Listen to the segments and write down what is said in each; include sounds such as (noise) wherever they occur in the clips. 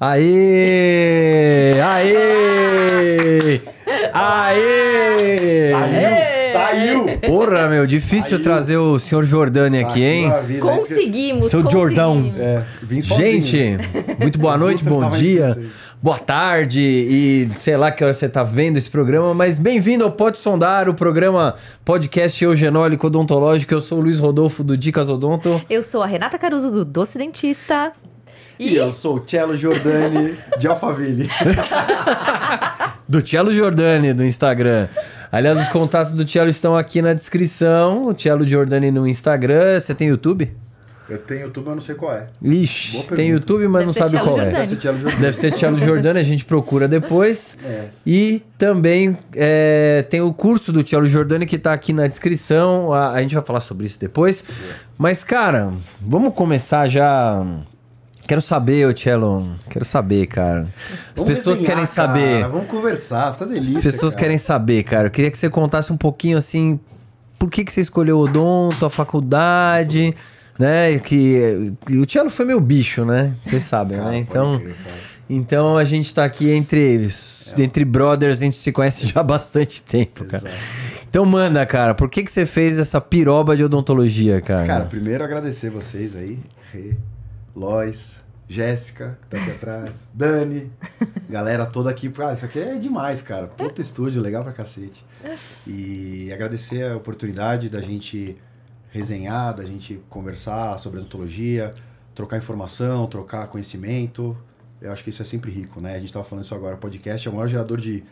Aê! Aê! Aê! Saiu! Saiu! Porra, meu, difícil Saiu. trazer o senhor Jordani aqui, hein? Vida, conseguimos, Seu Jordão. É, Gente, muito boa (laughs) noite, bom dia, boa tarde e sei lá que hora você tá vendo esse programa, mas bem-vindo ao Pode Sondar, o programa podcast eugenólico odontológico. Eu sou o Luiz Rodolfo do Dicas Odonto. Eu sou a Renata Caruso do Doce Dentista. E, e eu sou o Cello Giordani (laughs) de Alphaville. (laughs) do Cello Giordani do Instagram. Aliás, os contatos do Cello estão aqui na descrição. O Cello Giordani no Instagram. Você tem YouTube? Eu tenho YouTube, mas não sei qual é. Ixi, tem YouTube, mas Deve não sabe qual Jordani. é. Deve ser Tiago Jordani. Deve ser a gente procura depois. (laughs) É. E também é, tem o curso do Tiago Jordani que está aqui na descrição. A, a, gente vai falar sobre isso depois. É. Mas, cara, vamos começar já Quero saber, Cello. Quero saber, cara. As Vamos pessoas desenhar, querem saber. Cara. Vamos conversar, tá delícia. As pessoas cara. querem saber, cara. Eu queria que você contasse um pouquinho assim, por que, que você escolheu o odonto, a faculdade, né? Que, que o Tielo foi meu bicho, né? Vocês sabem, cara, né? Então, então a gente tá aqui entre eles, é. entre brothers, a gente se conhece Exato. já há bastante tempo, cara. Exato. Então manda, cara, por que que você fez essa piroba de odontologia, cara? Cara, primeiro agradecer vocês aí. Lois, Jéssica, que tá aqui (laughs) atrás, Dani, galera toda aqui. Ah, isso aqui é demais, cara. Puta estúdio, legal pra cacete. E agradecer a oportunidade da gente resenhar, da gente conversar sobre odontologia, trocar informação, trocar conhecimento. Eu acho que isso é sempre rico, né? A gente tava falando isso agora, o podcast é o maior gerador de,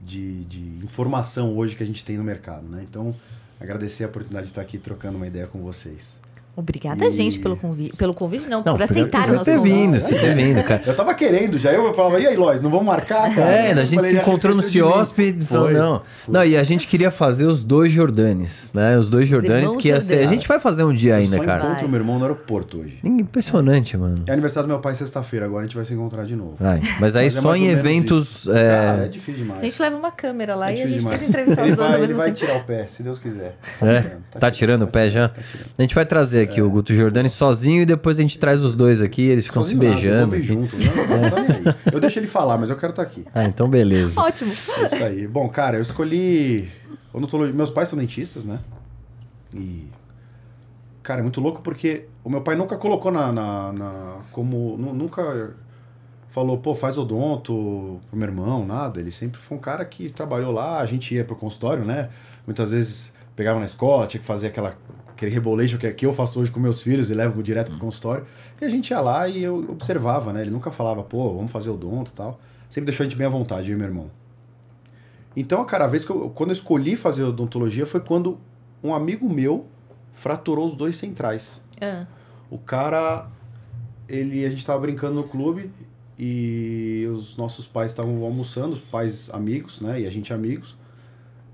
de, de informação hoje que a gente tem no mercado, né? Então, agradecer a oportunidade de estar aqui trocando uma ideia com vocês. Obrigada, e... gente, pelo convite. Pelo convite, não, não por aceitar o nosso ter vindo, você ter vindo, cara. (laughs) Eu tava querendo já. Eu falava, e aí, Lois, não vamos marcar, cara? É, a gente falei, se encontrou no CIOSP. Não, não. não, e a gente queria fazer os dois Jordanes, né? Os dois Jordanes que ia ser. A gente vai fazer um dia eu ainda, só cara. Eu encontro meu irmão no aeroporto hoje. Impressionante, mano. É aniversário do meu pai sexta-feira, agora a gente vai se encontrar de novo. Ai, mas aí mas é só é em eventos. É... Cara, é difícil demais. A gente leva uma câmera lá é e a gente tenta entrevistar os dois ao mesmo tempo. Ele vai tirar o pé, se Deus quiser. É? Tá, tá tirando o pé tá já? Tá a gente vai trazer é. aqui, o Guto Jordani sozinho e depois a gente traz os dois aqui, eles ficam sozinho se beijando. Nada, junto, não, né? não, tá aí. Eu deixo ele falar, mas eu quero estar tá aqui. Ah, então beleza. Ótimo. É isso aí. Bom, cara, eu escolhi odontologia. Meus pais são dentistas, né? E cara, é muito louco porque o meu pai nunca colocou na. na, na como. Nunca falou, pô, faz odonto pro meu irmão, nada. Ele sempre foi um cara que trabalhou lá, a gente ia pro consultório, né? Muitas vezes pegava na escola, tinha que fazer aquela aquele rebolejo que, que eu faço hoje com meus filhos e levo direto pro consultório. E a gente ia lá e eu observava, né? Ele nunca falava, pô, vamos fazer o donto e tal. Sempre deixou a gente bem à vontade, eu e meu irmão. Então, cara, a vez que eu, quando eu escolhi fazer odontologia foi quando um amigo meu fraturou os dois centrais. Ah. O cara, ele, a gente tava brincando no clube e os nossos pais estavam almoçando, os pais amigos, né? E a gente amigos.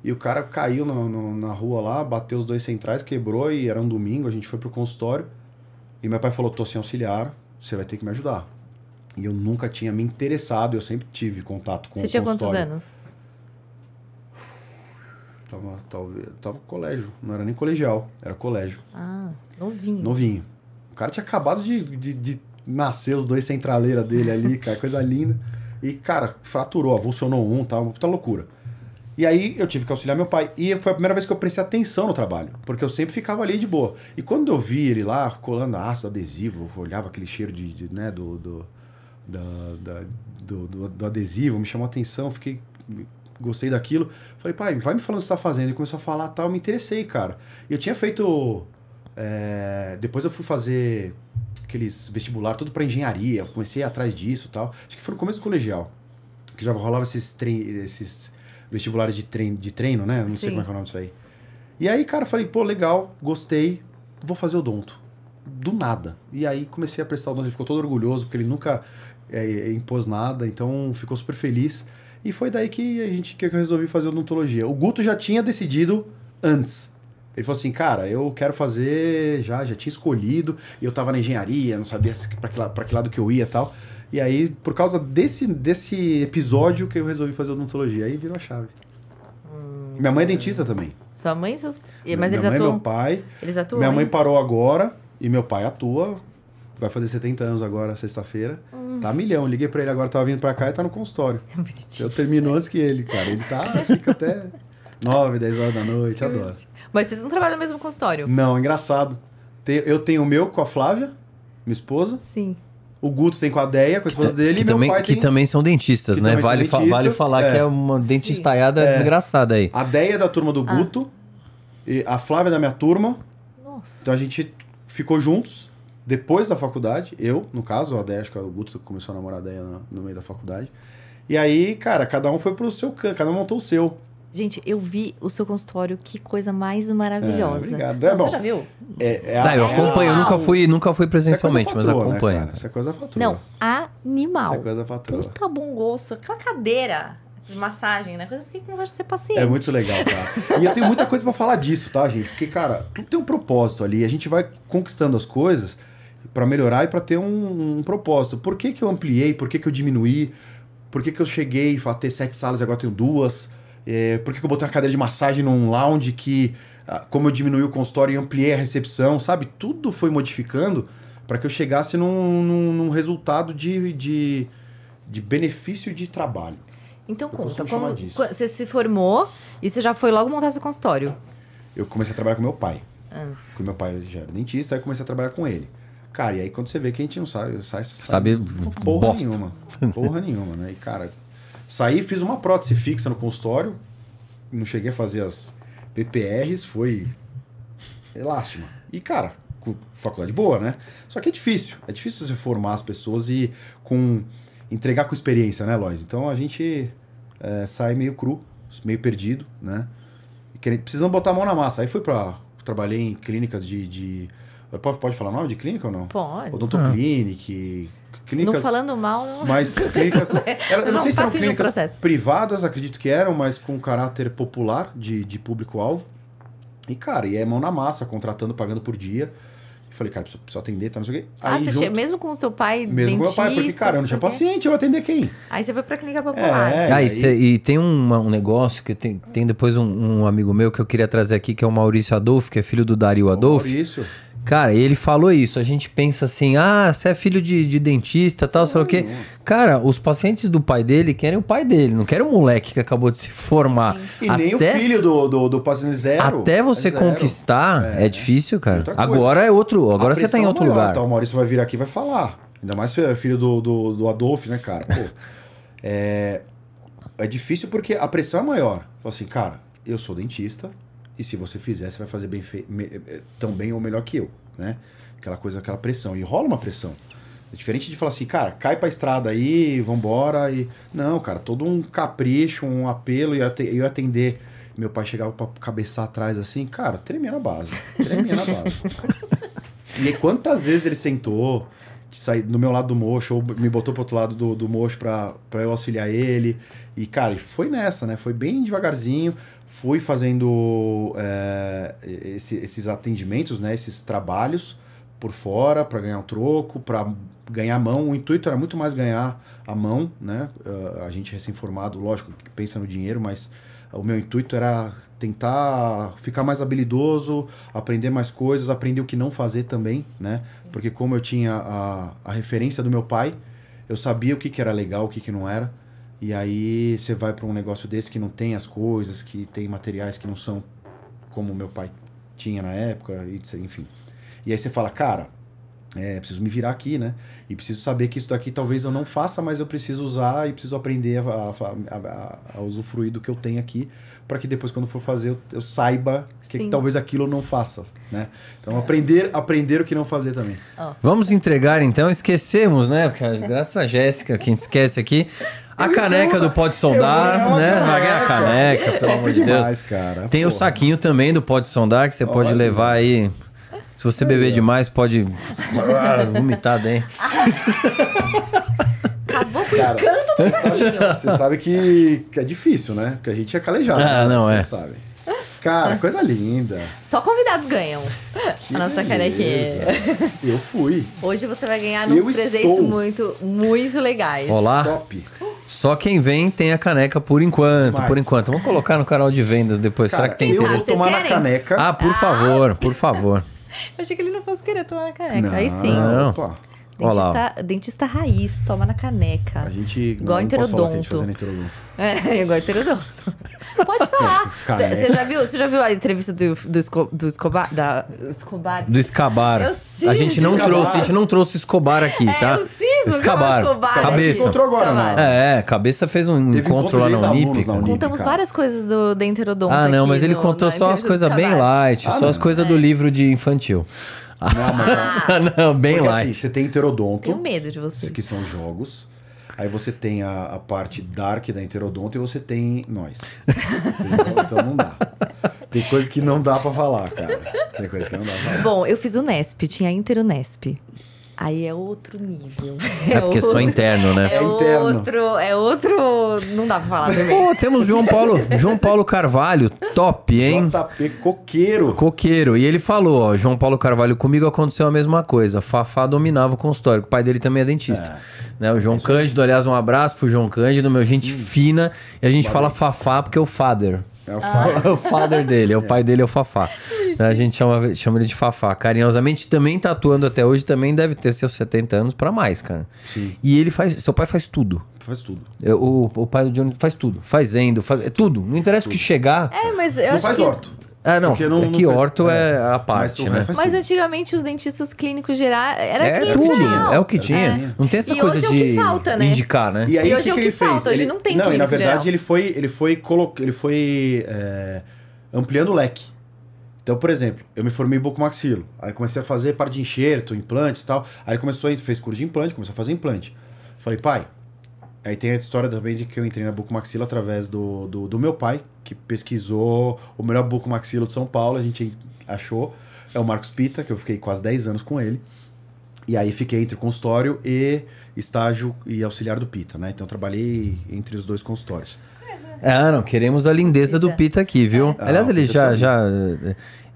E o cara caiu no, no, na rua lá, bateu os dois centrais, quebrou e era um domingo, a gente foi pro consultório. E meu pai falou: tô sem auxiliar, você vai ter que me ajudar. E eu nunca tinha me interessado, eu sempre tive contato com você o Você tinha quantos anos? Tava, talvez, tava colégio, não era nem colegial, era colégio. Ah, novinho. Novinho. O cara tinha acabado de, de, de nascer os dois centraleira dele ali, cara, coisa linda. E, cara, fraturou, avulsionou um, tá, puta tá loucura. E aí eu tive que auxiliar meu pai. E foi a primeira vez que eu prestei atenção no trabalho, porque eu sempre ficava ali de boa. E quando eu vi ele lá colando ácido, adesivo, olhava aquele cheiro de, de né, do, do, da, da, do, do, do, adesivo, me chamou a atenção, fiquei. Gostei daquilo. Falei, pai, vai me falando o que você tá fazendo. Ele começou a falar tal, me interessei, cara. E eu tinha feito. É... Depois eu fui fazer aqueles vestibular, tudo para engenharia. Eu comecei atrás disso tal. Acho que foi no começo do colegial. Que já rolava esses, esses vestibulares de treino, de treino né? Não Sim. sei como é que é o nome disso aí. E aí, cara, falei, pô, legal, gostei, vou fazer o donto Do nada. E aí comecei a prestar o donto. ele ficou todo orgulhoso, porque ele nunca é, é, impôs nada, então ficou super feliz. E foi daí que a gente que eu resolvi fazer odontologia. O Guto já tinha decidido antes. Ele falou assim, cara, eu quero fazer, já já tinha escolhido, e eu tava na engenharia, não sabia para que, pra que lado que eu ia e tal. E aí, por causa desse, desse episódio que eu resolvi fazer odontologia, aí virou a chave. Hum, minha mãe é, é. dentista também. Sua mãe e seus... Mas minha eles mãe, atuam... meu pai. Eles atuam. Minha mãe hein? parou agora e meu pai atua. Vai fazer 70 anos agora, sexta-feira. Tá hum. Tá milhão. Liguei pra ele agora, tava tá vindo pra cá e tá no consultório. (laughs) É eu termino antes que ele, cara. Ele tá, fica até 9, 10 horas da noite, adoro. Mas vocês não trabalham no mesmo consultório? Não, é engraçado. Eu tenho o meu com a Flávia, minha esposa. Sim. O Guto tem com a Deia, com a esposa dele, que e meu também, pai Que tem... também são dentistas, que né? Vale, dentistas, fa vale falar é. que é, é uma dentistaiada é. desgraçada aí. A Deia é da turma do ah. Guto, e a Flávia é da minha turma. Nossa. Então a gente ficou juntos depois da faculdade, eu, no caso, a Deia, acho que é o Guto começou a namorar a Deia no, no meio da faculdade. E aí, cara, cada um foi pro seu canto, cada um montou o seu. Gente, eu vi o seu consultório, que coisa mais maravilhosa. É, obrigado. É, ah, bom, você já viu? É, é tá, eu acompanho, eu nunca ah, fui, nunca fui presencialmente, patrua, é mas né, acompanho. Né, Essa coisa fatura. Não, animal. Essa é coisa fatura. Puta bom gosto, aquela cadeira de massagem, né? Coisa que não gosto de ser paciente. É muito legal, tá? e eu tenho muita coisa para falar disso, tá, gente? Porque, cara, tudo tem um propósito ali, a gente vai conquistando as coisas para melhorar e para ter um, um, propósito. Por que que eu ampliei? Por que que eu diminuí? Por que que eu cheguei a ter sete salas e agora tenho duas? É, por que, que eu botei uma cadeira de massagem num lounge que, ah, como eu diminui o consultório e ampliei a recepção, sabe? Tudo foi modificando para que eu chegasse num, num, num resultado de, de, de, benefício de trabalho. Então eu conta, como, você se formou e você já foi logo montar seu consultório? Eu comecei a trabalhar com meu pai. Ah. Porque meu pai já era dentista, aí eu comecei a trabalhar com ele. Cara, e aí quando você vê que a gente não sabe, sai, sabe, sabe porra bosta. nenhuma. Porra nenhuma, né? E cara, Saí, fiz uma prótese fixa no consultório. Não cheguei a fazer as PPRs, foi. É lástima. E, cara, faculdade boa, né? Só que é difícil. É difícil você formar as pessoas e com entregar com experiência, né, Lois? Então a gente é, sai meio cru, meio perdido, né? E querendo, precisando botar a mão na massa. Aí fui para Trabalhei em clínicas de. de pode, pode falar nome de clínica ou não? Pode. Odontoclinic, ah. Clinic, clínicas. Não falando mal, não. Mas clínicas. (laughs) Era, eu não, sei se eram clínicas privadas, acredito que eram, mas com caráter popular de, de público-alvo. E, cara, e é mão na massa, contratando, pagando por dia. falei, cara, preciso, preciso atender, tá, não sei o quê. Ah, aí, ah, você junto, tinha, mesmo com o seu pai Mesmo dentista, com meu pai, porque, cara, eu não tinha paciente, eu vou atender quem? Aí você foi pra clínica popular. É, ah, e, cê, e, tem um, um negócio que tem, tem depois um, um, amigo meu que eu queria trazer aqui, que é o Maurício Adolfo, que é filho do Dario Adolfo. Maurício. Cara, ele falou isso. A gente pensa assim: ah, você é filho de, de dentista tal, sei lá o quê. Cara, os pacientes do pai dele querem o pai dele, não querem o moleque que acabou de se formar. E até, nem o filho do, do, do paciente zero. Até você é zero. conquistar é. é. difícil, cara. Agora é outro. Agora você tá em outro maior, lugar. Então o Maurício vai vir aqui e vai falar. Ainda mais é filho do, do, do Adolfo, né, cara? Pô, (laughs) é, é difícil porque a pressão é maior. Fala assim, cara, eu sou dentista, e se você fizer, você vai fazer bem eh, eh, tão bem ou melhor que eu, né? Aquela coisa, aquela pressão. E rola uma pressão. É diferente de falar assim, cara, cai pra estrada aí, vambora. E... Não, cara, todo um capricho, um apelo e eu atender. Meu pai chegava pra cabeçar atrás assim, cara, tremia na base. Tremia na base. (laughs) e quantas vezes ele sentou, sair do meu lado do mocho, ou me botou pro outro lado do, do mocho pra, pra eu auxiliar ele. E, cara, foi nessa, né? Foi bem devagarzinho fui fazendo é, esse, esses atendimentos, né, esses trabalhos por fora para ganhar um troco, para ganhar a mão. O intuito era muito mais ganhar a mão, né? a gente recém-formado, lógico, que pensa no dinheiro, mas o meu intuito era tentar ficar mais habilidoso, aprender mais coisas, aprender o que não fazer também, né? Porque como eu tinha a, a referência do meu pai, eu sabia o que, que era legal, o que, que não era. E aí você vai para um negócio desse que não tem as coisas, que tem materiais que não são como meu pai tinha na época, enfim. E aí você fala, cara, é, preciso me virar aqui, né? E preciso saber que isso daqui talvez eu não faça, mas eu preciso usar e preciso aprender a, a, a, a usufruir do que eu tenho aqui, para que depois, quando for fazer, eu, eu saiba que, que, talvez aquilo eu não faça, né? Então, é. aprender, aprender o que não fazer também. Oh. Vamos entregar, então, esquecemos, né? Porque graças a Jéssica, que a gente esquece aqui, a caneca do Pode Sondar, né? Vai ganhar a caneca, pelo amor de Deus. demais, cara. Tem o saquinho também do Pode Sondar, que você pode levar aí. Se você beber demais, pode (laughs) vomitar dentro. Acabou com o encanto do saquinho. Você sabe que, é difícil, né? Porque a gente é calejado. Ah, né? não, Vocês é. Sabe? Cara, coisa linda. Só convidados ganham que a nossa canequinha. Eu fui. Hoje você vai ganhar uns Eu presentes estou. muito, muito legais. Olá. Top. Só quem vem tem a caneca por enquanto, Mas... por enquanto. Vamos colocar no canal de vendas depois. Cara, Será que tem Eu vou tomar na caneca. Ah, por ah. favor, por favor. Eu achei que ele não fosse querer tomar na caneca. Não, Aí sim. Não. Opa. Dentista, Olá. dentista raiz, toma na caneca. A gente. Igual não, enterodonto. (laughs) É, igual (laughs) Pode falar. Você (laughs) né? já viu, você já viu a entrevista do, do, Esco, do Escobar, da Escobar? Do Escobar. a gente não Escobar. trouxe, a gente não trouxe Escobar aqui, é, tá? Eu cismo Escobar. Escobar. Cabeça. Encontrou agora, tá né? É, é, cabeça fez um Teve encontro, lá na Unip. Contamos cara. várias coisas do da enterodonto Ah, não, mas ele no, contou só as coisas bem light, ah, só as coisas do é. livro de infantil. Não, mas. Ah. (laughs) não, bem lá Assim, você tem Interodonto. Tenho medo de você. Que são jogos. Aí você tem a, a parte dark da Interodonto e você tem nós. (laughs) então não dá. Tem coisa que não dá pra falar, cara. Tem coisa que não dá pra falar. Bom, eu fiz o Nesp, tinha intero Nesp. Aí é outro nível. É, é porque outro, só interno, né? É, é interno. outro, é outro, não dá pra falar também. Pô, temos João Paulo, João Paulo Carvalho, top, hein? JP coqueiro. Coqueiro. E ele falou, ó, João Paulo Carvalho, comigo aconteceu a mesma coisa. Fafá dominava o consultório, o pai dele também é dentista. É. Né? O João é Cândido, aliás, um abraço pro João Cândido, meu gente fina. E a gente Valeu. fala Fafá porque é o father. É o, ah. fa ah. o father dele, é o pai dele, é o Fafá. (laughs) A gente chama, chama ele de Fafá. Carinhosamente, também tá atuando até hoje, também deve ter seus 70 anos para mais, cara. Sim. E ele faz. Seu pai faz tudo. Faz tudo. Eu, é, o, o pai do Johnny faz tudo. Fazendo, faz, é tudo. Não interessa o que chegar. É, mas eu não acho faz que... horto. Ah, não. Porque não é que não orto é, é a parte, mas, né? É mas antigamente os dentistas clínicos geral era é, clínico tudo, geral. É o que tinha. É. Não tem essa e coisa hoje de é o que falta, né? indicar, né? E, aí, e hoje que é o que, que falta, ele... hoje não tem Não, e na verdade geral. ele foi ele foi colo... ele foi é... ampliando o leque. Então, por exemplo, eu me formei em bucomaxilo, aí comecei a fazer parte de enxerto, implantes e tal. Aí começou a fez curso de implante, começou a fazer implante. Falei, pai, Aí tem a história também de que eu entrei na bucomaxila através do, do, do, meu pai, que pesquisou o melhor bucomaxila de São Paulo, a gente achou. É o Marcos Pita, que eu fiquei quase 10 anos com ele. E aí fiquei entre consultório e estágio e auxiliar do Pita, né? Então trabalhei entre os dois consultórios. Ah, não, queremos a lindeza do Pita aqui, viu? É. Ah, Aliás, ele já, é já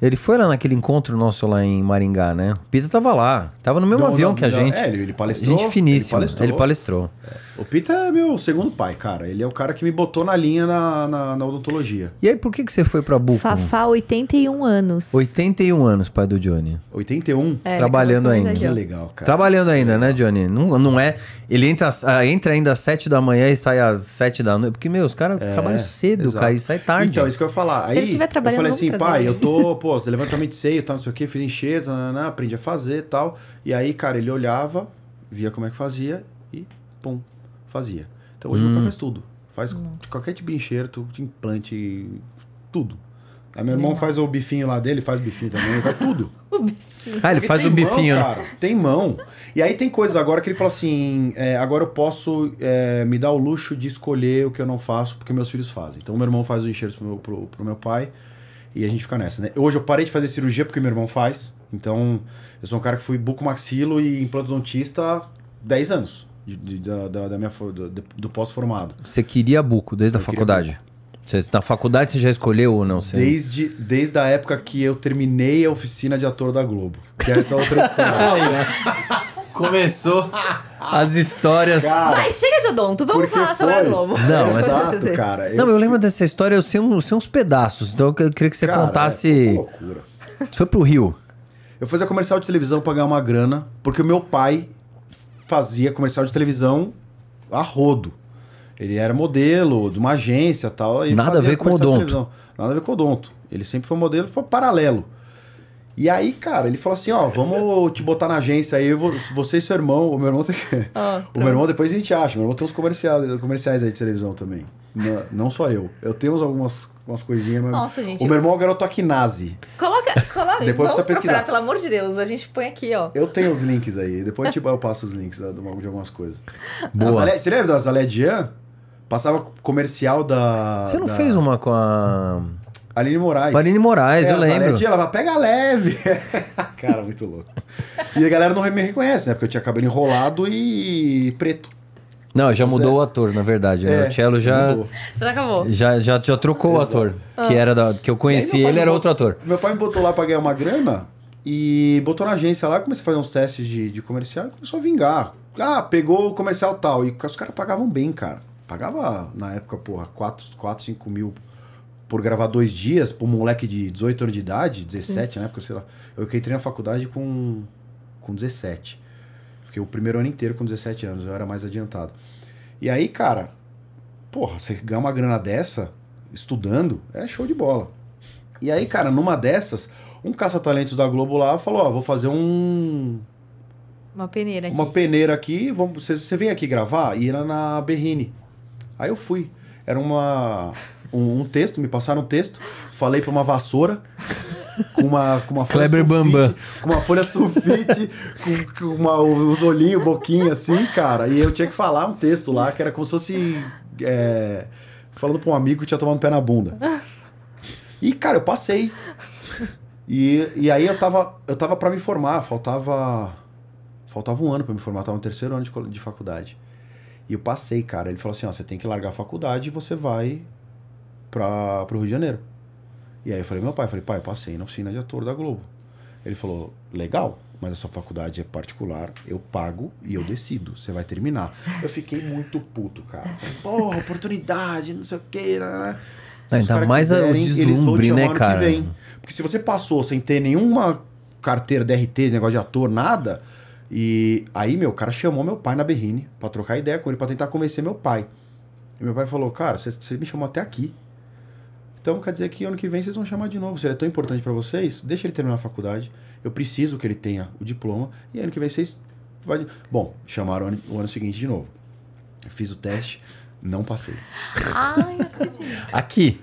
ele foi lá naquele encontro nosso lá em Maringá, né? O Pita tava lá. Tava no mesmo não, avião não, que a não. gente. É, ele, ele palestrou. Gente finíssima. Ele palestrou. Ele palestrou. É. O Pita é meu segundo pai, cara. Ele é o cara que me botou na linha na, na, na odontologia. E aí, por que, que você foi pra Buco? Fafá, 81 anos. 81 anos, pai do Johnny. 81? É, Trabalhando ainda. Que legal, cara. Trabalhando ainda, né, Johnny? Não, não é... Ele entra, ah, entra ainda às 7 da manhã e sai às 7 da noite. Porque, meu, os caras é, trabalham cedo, exato. cara, e sai tarde. Então, isso que eu ia falar. Aí, Se ele estiver trabalhando, eu falei assim, pai, eu tô, pô, você levantamento cedo, tá, não sei o quê, fiz enxerto, né, né, aprendi a fazer e tal. E aí, cara, ele olhava, via como é que fazia e, pum, fazia. Então, hoje hum. meu pai hum. faz tudo. Faz Nossa. qualquer tipo de enxerto, de implante, tudo. A meu irmão faz o bifinho lá dele, faz o bifinho também, faz tudo. (laughs) o bifinho. Ah, ele faz o bifinho. Mão, né? cara, tem mão. E aí tem coisas agora que ele fala assim: é, agora eu posso é, me dar o luxo de escolher o que eu não faço, porque meus filhos fazem. Então meu irmão faz os enxertos pro meu, pro, pro meu pai e a gente fica nessa, né? Hoje eu parei de fazer cirurgia porque meu irmão faz. Então, eu sou um cara que fui bucomaxilo e implantodontista há 10 anos de, de, da, da, minha, do, do pós-formado. Você queria buco desde eu a faculdade? Você, tá na faculdade você já escolheu ou não? Desde, desde a época que eu terminei a oficina de ator da Globo. Que é era outra história. (laughs) Começou as histórias. Cara, Vai, chega de odonto, vamos falar sobre a Globo. Não, exato, cara. Eu... Não, eu lembro dessa história, eu sei, um, sei uns pedaços, então eu queria que você cara, é contasse. É loucura. Você foi pro Rio. Eu fazia comercial de televisão pra ganhar uma grana, porque o meu pai fazia comercial de televisão a rodo. Ele era modelo de uma agência tal, e Nada a ver com o odonto. Nada a ver com o odonto. Ele sempre foi modelo, foi paralelo. E aí, cara, ele falou assim: ó, vamos te botar na agência aí, você e seu irmão. O meu irmão tem... ah, (laughs) o tá. meu irmão depois a gente acha. Meu irmão tem uns comerciais, comerciais aí de televisão também. Não, não só eu. Eu tenho algumas algumas coisinhas, mas. Nossa, gente. O meu irmão é o garoto Akinazi. Coloca, coloca. Depois vamos você pesquisar. pelo amor de Deus, a gente põe aqui, ó. Eu tenho os links aí. Depois tipo, eu passo os links de algumas coisas. Boa. Azalea, você lembra da Azalea Jean? Passava comercial da. Você não da... fez uma com a. Aline Moraes. Aline Moraes, é, eu lembro. Zanetti, ela vai, pega leve. (laughs) Cara, muito louco. e a galera não me reconhece, né? Porque eu tinha cabelo enrolado e preto. Não, já mudou é. o ator, na verdade. Né? É, o Cello já. Já acabou. Já, já, já trocou Exato. o ator. Ah. Que era da, que eu conheci, ele era botou, outro ator. Meu pai me botou lá pra ganhar uma grana e botou na agência lá, comecei a fazer uns testes de, de comercial e começou a vingar. Ah, pegou o comercial tal. E os caras pagavam bem, cara pagava, na época, porra, 4, 4 5 mil por gravar dois dias, por moleque de 18 anos de idade, 17 Sim. na né, época, sei lá. Eu entrei na faculdade com, com 17. Fiquei o primeiro ano inteiro com 17 anos, eu era mais adiantado. E aí, cara, porra, você ganhar uma grana dessa, estudando, é show de bola. E aí, cara, numa dessas, um caça-talentos da Globo lá falou: Ó, vou fazer um. Uma peneira aqui. Uma peneira aqui, vamos, você, vem aqui gravar? E era na Berrine. Aí eu fui. Era uma, um, um texto, me passaram um texto, falei para uma vassoura, com uma, com uma folha Kleber sulfite, Bamba. com uma folha sulfite, com, com uma, os olhinhos, boquinha assim, cara. E eu tinha que falar um texto lá que era como se fosse é, falando para um amigo que tinha tomado um pé na bunda. E, cara, eu passei. E, e aí eu tava, eu tava para me formar, faltava faltava um ano para me formar, tava no terceiro ano de, de faculdade. E eu passei, cara. Ele falou assim: ó, você tem que largar a faculdade e você vai para o Rio de Janeiro. E aí eu falei: meu pai, falei, pai, passei na oficina de ator da Globo. Ele falou: legal, mas a sua faculdade é particular, eu pago e eu decido, você vai terminar. Eu fiquei muito puto, cara. Porra, oportunidade, não sei o que. Ainda mais a o deslumbre, né, cara? Porque se você passou sem ter nenhuma carteira DRT, negócio de ator, nada e aí, meu, o cara chamou meu pai na berrine para trocar ideia com ele, para tentar convencer meu pai. E meu pai falou: Cara, você me chamou até aqui. Então quer dizer que ano que vem vocês vão chamar de novo. Se ele é tão importante para vocês, deixa ele terminar a faculdade. Eu preciso que ele tenha o diploma. E ano que vem vocês. Vai... Bom, chamaram o ano, o ano seguinte de novo. fiz o teste, não passei. Ai, acredito. aqui.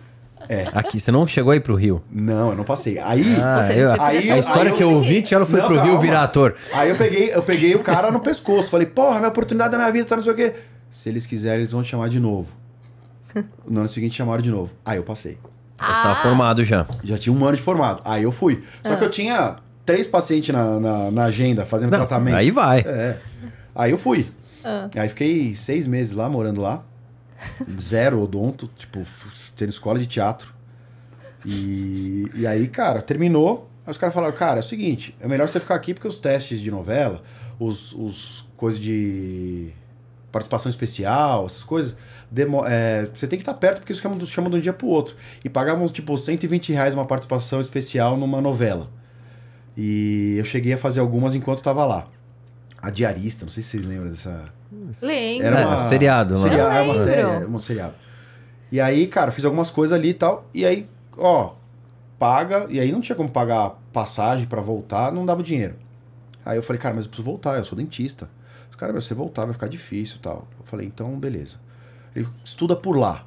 É. Aqui, você não chegou aí pro Rio? Não, eu não passei. Aí, ah, eu, aí a história aí eu... que eu ouvi, Tielo foi não, pro calma. Rio virar ator. Aí eu peguei, eu peguei o cara no pescoço, falei, porra, minha oportunidade da minha vida tá não sei o quê. Se eles quiserem, eles vão te chamar de novo. (laughs) No ano seguinte chamaram de novo. Aí eu passei. Ah. Você tava ah. formado já. Já tinha um ano de formado. Aí eu fui. Só ah. que eu ah. tinha três pacientes na, na, na agenda fazendo não, tratamento. Aí vai. É. Aí eu fui. Ah. Aí fiquei seis meses lá, morando lá. (laughs) Zero odonto, tipo, tendo escola de teatro. E, e aí, cara, terminou. Aí os caras falaram, cara, é o seguinte, é melhor você ficar aqui porque os testes de novela, os, os coisas de participação especial, essas coisas, demo, é, você tem que estar tá perto porque isso chama, chama de um dia pro outro. E pagavam, tipo, 120 reais uma participação especial numa novela. E eu cheguei a fazer algumas enquanto tava lá. A diarista, não sei se vocês lembram dessa Lembro. Era uma, seriado, lá. Seria, era né? uma série, um seriado. E aí, cara, fiz algumas coisas ali e tal. E aí, ó, paga. E aí não tinha como pagar passagem para voltar, não dava dinheiro. Aí eu falei, cara, mas eu preciso voltar, eu sou dentista. cara, mas você voltar vai ficar difícil e tal. Eu falei, então, beleza. Ele estuda por lá.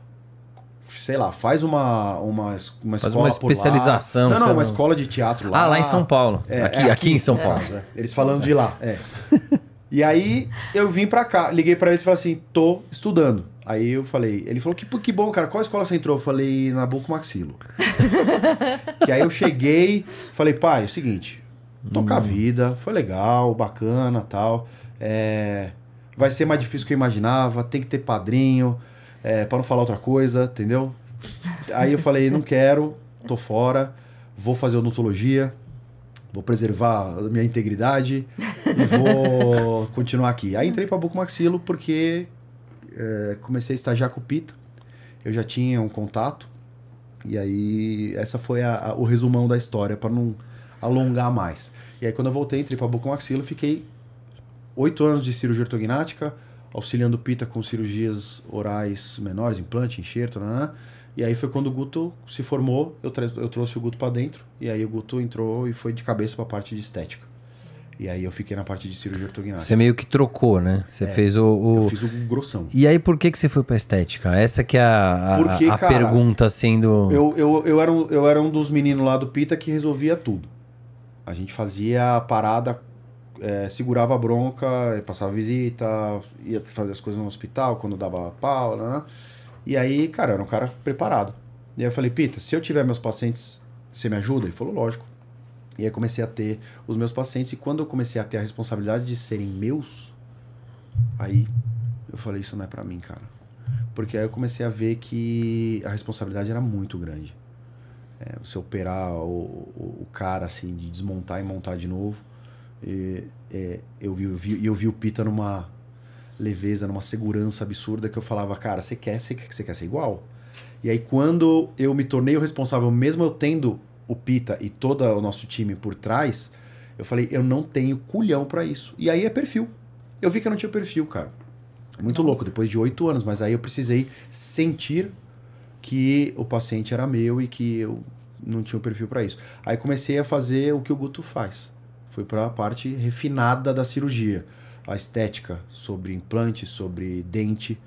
Sei lá, faz uma, uma, uma faz escola uma especialização. Não, não, uma não. escola de teatro lá. Ah, lá em São Paulo. É, aqui, é, aqui, aqui, em São é. Paulo. É. Eles falando de lá, é. (laughs) E aí eu vim pra cá, liguei pra ele e falei assim: tô estudando. Aí eu falei, ele falou, que, que bom, cara, qual escola você entrou? Eu falei, Nabuco Maxilo. (laughs) que aí eu cheguei, falei, pai, é o seguinte, tocar hum. a vida, foi legal, bacana tal. É, vai ser mais difícil do que eu imaginava, tem que ter padrinho, é, para não falar outra coisa, entendeu? Aí eu falei, não quero, tô fora, vou fazer odontologia, vou preservar a minha integridade e vou (laughs) continuar aqui. Aí entrei para Bucomaxilo porque é, comecei a estagiar com o Pita. Eu já tinha um contato. E aí, essa foi a, a, o resumão da história, para não alongar mais. E aí, quando eu voltei, entrei para Bucomaxilo, fiquei oito anos de cirurgia ortognática, auxiliando o Pita com cirurgias orais menores, implante, enxerto, nanã. Né? E aí foi quando o Guto se formou, eu, eu trouxe o Guto para dentro, e aí o Guto entrou e foi de cabeça para a parte de estética. E aí eu fiquei na parte de cirurgia ortognática. Você meio que trocou, né? Você é, fez o, o, Eu fiz o grossão. E aí por que, que você foi pra estética? Essa que é a, a, Porque, a cara, pergunta, assim, do... Eu, eu, eu, era um, eu era um dos meninos lá do Pita que resolvia tudo. A gente fazia a parada, é, segurava a bronca, passava visita, ia fazer as coisas no hospital quando dava pau, né? né? E aí, cara, era um cara preparado. E aí eu falei, Pita, se eu tiver meus pacientes, você me ajuda? Ele falou, lógico. E aí comecei a ter os meus pacientes. E quando eu comecei a ter a responsabilidade de serem meus, aí eu falei, isso não é para mim, cara. Porque aí eu comecei a ver que a responsabilidade era muito grande. É, você operar o, o, o, cara, assim, de desmontar e montar de novo. E, é, eu, vi, eu, vi, eu vi o Pita numa leveza, numa segurança absurda que eu falava, cara, você quer, você quer, você quer ser igual? E aí quando eu me tornei o responsável, mesmo eu tendo o Pita e todo o nosso time por trás, eu falei, eu não tenho culhão para isso. E aí é perfil. Eu vi que eu não tinha perfil, cara. Muito Nossa. louco, depois de oito anos, mas aí eu precisei sentir que o paciente era meu e que eu não tinha o um perfil para isso. Aí comecei a fazer o que o Guto faz. Fui para a parte refinada da cirurgia a estética, sobre implante, sobre dente.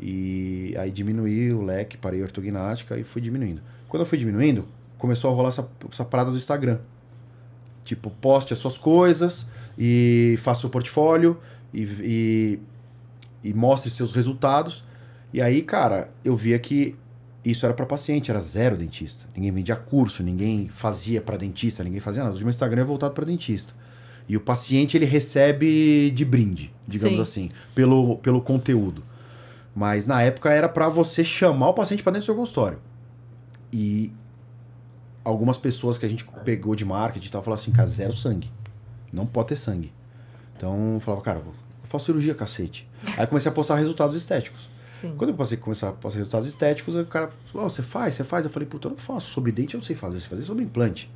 E aí diminuí o leque, parei a ortognática e fui diminuindo. Quando eu fui diminuindo, começou a rolar essa, essa parada do Instagram. Tipo, poste as suas coisas e faça o portfólio e, e, e mostre seus resultados. E aí, cara, eu via que isso era para paciente, era zero dentista. Ninguém vendia curso, ninguém fazia para dentista, ninguém fazia nada. O meu Instagram é voltado para dentista. E o paciente ele recebe de brinde, digamos Sim. assim, pelo, pelo conteúdo. Mas na época era para você chamar o paciente para dentro do seu consultório. E algumas pessoas que a gente pegou de marketing e tal falaram assim, cara, zero sangue. Não pode ter sangue. Então eu falava, cara, eu faço cirurgia, cacete. Aí comecei a postar resultados estéticos. Sim. Quando eu passei a começar a postar resultados estéticos, o cara falou, oh, você faz, você faz? Eu falei, puta, eu não faço. Sobre dente eu não sei fazer, eu sei fazer sobre implante.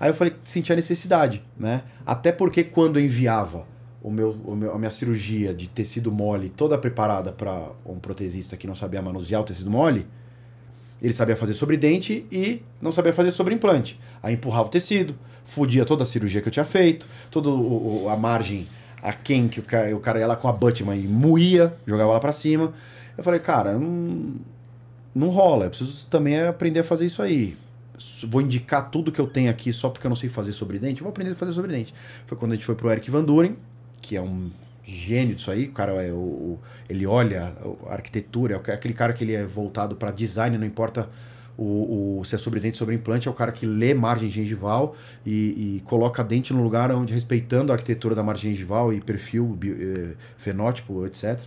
Aí eu falei, que a necessidade, né? Até porque quando eu enviava o meu, o meu, a minha cirurgia de tecido mole toda preparada para um protesista que não sabia manusear o tecido mole, ele sabia fazer sobre dente e não sabia fazer sobre implante. Aí empurrava o tecido, fudia toda a cirurgia que eu tinha feito, toda a margem a quem que o cara, o cara ia lá com a Butman e moía, jogava lá para cima. Eu falei, cara, não, não rola, eu preciso também aprender a fazer isso aí vou indicar tudo que eu tenho aqui só porque eu não sei fazer sobre dente, vou aprender a fazer sobre dente. Foi quando a gente foi pro Eric Van Duren, que é um gênio disso aí, o cara é o, ele olha a arquitetura, é aquele cara que ele é voltado para design, não importa o, o, se é sobre dente, sobre implante, é o cara que lê margem gengival e, e coloca dente no lugar onde, respeitando a arquitetura da margem gengival e perfil, bio, eh, fenótipo, etc.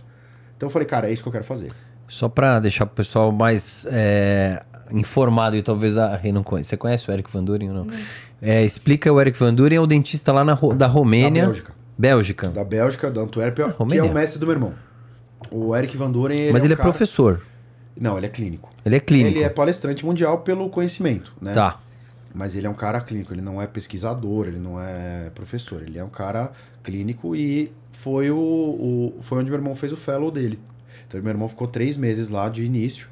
Então eu falei, cara, é isso que eu quero fazer. Só para deixar o pessoal mais é, informado e talvez a ah, Rê não conheça. Você conhece o Eric Van Duren ou não? não. É, explica o Eric Van Duren, é o dentista lá na, da Romênia. Da Bélgica. Bélgica. Da Bélgica, da Antuérpia, ah, que é o mestre do meu irmão. O Eric Van Duren... Ele Mas é ele é, cara... professor. Não, ele é clínico. Ele é clínico. Ele é palestrante mundial pelo conhecimento, né? Tá. Mas ele é um cara clínico, ele não é pesquisador, ele não é professor, ele é um cara clínico e foi, o, o foi onde meu irmão fez o fellow dele. Então meu irmão ficou três meses lá de início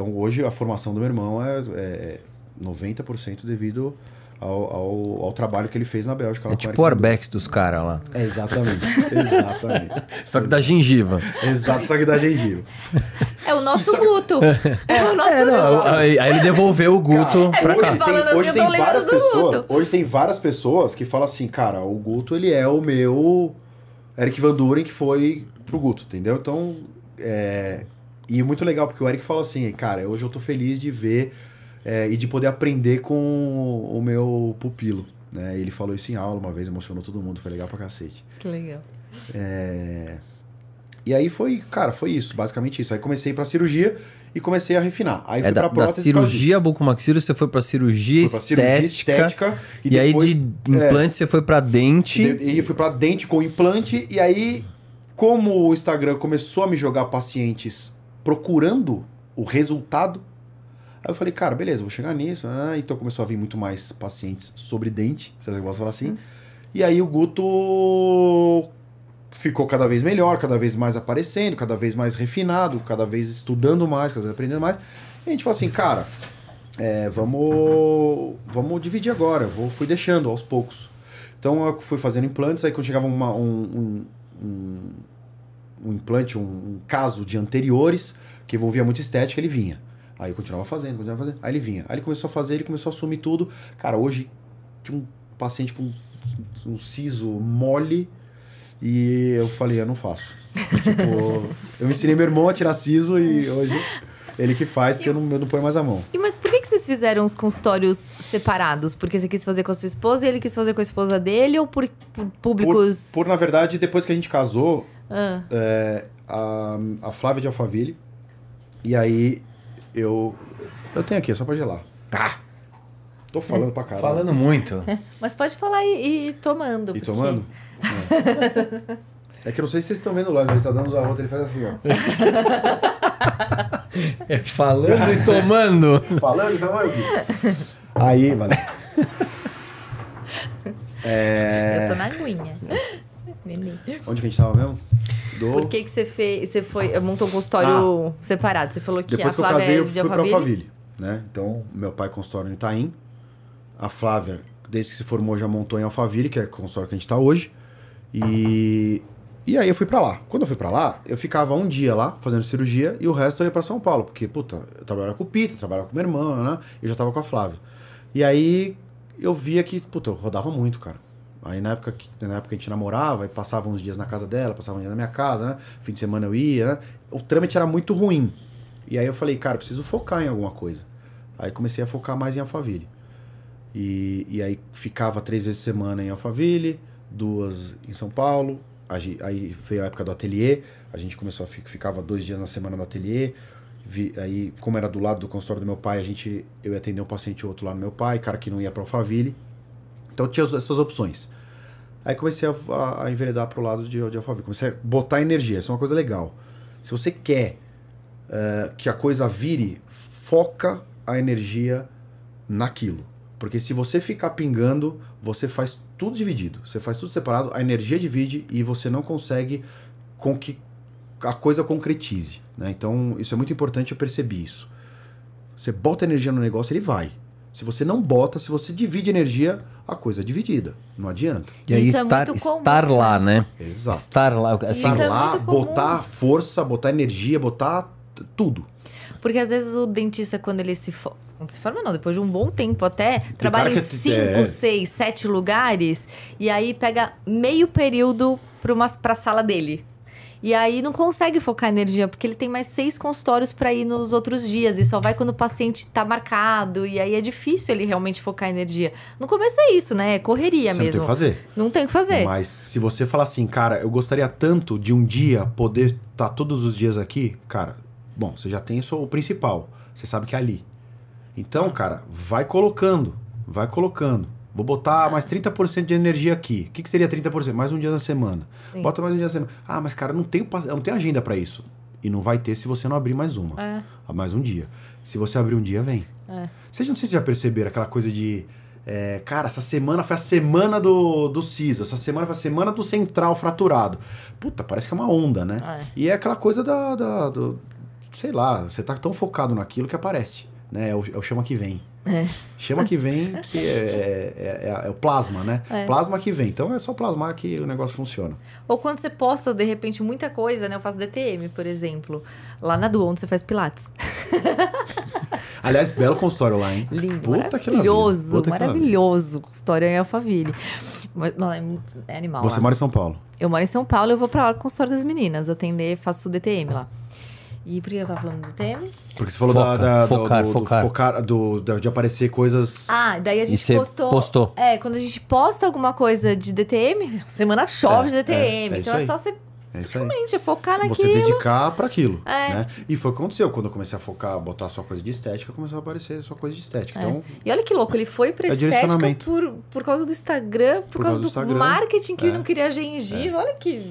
então, hoje, a formação do meu irmão é, é 90% é devido ao, ao, ao, trabalho que ele fez na Bélgica. É tipo o Arbex dos caras lá. É, exatamente. exatamente. (laughs) só que da gengiva. Exato, só que da gengiva. É o nosso Guto. (laughs) É. é, o nosso é, não, aí, aí, ele devolveu o Guto cara, pra cá. Tem, assim, hoje, tem várias pessoas, hoje tem várias pessoas que falam assim, cara, o Guto ele é o meu Eric Van Duren que foi pro Guto, entendeu? Então, é, e muito legal, porque o Eric fala assim, cara, hoje eu tô feliz de ver é, e de poder aprender com o meu pupilo. Né? Ele falou isso em aula uma vez, emocionou todo mundo, foi legal pra cacete. Que legal. É... E aí foi, cara, foi isso, basicamente isso. Aí comecei pra cirurgia e comecei a refinar. Aí é fui da, pra prótese. Da cirurgia bucomaxilo, você foi pra cirurgia, foi pra estética, estética. E, e depois, aí de é, implante é, você foi pra dente. E eu fui pra dente com implante. E aí, como o Instagram começou a me jogar pacientes procurando o resultado. Aí eu falei, cara, beleza, vou chegar nisso. Ah, então começou a vir muito mais pacientes sobre dente, vocês gostam de falar assim. Hum. E aí o Guto ficou cada vez melhor, cada vez mais aparecendo, cada vez mais refinado, cada vez estudando mais, cada vez aprendendo mais. E a gente falou assim, cara, é, vamos, vamos dividir agora. Eu vou, fui deixando aos poucos. Então eu fui fazendo implantes, aí quando chegava uma, um, um, um um implante, um, um caso de anteriores, que envolvia muita estética, ele vinha. Aí eu continuava fazendo, continuava fazendo. Aí ele vinha. Aí ele começou a fazer, ele começou a assumir tudo. Cara, hoje tinha um paciente com um, siso mole e eu falei, eu não faço. tipo, (laughs) eu ensinei meu irmão a tirar siso e (laughs) hoje ele que faz, porque eu, eu não, eu não ponho mais a mão. E mas por que, que vocês fizeram os consultórios separados? Porque você quis fazer com a sua esposa e ele quis fazer com a esposa dele ou por, por públicos. Por, por, na verdade, depois que a gente casou, ah. É, a, a Flávia de Alphaville. E aí eu. Eu tenho aqui, só pra gelar. Ah! Tô falando pra caralho. Falando muito. É, mas pode falar e, e tomando. E porque... tomando? É. é. que eu não sei se vocês estão vendo lá, ele tá dando os arrotos, ele faz assim, ó. (laughs) É falando e tomando. falando e tomando. Aí, mano. É... (laughs) Eu tô é. na aguinha. É. Onde que a gente tava mesmo? do... Por que, que você fez. Você foi, montou um consultório ah, separado? Você falou que depois a Flávia que eu é casei, é eu fui para pra Alphaville, né? Então, meu pai é consultório em Itaim. A Flávia, desde que se formou, já montou em Alphaville, que é o consultório que a gente tá hoje. E. E aí eu fui para lá. Quando eu fui para lá, eu ficava um dia lá fazendo cirurgia e o resto eu ia para São Paulo, porque puta, eu trabalhava com o Pita, trabalhava com meu irmão, né? Eu já tava com a Flávia. E aí eu via que, puta, eu rodava muito, cara. Aí na época, que, na época a gente namorava e passava uns dias na casa dela, passava um dia na minha casa, né? Fim de semana eu ia, né? O trâmite era muito ruim. E aí eu falei, cara, preciso focar em alguma coisa. Aí comecei a focar mais em Alphaville. E, e aí ficava três vezes por semana em Alphaville, duas em São Paulo. Aí veio a época do ateliê, a gente começou a ficar, ficava dois dias na semana no ateliê. Vi, aí, como era do lado do consultório do meu pai, a gente eu ia atender um paciente outro lá no meu pai, cara que não ia para Alphaville. Então eu tinha essas opções. Aí comecei a, a, a enveredar para o lado de, de Alphaville. Comecei a botar energia, isso é uma coisa legal. Se você quer uh, que a coisa vire, foca a energia naquilo. Porque se você ficar pingando, você faz tudo dividido, você faz tudo separado, a energia divide e você não consegue com que a coisa concretize. Né? Então, isso é muito importante, eu percebi isso. Você bota energia no negócio, ele vai. Se você não bota, se você divide energia, a coisa é dividida. Não adianta. E aí Isso estar, é estar lá, né? né? Exato. Estar lá. Assim, é estar Isso lá, é botar força, botar energia, botar tudo. Porque às vezes o dentista, quando ele se forma. Não se forma, não, depois de um bom tempo até, Tem trabalha em é é. cinco, é... seis, sete lugares, e aí pega meio período para uma sala dele. E aí não consegue focar energia, porque ele tem mais seis consultórios para ir nos outros dias e só vai quando o paciente tá marcado. E aí é difícil ele realmente focar energia. No começo é isso, né? É correria você mesmo. Não tem o que fazer. Não tem o que fazer. Mas se você falar assim, cara, eu gostaria tanto de um dia poder estar tá todos os dias aqui, cara, bom, você já tem o principal. Você sabe que é ali. Então, cara, vai colocando. Vai colocando. Vou botar mais 30% de energia aqui. O que, que seria 30%? Mais um dia da semana. Sim. Bota mais um dia da semana. Ah, mas cara, não tem eu não tenho agenda para isso. E não vai ter se você não abrir mais uma. É. Ah, mais um dia. Se você abrir um dia, vem. É. Vocês não sei se já perceberam aquela coisa de. É, cara, essa semana foi a semana do, do CISO, essa semana foi a semana do central fraturado. Puta, parece que é uma onda, né? É. E é aquela coisa da. da do, sei lá, você tá tão focado naquilo que aparece. Né? É o, é o chama que vem. É. Chama que vem, que é, é, é, é o plasma, né? É. Plasma que vem. Então é só plasmar que o negócio funciona. Ou quando você posta, de repente, muita coisa, né? Eu faço DTM, por exemplo. Lá na Duon onde você faz Pilates. (laughs) Aliás, belo consultório lá, hein? Lindo. Puta maravilhoso, Puta maravilhoso. Consultório em Alphaville. Não, é, é animal. Você lá. mora em São Paulo? Eu moro em São Paulo, eu vou pra lá com o consultório das meninas, atender, faço DTM lá. E por que eu tava tá falando do DTM, Porque você falou Foca, da, da, focar, do, do, focar. focar do, de aparecer coisas. Ah, daí a gente postou, postou. É, quando a gente posta alguma coisa de DTM, (laughs) semana chove é, de DTM. É, é então é só você é Realmente, é focar naquilo. Você dedicar para aquilo. É. Né? E foi o que aconteceu. Quando eu comecei a focar, botar sua coisa de estética, começou a aparecer sua coisa de estética. É. Então, e olha que louco, ele foi pra é estética por, por causa do Instagram, por, por causa, causa, do, do marketing que ele é. não queria gengiva. É. Olha que.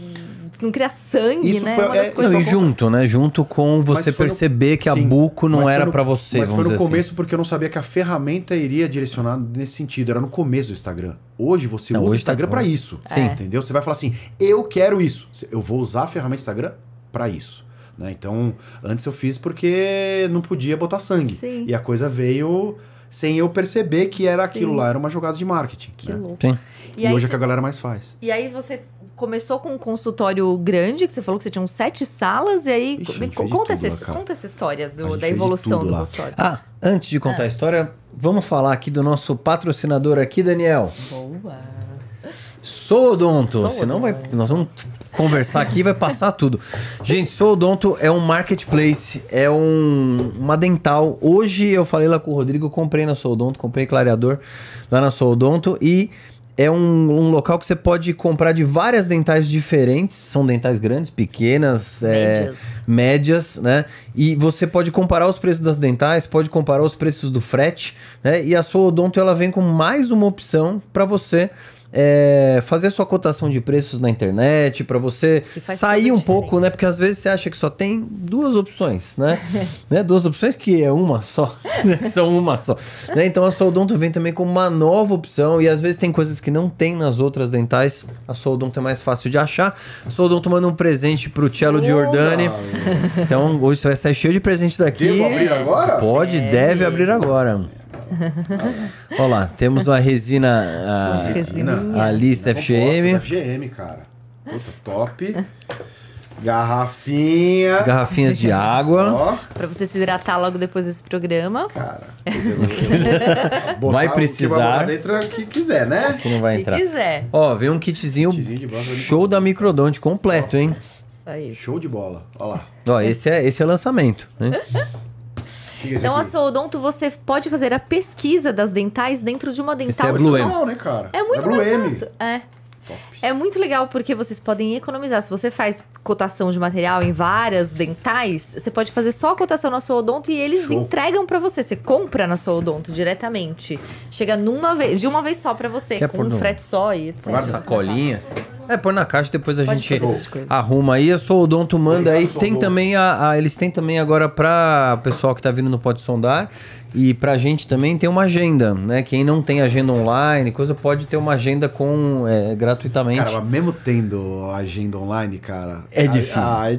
Não queria sangue, Isso né? Foi, é, não, e junto, né? Junto com você perceber no... que a buco não era para você. Mas foi no assim. começo assim. porque eu não sabia que a ferramenta iria direcionar nesse sentido. Era no começo do Instagram. Hoje você não, usa o tá Instagram tá para isso. Sim. É. Entendeu? Você vai falar assim: eu quero isso. Eu vou usar a ferramenta Instagram para isso. Né? Então, antes eu fiz porque não podia botar sangue. Sim. E a coisa veio sem eu perceber que era Sim. aquilo lá, era uma jogada de marketing. Que né? louco. Sim. E, e hoje é é que a galera mais faz. E aí você começou com um consultório grande, que você falou que você tinha uns sete salas, e aí. Ixi, conta, essa, lá, conta essa história do, da evolução do consultório. Ah, antes de contar ah. a história, vamos falar aqui do nosso patrocinador aqui, Daniel. Boa. Sou odonto, Sou senão vai, nós vamos conversar aqui vai passar tudo. Gente, Sou Odonto é um marketplace, é um, uma dental. Hoje eu falei lá com o Rodrigo, comprei na Sou Odonto, comprei clareador lá na Sou Odonto e é um, um, local que você pode comprar de várias dentais diferentes. São dentais grandes, pequenas, é, médias. É, médias, né? E você pode comparar os preços das dentais, pode comparar os preços do frete, né? E a sua odonto ela vem com mais uma opção para você é, fazer sua cotação de preços na internet, para você sair um pouco, né? Porque às vezes você acha que só tem duas opções, né? (laughs) né? Duas opções que é uma só, (laughs) né? são uma só. Né? Então a Soldonto vem também com uma nova opção e às vezes tem coisas que não tem nas outras dentais. A Soldonto é mais fácil de achar. A Soldonto manda um presente pro Cello oh, de Jordani. Então hoje você vai sair cheio de presente daqui. Devo abrir agora? Pode, é. deve abrir agora. Olha lá, temos a resina. A, resina. A Alice FGM. FGM, cara. Puta, top. Garrafinha. Garrafinhas de água. para Pra você se hidratar logo depois desse programa. Cara, vai precisar. Vai dentro é que quiser, né? Que não vai entrar. quiser. Ó, vem um kitzinho, kitzinho show da Microdonte completo, hein? Aí. Show de bola. Olha lá. Ó, esse é, esse é lançamento, né? (laughs) Então, a sua odonto, você pode fazer a pesquisa das dentais dentro de uma dental. Isso é Blue M. Não, é né, cara? É muito é Blue mais M. fácil. É. Top. É muito legal porque vocês podem economizar. Se você faz cotação de material em várias dentais, você pode fazer só a cotação na sua odonto e eles Show. entregam para você. Você compra na sua odonto diretamente. Chega numa vez, de uma vez só para você, Quer com um frete só e etc. Uma sacolinha. É, põe na caixa, depois a gente arruma aí. A sua Odonto manda aí. Tem também a, a, Eles têm também agora para o pessoal que está vindo no Pode Sondar. E pra gente também tem uma agenda, né? Quem não tem agenda online, coisa, pode ter uma agenda com é, gratuitamente. Exatamente. Cara, mas mesmo tendo agenda online, cara. É difícil. A, a, a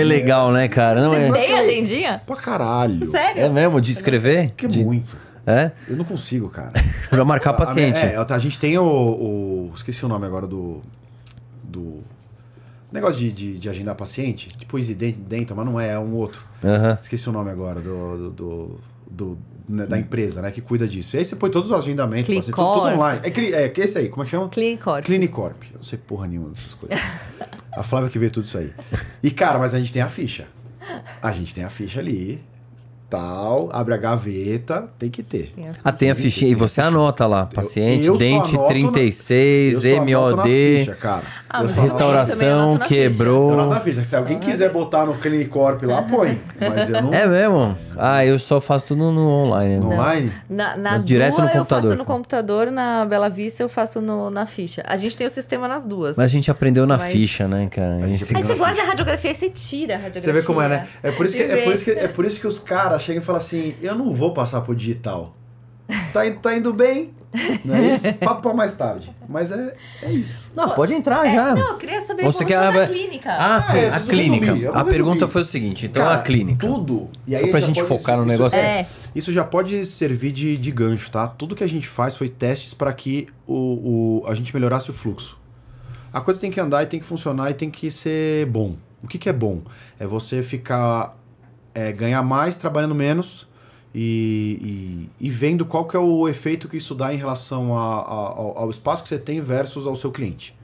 é legal, né, cara? Não, Você é... tem agendinha? Pra caralho. Sério? É mesmo? De escrever? Que de... muito. É? Eu não consigo, cara. (laughs) pra marcar a, ah, paciente. A, é, é, a gente tem o, o, Esqueci o nome agora do. Do. Negócio de, de, de agendar paciente. Tipo, Easy dentro, mas não é, é um outro. Uh -huh. Esqueci o nome agora do, do, do, do né, da empresa, né, que cuida disso. E aí você põe todos os agendamentos, você tudo, tudo, online. É, cli, é, é, esse aí, como é que chama? Clinicorp. Clinicorp. Eu não sei porra nenhuma dessas coisas. a Flávia que vê tudo isso aí. E, cara, mas a gente tem a ficha. A gente tem a ficha ali tal, abre a gaveta, tem que ter. Tem ah, tem a fichinha. E você anota lá, paciente, eu, eu dente 36, na, MOD, ficha, cara. Ah, restauração, quebrou. Eu ficha. Se alguém ah, quiser é. botar no Clinicorp lá, põe. Mas eu não... É mesmo? Ah, eu só faço tudo no online. No online? Na, na direto no computador. eu faço no computador, na Bela Vista eu faço no, na ficha. A gente tem o sistema nas duas. Mas a gente aprendeu na Mas... ficha, né, cara? A gente a gente aí você guarda a radiografia e você tira a radiografia. Você vê como é, né? É por isso que, é por isso que, é por isso que os caras chega e fala assim: eu não vou passar pro digital. Tá, tá indo bem, não é isso? (laughs) Papo pra mais tarde. Mas é, é isso. Não, pode entrar é, já. Não, eu queria saber Você como quer a... clínica. Ah, ah sim, a clínica. Resumir, a resumir. pergunta foi o seguinte, então Cara, a clínica. Tudo. E aí Só pra gente focar isso, no negócio. Isso, é. isso já pode servir de, de gancho, tá? Tudo que a gente faz foi testes para que o, o, a gente melhorasse o fluxo. A coisa tem que andar e tem que funcionar e tem que ser bom. O que, que é bom? É você ficar é, ganhar mais trabalhando menos e, e, e, vendo qual que é o efeito que isso dá em relação a, a, ao, ao espaço que você tem versus ao seu cliente.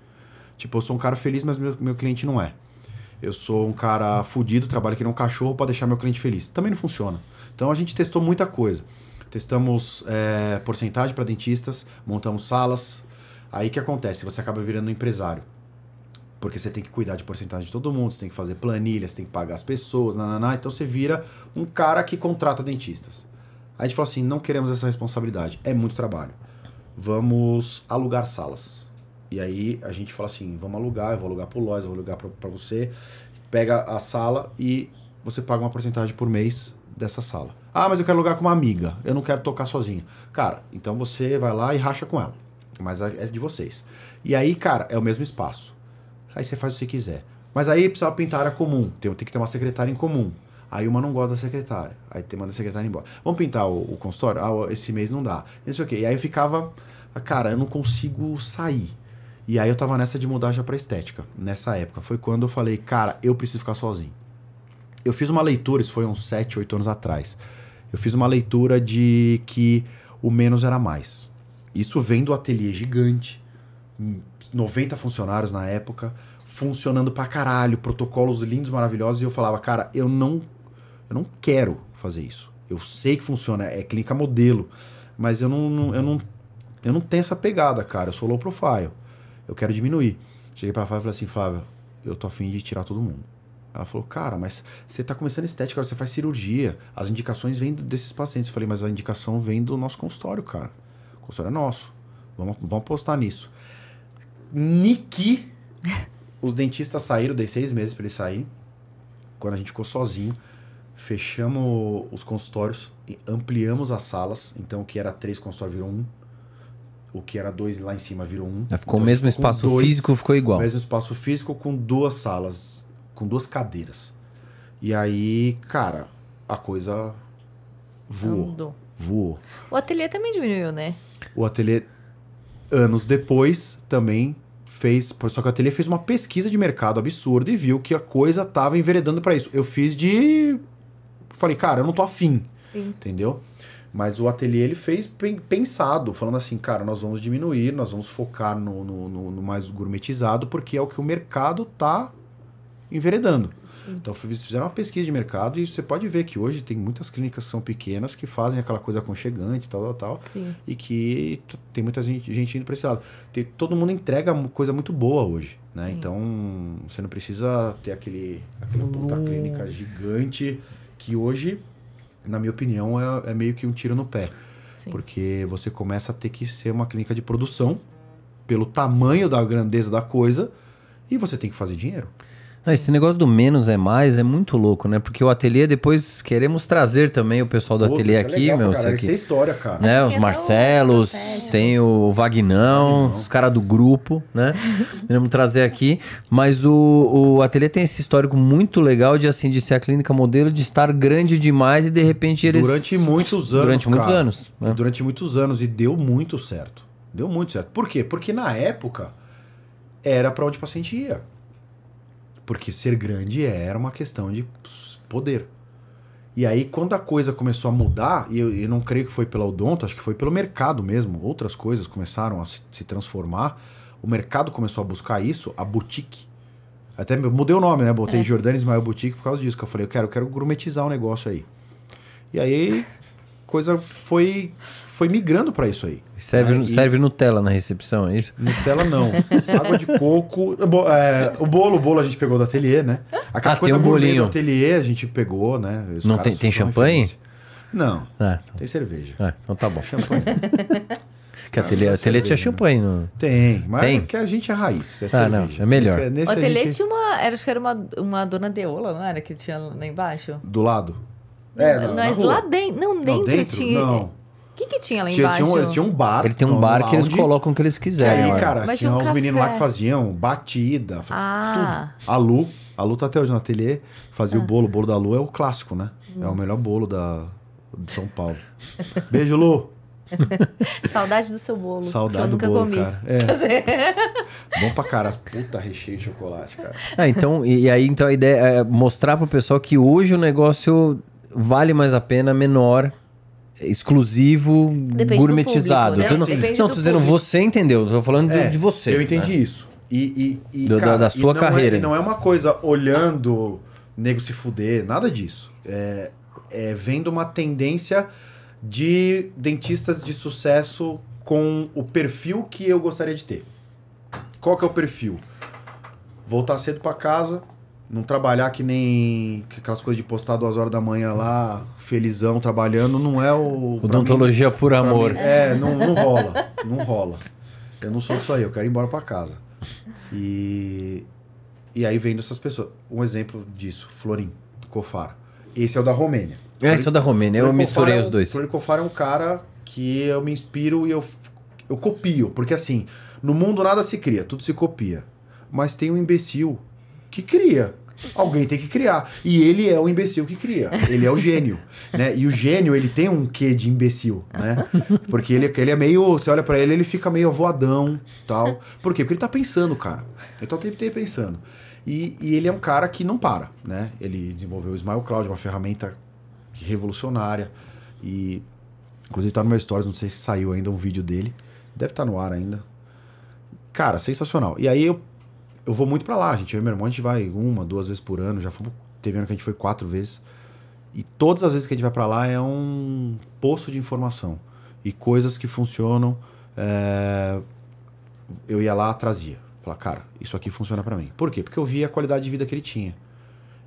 Tipo, eu sou um cara feliz, mas meu, meu cliente não é. Eu sou um cara fudido, trabalho que nem um cachorro para deixar meu cliente feliz. Também não funciona. Então a gente testou muita coisa. Testamos é, porcentagem para dentistas, montamos salas. Aí que acontece? Você acaba virando um empresário. Porque você tem que cuidar de porcentagem de todo mundo, você tem que fazer planilhas, tem que pagar as pessoas, nananá. Então você vira um cara que contrata dentistas. Aí a gente falou assim: não queremos essa responsabilidade, é muito trabalho. Vamos alugar salas. E aí a gente fala assim: vamos alugar, eu vou alugar pro Lois, eu vou alugar para você. Pega a sala e você paga uma porcentagem por mês dessa sala. Ah, mas eu quero alugar com uma amiga, eu não quero tocar sozinho. Cara, então você vai lá e racha com ela. Mas é, é de vocês. E aí, cara, é o mesmo espaço. Aí você faz o que quiser. Mas aí precisava pintar a comum. Tem, tem que ter uma secretária em comum. Aí uma não gosta da secretária. Aí tem, manda a secretária embora. Vamos pintar o, o consultório? Ah, esse mês não dá. Não sei o quê. E aí eu ficava, cara, eu não consigo sair. E aí eu tava nessa de mudar já pra estética, nessa época. Foi quando eu falei, cara, eu preciso ficar sozinho. Eu fiz uma leitura, isso foi uns 7, 8 anos atrás. Eu fiz uma leitura de que o menos era mais. Isso vem do ateliê gigante, 90 funcionários na época, funcionando pra caralho, protocolos lindos, maravilhosos, e eu falava, cara, eu não, eu não quero fazer isso. Eu sei que funciona, é clínica modelo, mas eu não, não eu não, eu não tenho essa pegada, cara. Eu sou low profile. Eu quero diminuir. Cheguei pra Flávia e falei assim, Flávia, eu tô afim de tirar todo mundo. Ela falou, cara, mas você tá começando estética, você faz cirurgia. As indicações vêm desses pacientes. Eu falei, mas a indicação vem do nosso consultório, cara. O consultório é nosso. Vamos, vamos apostar nisso. Niki. Os dentistas saíram, dei seis meses para ele sair. Quando a gente ficou sozinho, fechamos os consultórios, ampliamos as salas. Então, o que era três consultórios virou um. O que era dois lá em cima virou um. É, ficou então, o mesmo espaço dois, físico, ficou igual. O mesmo espaço físico com duas salas, com duas cadeiras. E aí, cara, a coisa voou. Andou. Voou. O ateliê também diminuiu, né? O ateliê anos depois, também fez. Só que o Ateliê fez uma pesquisa de mercado absurda e viu que a coisa tava enveredando para isso. Eu fiz de. Falei, cara, eu não tô afim. Sim. Entendeu? Mas o ateliê ele fez pensado, falando assim, cara, nós vamos diminuir, nós vamos focar no, no, no mais gourmetizado, porque é o que o mercado tá enveredando. Então fizeram uma pesquisa de mercado e você pode ver que hoje tem muitas clínicas que são pequenas que fazem aquela coisa aconchegante, tal, tal, tal. Sim. E que tem muita gente, gente indo para esse lado. Tem, todo mundo entrega coisa muito boa hoje. Né? Então você não precisa ter aquele, aquela uh. puta clínica gigante que hoje, na minha opinião, é, é meio que um tiro no pé. Sim. Porque você começa a ter que ser uma clínica de produção pelo tamanho da grandeza da coisa e você tem que fazer dinheiro. Não, esse negócio do menos é mais é muito louco, né? Porque o ateliê depois queremos trazer também o pessoal do ateliê aqui, meu. Cara, aqui. Isso é, é história, cara. Né? Os Marcelos, né? tem o Vagnão, os caras do grupo, né? (laughs) queremos trazer aqui. Mas o, o ateliê tem esse histórico muito legal de assim, de ser a clínica modelo, de estar grande demais e de repente eles. Durante muitos anos. Durante muitos cara. anos. Né? Durante muitos anos. E deu muito certo. Deu muito certo. Por quê? Porque na época era para onde o paciente ia. Porque ser grande é, era uma questão de poder. E aí, quando a coisa começou a mudar, e eu, eu, não creio que foi pela Odonto, acho que foi pelo mercado mesmo, outras coisas começaram a se, se transformar, o mercado começou a buscar isso, a boutique. Até mudei o nome, né? Botei é. Jordana Ismael Boutique por causa disso, que eu falei, eu quero, eu quero gourmetizar o um negócio aí. E aí coisa foi foi migrando para isso aí. Serve, né? serve e... Nutella na recepção, é isso? Nutella não. Água de coco. é, o bolo, o bolo a gente pegou do ateliê, né? Ah, Aquela ah, coisa tem um bolinho. do ateliê a gente pegou, né? Os não tem, tem champanhe? Não. Ah, tem então. cerveja. Ah, então tá bom. Champanhe. (laughs) Que a telha, ah, tinha né? champanhe. não Tem, mas tem? É que a gente é raiz. É ah, cerveja. não, é melhor. É- nesse, nesse gente... tinha uma. Era, acho que era uma, uma dona Deola, não era? Que tinha lá embaixo? Do lado. É, é, não, nós lá dentro. Não, dentro, não, dentro tinha. Não. O que, que tinha lá tinha, embaixo? Tinha um, tinha um bar. Ele tem um, um bar que eles colocam o que eles quiserem. aí, cara, Mas tinha um uns meninos lá que faziam batida, ah. tudo. A Lu, a Lu tá até hoje no ateliê, fazia ah. o bolo. O bolo da Lu é o clássico, né? Hum. É o hum. melhor bolo da, de São Paulo. Beijo, Lu! (laughs) Saudade do seu bolo. Saudade do bolo, comi. cara. É. (laughs) Bom pra caras, puta recheio de chocolate, cara. Ah, então, e, e aí então a ideia é mostrar pro pessoal que hoje o negócio vale mais a pena, menor, exclusivo, Depende gourmetizado. público, né? não, não, tô dizendo, você entendeu, tô falando é, de, você. Eu entendi né? isso. E, e, e Do, cara, da, da, sua é- e carreira. É, não é uma coisa olhando nego se fuder, nada disso. É, é vendo uma tendência de dentistas de sucesso com o perfil que eu gostaria de ter. Qual que é o perfil? Voltar cedo para casa, não trabalhar que nem aquelas coisas de postar duas horas da manhã lá, felizão, trabalhando, não é o. Odontologia mim, por amor. Mim, é, não, não rola. Não rola. Eu não sou isso aí, eu quero ir embora para casa. E. E aí vendo essas pessoas. Um exemplo disso, Florim Cofar. Esse é o da Romênia. É, esse é o da Romênia, Florin eu misturei é um, os dois. Florim Cofar é um cara que eu me inspiro e eu, eu copio, porque assim, no mundo nada se cria, tudo se copia. Mas tem um imbecil que cria. Alguém tem que criar. E ele é o imbecil que cria. Ele é o gênio. (laughs) né? E o gênio, ele tem um quê de imbecil, né? Porque ele, ele é meio. Você olha para ele, ele fica meio avoadão tal. Por quê? Porque ele tá pensando, cara. Ele tá o tempo inteiro pensando. E, e ele é um cara que não para, né? Ele desenvolveu o Smile Cloud, uma ferramenta revolucionária. E. Inclusive tá no meu stories, não sei se saiu ainda um vídeo dele. Deve estar tá no ar ainda. Cara, sensacional. E aí eu eu vou muito para lá, gente. Eu e meu irmão, a gente vai uma, duas vezes por ano. Já fomos, teve ano que a gente foi quatro vezes. E todas as vezes que a gente vai para lá é um poço de informação. E coisas que funcionam. É... eu ia lá, trazia. Falar, cara, isso aqui funciona para mim. Por quê? Porque eu via a qualidade de vida que ele tinha.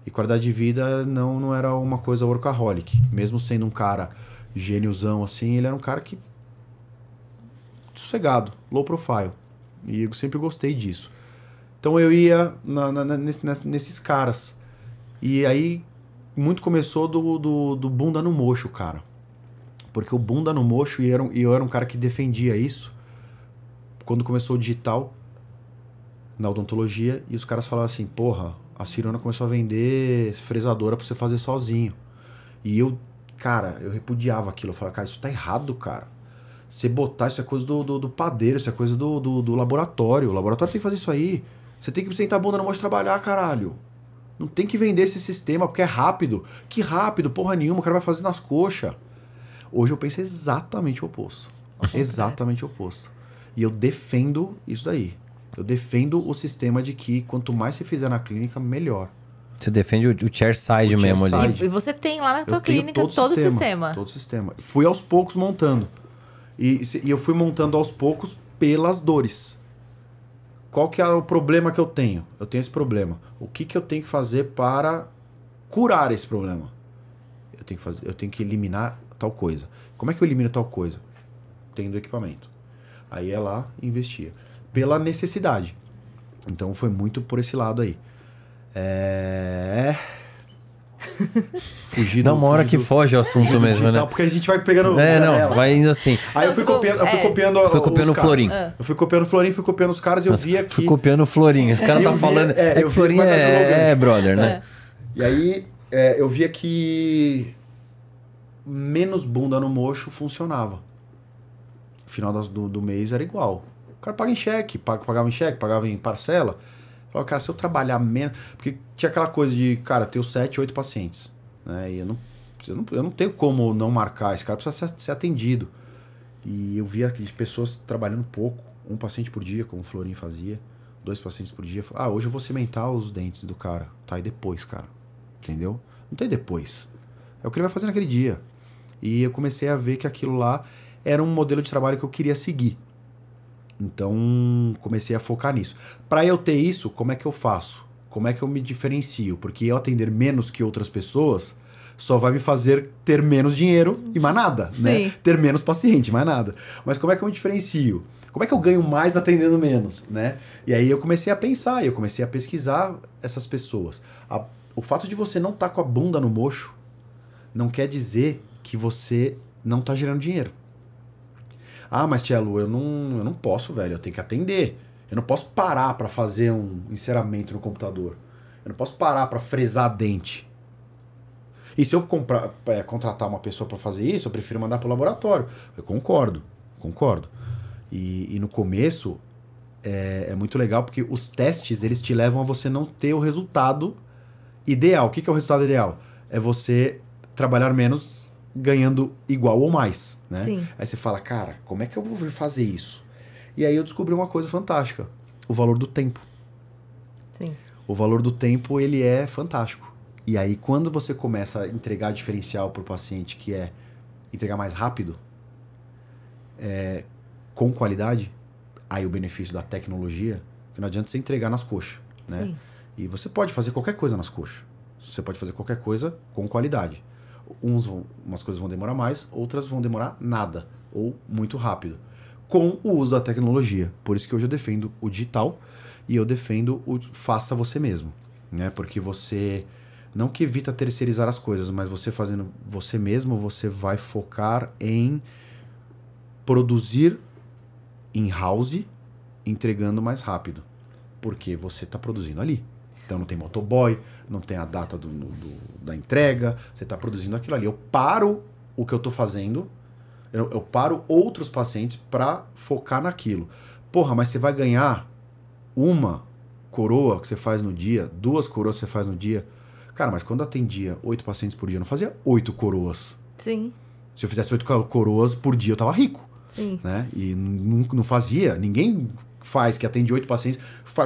E qualidade de vida não, não era uma coisa workaholic. Mesmo sendo um cara gêniozão assim, ele era um cara que. sossegado, low profile. E eu sempre gostei disso. Então eu ia na, na, nesses caras. E aí muito começou do, do, do bunda no mocho, cara. Porque o bunda no mocho, e, era, e eu era um cara que defendia isso, quando começou o digital, na odontologia, e os caras falavam assim, porra, a Cirona começou a vender fresadora pra você fazer sozinho. E eu, cara, eu repudiava aquilo. Eu falava, cara, isso tá errado, cara. Você botar, isso é coisa do, do, do padeiro, isso é coisa do, do, do laboratório. O laboratório tem que fazer isso aí. Você tem que sentar a bunda no mostro trabalhar, caralho. Não tem que vender esse sistema porque é rápido. Que rápido, porra nenhuma, o cara vai fazer nas coxas. Hoje eu penso exatamente o oposto. (laughs) exatamente o oposto. E eu defendo isso daí. Eu defendo o sistema de que quanto mais se fizer na clínica, melhor. Você defende o, o chairside mesmo chair ali. E, você tem lá na sua clínica todo, todo sistema, o sistema. Todo o sistema. Fui aos poucos montando. E, e eu fui montando aos poucos pelas dores qual que é o problema que eu tenho? Eu tenho esse problema. O que, que eu tenho que fazer para curar esse problema? Eu tenho que fazer, eu tenho que eliminar tal coisa. Como é que eu elimino tal coisa? Tendo equipamento. Aí é lá investia pela necessidade. Então foi muito por esse lado aí. É Fugir Dá uma hora que foge o assunto mesmo, né? digital, né? Porque a gente vai pegando. É, não, vai indo assim. Aí eu fui copiando. Eu fui é, copiando, é. fui copiando o Florim. Ah. Eu fui copiando o Florim, fui copiando os caras e eu via que Fui copiando o Florim. Os caras tá falando. É, é que Florim é, é, é, brother, né? É. E aí é, eu via que menos bunda no mocho funcionava. No final do, do mês era igual. O cara paga em cheque, pagava em cheque, pagava em parcela. Falei, cara, se eu trabalhar menos. Porque tinha aquela coisa de, cara, tenho sete, oito pacientes. Né? E eu não, eu, não, eu não tenho como não marcar. Esse cara precisa ser, ser atendido. E eu via aquelas pessoas trabalhando pouco, um paciente por dia, como o Florim fazia, dois pacientes por dia. Ah, hoje eu vou cimentar os dentes do cara. Tá, e depois, cara. Entendeu? Não tem depois. É o que ele vai fazer naquele dia. E eu comecei a ver que aquilo lá era um modelo de trabalho que eu queria seguir. Então comecei a focar nisso. Para eu ter isso, como é que eu faço? Como é que eu me diferencio? Porque eu atender menos que outras pessoas só vai me fazer ter menos dinheiro e mais nada, né? Sim. né? Ter menos paciente, mais nada. Mas como é que eu me diferencio? Como é que eu ganho mais atendendo menos, né? E aí eu comecei a pensar, eu comecei a pesquisar essas pessoas. A, o fato de você não estar tá com a bunda no mocho não quer dizer que você não está gerando dinheiro. Ah, mas tia Lu, eu não, eu não posso, velho, eu tenho que atender. Eu não posso parar para fazer um enceramento no computador. Eu não posso parar para fresar dente. E se eu comprar, é, contratar uma pessoa para fazer isso, eu prefiro mandar para o laboratório. Eu concordo, concordo. E, e no começo é, é, muito legal porque os testes eles te levam a você não ter o resultado ideal. O que, que é o resultado ideal? É você trabalhar menos ganhando igual ou mais, né? Sim. Aí você fala, cara, como é que eu vou fazer isso? E aí eu descobri uma coisa fantástica, o valor do tempo. Sim. O valor do tempo, ele é fantástico. E aí quando você começa a entregar diferencial para o paciente, que é entregar mais rápido, é, com qualidade, aí o benefício da tecnologia, que não adianta você entregar nas coxas, né? Sim. E você pode fazer qualquer coisa nas coxas. Você pode fazer qualquer coisa com qualidade uns vão, umas coisas vão demorar mais, outras vão demorar nada ou muito rápido, com o uso da tecnologia. Por isso que hoje eu defendo o digital e eu defendo o faça você mesmo, né? Porque você não que evita terceirizar as coisas, mas você fazendo você mesmo, você vai focar em produzir in house, entregando mais rápido, porque você está produzindo ali. Então não tem motoboy, não tem a data do, do, da entrega, você está produzindo aquilo ali. Eu paro o que eu estou fazendo, eu, eu paro outros pacientes para focar naquilo. Porra, mas você vai ganhar uma coroa que você faz no dia, duas coroas que você faz no dia. Cara, mas quando eu atendia oito pacientes por dia, eu não fazia oito coroas. Sim. Se eu fizesse oito coroas por dia, eu tava rico. Sim. Né? E não, não fazia, ninguém faz, que atende oito pacientes,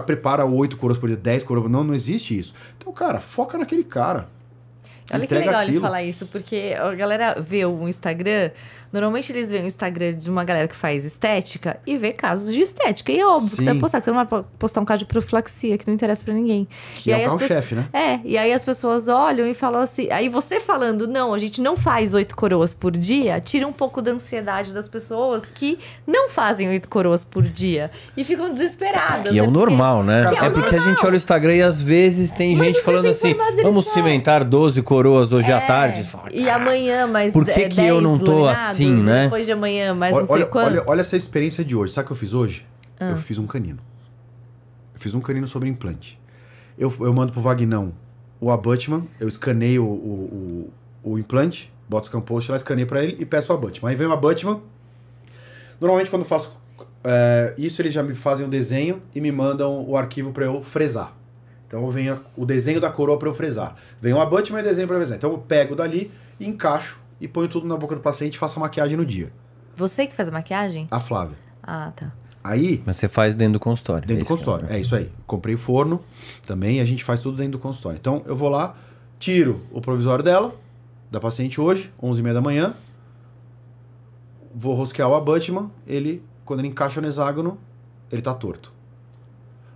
prepara oito coroas por dia, dez coroas. Não, não existe isso. Então, cara, foca naquele cara. Olha que legal aquilo. ele falar isso, porque a galera vê o Instagram Normalmente eles veem o Instagram de uma galera que faz estética e vê casos de estética. E é óbvio Sim. que você vai postar, que você não vai postar um caso de profilaxia que não interessa para ninguém. Que e é aí o chefe, né? É, e aí as pessoas olham e falam assim. Aí você falando, não, a gente não faz oito coroas por dia, tira um pouco da ansiedade das pessoas que não fazem oito coroas por dia e ficam desesperadas. Que é o né? normal, né? É, é, porque a gente olha o Instagram e às vezes tem mas gente falando assim: vamos cimentar 12 coroas hoje é. à tarde. Fala, e amanhã mais Por que, que eu não tô assim? assim, né? Depois de amanhã, mais olha, não sei olha, quando. Olha, olha essa experiência de hoje. Sabe o que eu fiz hoje? Ah. Eu fiz um canino. Eu fiz um canino sobre implante. Eu, eu mando pro Vagnão o abutman, eu escaneio o, o, o, o implante, boto o post, lá, escaneio para ele e peço o abutman. Aí vem o abutman. Normalmente quando eu faço é, isso, eles já me fazem o um desenho e me mandam o arquivo para eu fresar. Então vem o desenho da coroa para eu fresar. Vem o abutman e o desenho para eu fresar. Então eu pego dali e encaixo e ponho tudo na boca do paciente e faço a maquiagem no dia. Você que faz a maquiagem? A Flávia. Ah, tá. Aí. Mas você faz dentro do consultório. Dentro é do consultório, é isso aí. Comprei forno também a gente faz tudo dentro do consultório. Então eu vou lá, tiro o provisório dela, da paciente hoje, 11h30 da manhã. Vou rosquear o abutman, ele, quando ele encaixa no hexágono, ele tá torto.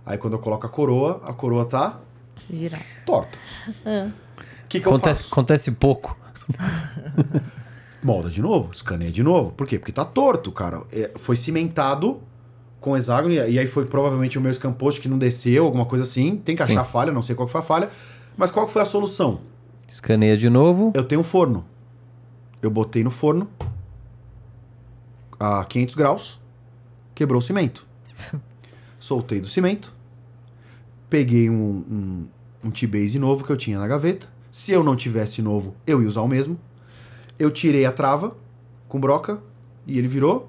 Aí quando eu coloco a coroa, a coroa tá. Girar. Torta. O ah. que, que Conte eu faço? Acontece pouco. (laughs) Molda de novo, escaneia de novo. Por quê? Porque tá torto, cara. É, foi cimentado com hexágono, e aí foi provavelmente o meu escamposto que não desceu, alguma coisa assim. Tem que achar Sim. a falha, não sei qual foi a falha. Mas qual foi a solução? Escaneia de novo. Eu tenho um forno. Eu botei no forno a 500 graus, quebrou o cimento. (laughs) Soltei do cimento, peguei um, um, um T-Base novo que eu tinha na gaveta, se eu não tivesse novo, eu ia usar o mesmo. Eu tirei a trava com broca e ele virou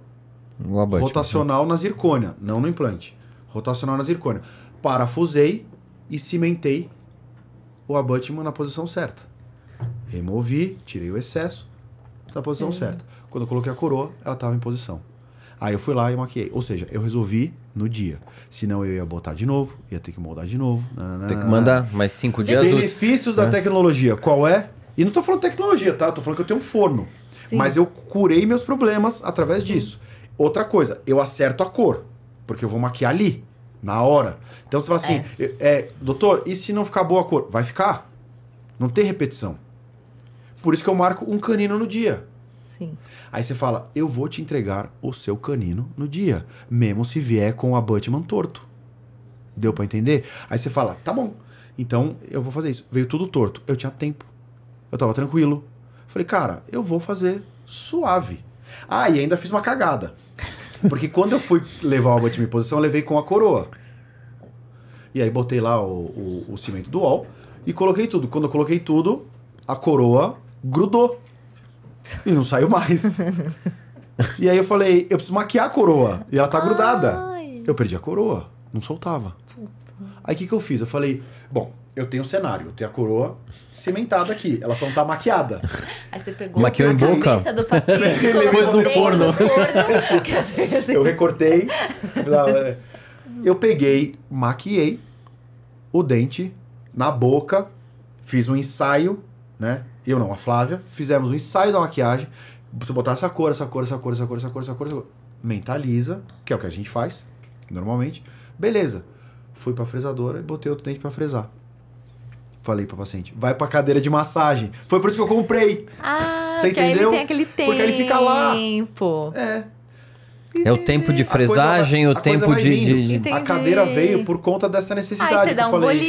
Labante, rotacional na zircônia, não no implante. Rotacional na zircônia. Parafusei e cimentei o abutment na posição certa. Removi, tirei o excesso da posição é. certa. Quando eu coloquei a coroa, ela estava em posição. Aí eu fui lá e maquiei. Ou seja, eu resolvi no dia. Senão eu ia botar de novo, ia ter que moldar de novo. Né, né, tem que né. mandar mais cinco dias. Os benefícios né? da tecnologia, qual é? E não tô falando tecnologia, tá? tô falando que eu tenho um forno. Sim. Mas eu curei meus problemas através Sim. disso. Outra coisa, eu acerto a cor, porque eu vou maquiar ali, na hora. Então você fala assim, é. é doutor, e se não ficar boa a cor? Vai ficar. Não tem repetição. Por isso que eu marco um canino no dia. Sim. Aí você fala, eu vou te entregar o seu canino no dia, mesmo se vier com o abutment torto. Deu para entender? Aí você fala, tá bom, então eu vou fazer isso. Veio tudo torto, eu tinha tempo, eu tava tranquilo. Falei, cara, eu vou fazer suave. Ah, e ainda fiz uma cagada. Porque quando eu fui levar o abutment em posição, eu levei com a coroa. E aí botei lá o, o, o cimento do UOL e coloquei tudo. Quando eu coloquei tudo, a coroa grudou. E não saiu mais. e aí eu falei, eu preciso maquiar a coroa. E ela tá Ai. grudada. Eu perdi a coroa, não soltava. Puta. Aí o que, que eu fiz? Eu falei, bom, eu tenho o um cenário, eu tenho a coroa cimentada aqui, ela só não tá maquiada. Aí você pegou Maquiou a em boca. cabeça do paciente, (laughs) depois no forno. No forno eu recortei, (laughs) ah, é. eu peguei, maquiei o dente na boca, fiz um ensaio, né? eu não, a Flávia, fizemos um ensaio da maquiagem. Você botar essa cor, essa cor, essa cor, essa cor, essa cor, essa cor, essa cor. Mentaliza, que é o que a gente faz normalmente. Beleza. Fui pra fresadora e botei outro dente para fresar. Falei pra paciente, vai pra cadeira de massagem. Foi por isso que eu comprei. Ah, (laughs) Você entendeu? ele tem aquele tempo. Porque ele fica lá. É. É o tempo de fresagem, o tempo de. de... A cadeira veio por conta dessa necessidade. Aí você dá um bolinho.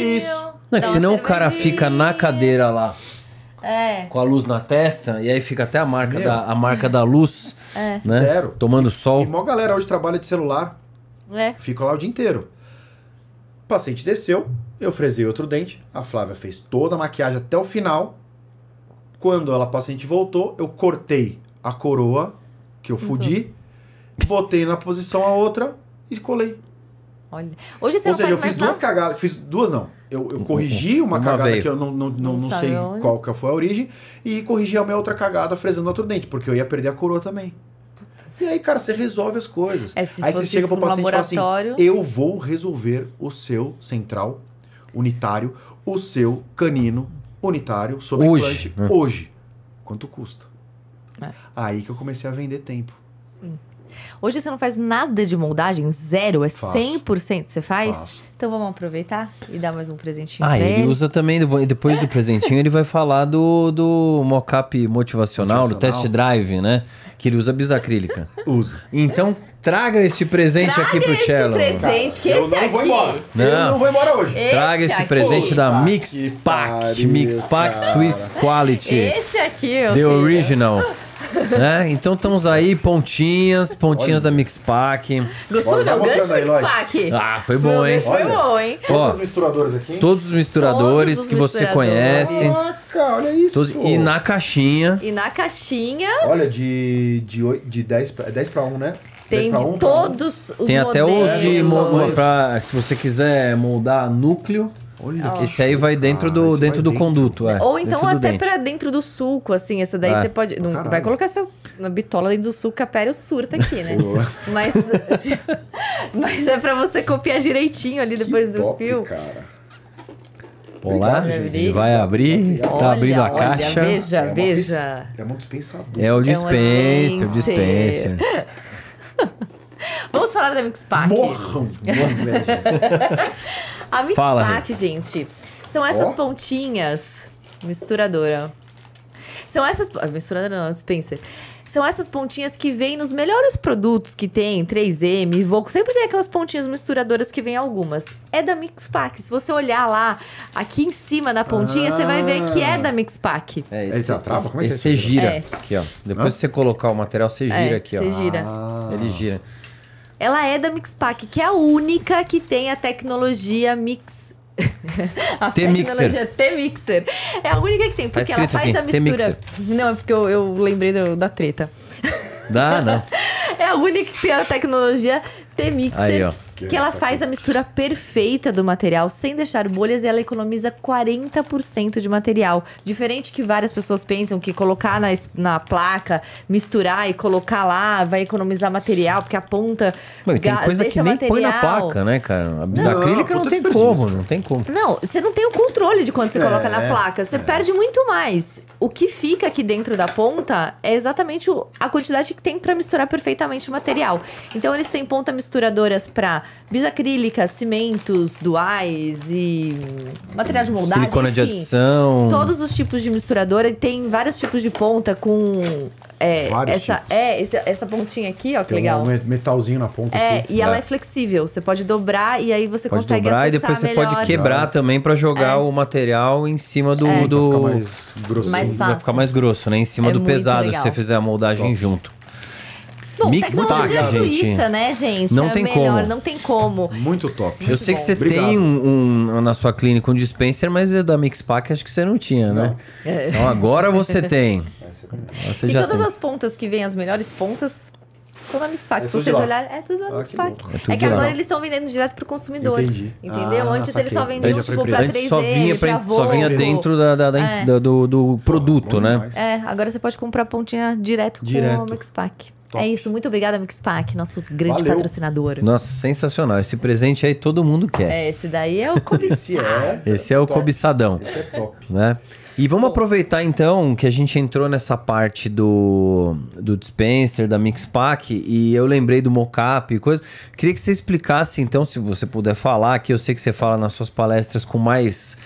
Isso. Não, é que senão o cara fica na cadeira lá. É. Com a luz na testa, e aí fica até a marca, da, a marca da luz. É. Né? Zero. Tomando sol. E mó galera hoje trabalha de celular. É. Fica lá o dia inteiro. O paciente desceu, eu fresei outro dente, a Flávia fez toda a maquiagem até o final. Quando ela, a paciente voltou, eu cortei a coroa que eu fudi, botei na posição a outra e colei. Olha. Hoje você Ou não seja, eu fiz duas nada? cagadas. Fiz duas, não. Eu, eu corrigi uma, uma cagada veio. que eu não, não, não, não, não sei onde? Né? qual que foi a origem. E corrigi a minha outra cagada fresando outro dente, porque eu ia perder a coroa também. E aí, cara, você resolve as coisas. É, aí você chega pro um paciente e fala assim: eu vou resolver o seu central unitário, o seu canino unitário sobre hoje. Implante, né? hoje. Quanto custa? É. Aí que eu comecei a vender tempo. Hoje você não faz nada de moldagem, zero, é Faço. 100% você faz? Faço. Então vamos aproveitar e dar mais um presentinho ah, pra ele. ele usa também, depois do presentinho ele vai falar do, do mockup motivacional, motivacional, do test drive, né? Que ele usa bisacrílica. Usa. Então traga este presente traga aqui pro este Cello. presente, que eu não Vou embora. Não. Eu não vou embora hoje. Esse traga esse aqui. presente da Mix Pack. Mix Pack Swiss Quality. Esse aqui, ó. The filho. Original né? Então estamos aí, pontinhas, pontinhas Olha. da Mixpack. Gostou do meu tá gancho, Mixpack? Ah, foi bom, Meu hein? foi bom, hein? Todos os misturadores aqui. Todos os misturadores Todos os que você conhece. Caraca, olha isso. e na caixinha. E na caixinha Olha, de, de, oi- de 10 10 1, né? tem de 1, 1. todos os Tem até os de. Pra, se você quiser moldar núcleo, Olha, esse aí vai dentro ah, do, dentro do dentro. conduto, é. Ou então dentro até para dentro do sulco, assim. Essa daí é. você pode. Não, vai colocar essa bitola dentro do sulco, a o surta aqui, né? mas, (laughs) mas é para você copiar direitinho ali depois que do top, fio. Cara. Olá, gente vai abrir, tá olha, tá abrindo a olha, caixa. Veja, é veja. É um dispensador. É o dispenser, é um dispenser. (laughs) Vamos falar da Mixpack. Morram, morram, (laughs) A mix Fala, pack, gente, são essas oh. pontinhas. Misturadora. São essas. Misturadora não, dispenser. São essas pontinhas que vêm nos melhores produtos que tem, 3M, Voco. Sempre tem aquelas pontinhas misturadoras que vêm algumas. É da Mix Pack. Se você olhar lá, aqui em cima na pontinha, ah. você vai ver que é ah. da Mix Pack. É, esse, esse, tá, trava, Como é que é? você gira. É. Aqui, ó. Depois que você colocar o material, você gira é, aqui, ó. Você gira. Ah. Ele gira. Ela é da Mixpack, que é a única que tem a tecnologia Mix. (laughs) a T-Mixer. T-Mixer. É a única que tem, tá porque tá ela faz aqui. a mistura. Não, é porque eu, eu lembrei do, da treta. Dá, não. (laughs) é a única que tem a tecnologia T-Mixer. Aí, ó que, que ela faz a mistura perfeita do material sem deixar bolhas e ela economiza 40% de material. Diferente que várias pessoas pensam que colocar na, na placa, misturar e colocar lá vai economizar material, porque a ponta. Não, tem coisa que nem material. põe na placa, né, cara? A bisacrílica não, não, tem como, não tem como. Não, você não tem o controle de quanto você é, coloca na é. placa. Você é. perde muito mais. O que fica aqui dentro da ponta é exatamente o, a quantidade que tem para misturar perfeitamente o material. Então eles têm ponta misturadoras para bisacrílicas, cimentos, duais e material de moldagem. Silicona enfim, de adição. Todos os tipos de misturadora e tem vários tipos de ponta com. É, essa, é esse, essa pontinha aqui, ó, que tem legal. Um metalzinho na ponta. É, aqui. e é. ela é flexível. Você pode dobrar e aí você pode consegue dobrar e depois você melhor. pode quebrar também para jogar é. o material em cima do. É. do... Vai ficar mais grosso. Mais fácil. Vai ficar mais grosso, né? Em cima é do pesado, legal. se você fizer a moldagem Top. junto. Mixpack, Mix tecnologia Tac, é gente. né, gente? Não é tem melhor, como. Não tem como. Muito top. Eu sei bom. que você Obrigado. tem um, um, na sua clínica um dispenser, mas é da Mix Pack acho que você não tinha, né? É. Então agora você (laughs) tem. Você e todas tem. as pontas que vêm, as melhores pontas, são da Mixpack. É Se vocês olharem, é tudo da ah, Mixpack. É, é, que agora eles estão vendendo direto pro consumidor. Entendi. Entendeu? Ah, Antes saquei. eles só vendiam para pra, pra 3 só vinha, só vinha dentro da, é. do, produto, né? É, agora você pode comprar pontinha direto, direto. com o Mixpack. Top. É isso, muito obrigada, MixPack, nosso grande Valeu. patrocinador. Nossa, sensacional. Esse presente aí todo mundo quer. É, esse daí é o cobiçado. (laughs) É (laughs) esse é, o top. cobiçadão. Esse é top. Né? E vamos aproveitar então que a gente entrou nessa parte do, do dispenser, da Mixpack, e eu lembrei do mocap e coisa. Queria que você explicasse então, se você puder falar, que eu sei que você fala nas suas palestras com mais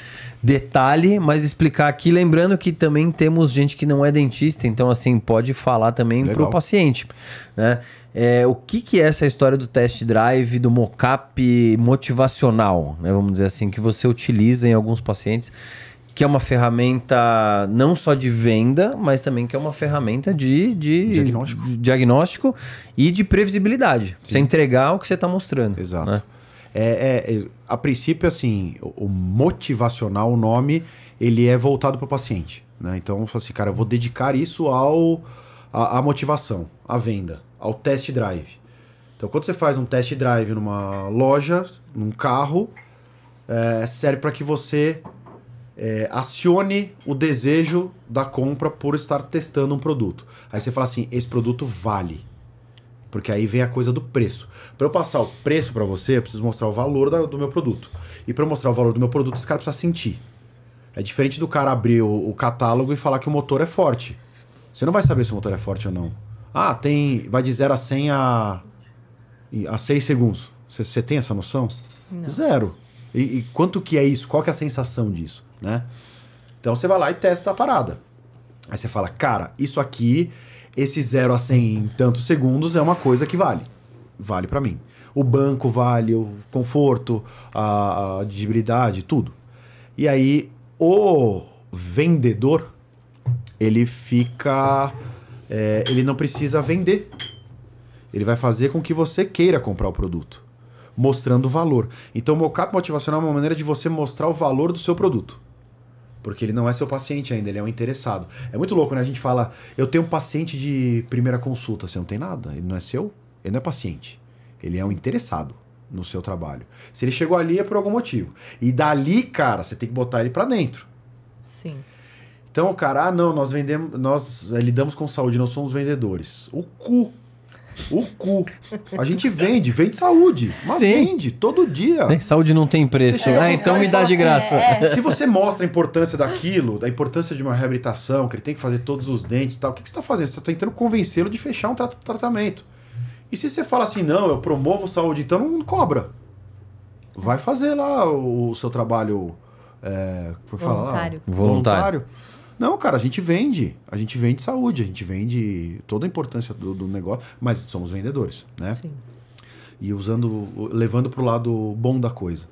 detalhe, mas explicar aqui. Lembrando que também temos gente que não é dentista, então assim, pode falar também para o paciente. Né? É, o que, que é essa história do test drive, do mocap motivacional, né? vamos dizer assim, que você utiliza em alguns pacientes, que é uma ferramenta não só de venda, mas também que é uma ferramenta de, de, diagnóstico. de diagnóstico. e de previsibilidade. Sim. Você entregar o que você está mostrando. Exato. Né? É, é, é, a princípio, assim, o, motivacional, o nome, ele é voltado para o paciente. Né? Então, assim, cara, eu vou dedicar isso ao à, motivação, à venda, ao test drive. Então, quando você faz um test drive numa loja, num carro, é, serve para que você é, acione o desejo da compra por estar testando um produto. Aí você fala assim: esse produto vale. Porque aí vem a coisa do preço. Para eu passar o preço para você, eu preciso mostrar o valor da, do meu produto. E para mostrar o valor do meu produto, esse cara precisa sentir. É diferente do cara abrir o, o, catálogo e falar que o motor é forte. Você não vai saber se o motor é forte ou não. Ah, tem. Vai de 0 a 100 a, a 6 segundos. Você, você tem essa noção? Não. Zero. E, e, quanto que é isso? Qual que é a sensação disso? Né? Então você vai lá e testa a parada. Aí você fala, cara, isso aqui esse 0 a 100 em tantos segundos é uma coisa que vale. Vale para mim. O banco vale, o conforto, a, a digibilidade, tudo. E aí, o vendedor, ele fica. É, ele não precisa vender. Ele vai fazer com que você queira comprar o produto, mostrando valor. Então, o mocap motivacional é uma maneira de você mostrar o valor do seu produto. Porque ele não é seu paciente ainda, ele é um interessado. É muito louco, né? A gente fala, eu tenho um paciente de primeira consulta, você não tem nada, ele não é seu, ele não é paciente. Ele é um interessado no seu trabalho. Se ele chegou ali é por algum motivo. E dali, cara, você tem que botar ele para dentro. Sim. Então, cara, ah, não, nós vendemos, nós eh, lidamos com saúde, nós somos vendedores. O cu o cu. A gente vende, vende saúde. Mas Sim. vende todo dia. Nem saúde não tem preço. Ah, então me dá de assim, graça. É, é. Se você mostra a importância daquilo, da importância de uma reabilitação, que ele tem que fazer todos os dentes e tal, o que, que você está fazendo? Você está tentando convencê-lo de fechar um tra tratamento. E se você fala assim, não, eu promovo saúde, então não cobra. Vai fazer lá o seu trabalho. É, é voluntário. voluntário. voluntário. Não, cara, a gente vende. A gente vende saúde, a gente vende toda a importância do, do negócio, mas somos vendedores, né? Sim. E usando, levando para o lado bom da coisa.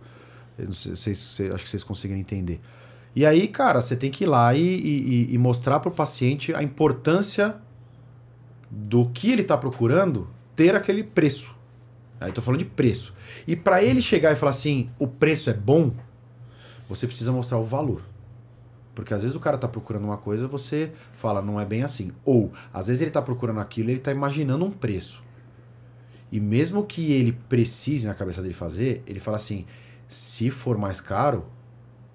Eu não sei, se, acho que vocês conseguem entender. E aí, cara, você tem que ir lá e, e, e mostrar para o paciente a importância do que ele está procurando ter aquele preço. Aí estou falando de preço. E para ele chegar e falar assim, o preço é bom, você precisa mostrar o valor. Porque às vezes o cara tá procurando uma coisa, você fala, não é bem assim. Ou, às vezes ele tá procurando aquilo ele tá imaginando um preço. E mesmo que ele precise na cabeça dele fazer, ele fala assim: se for mais caro,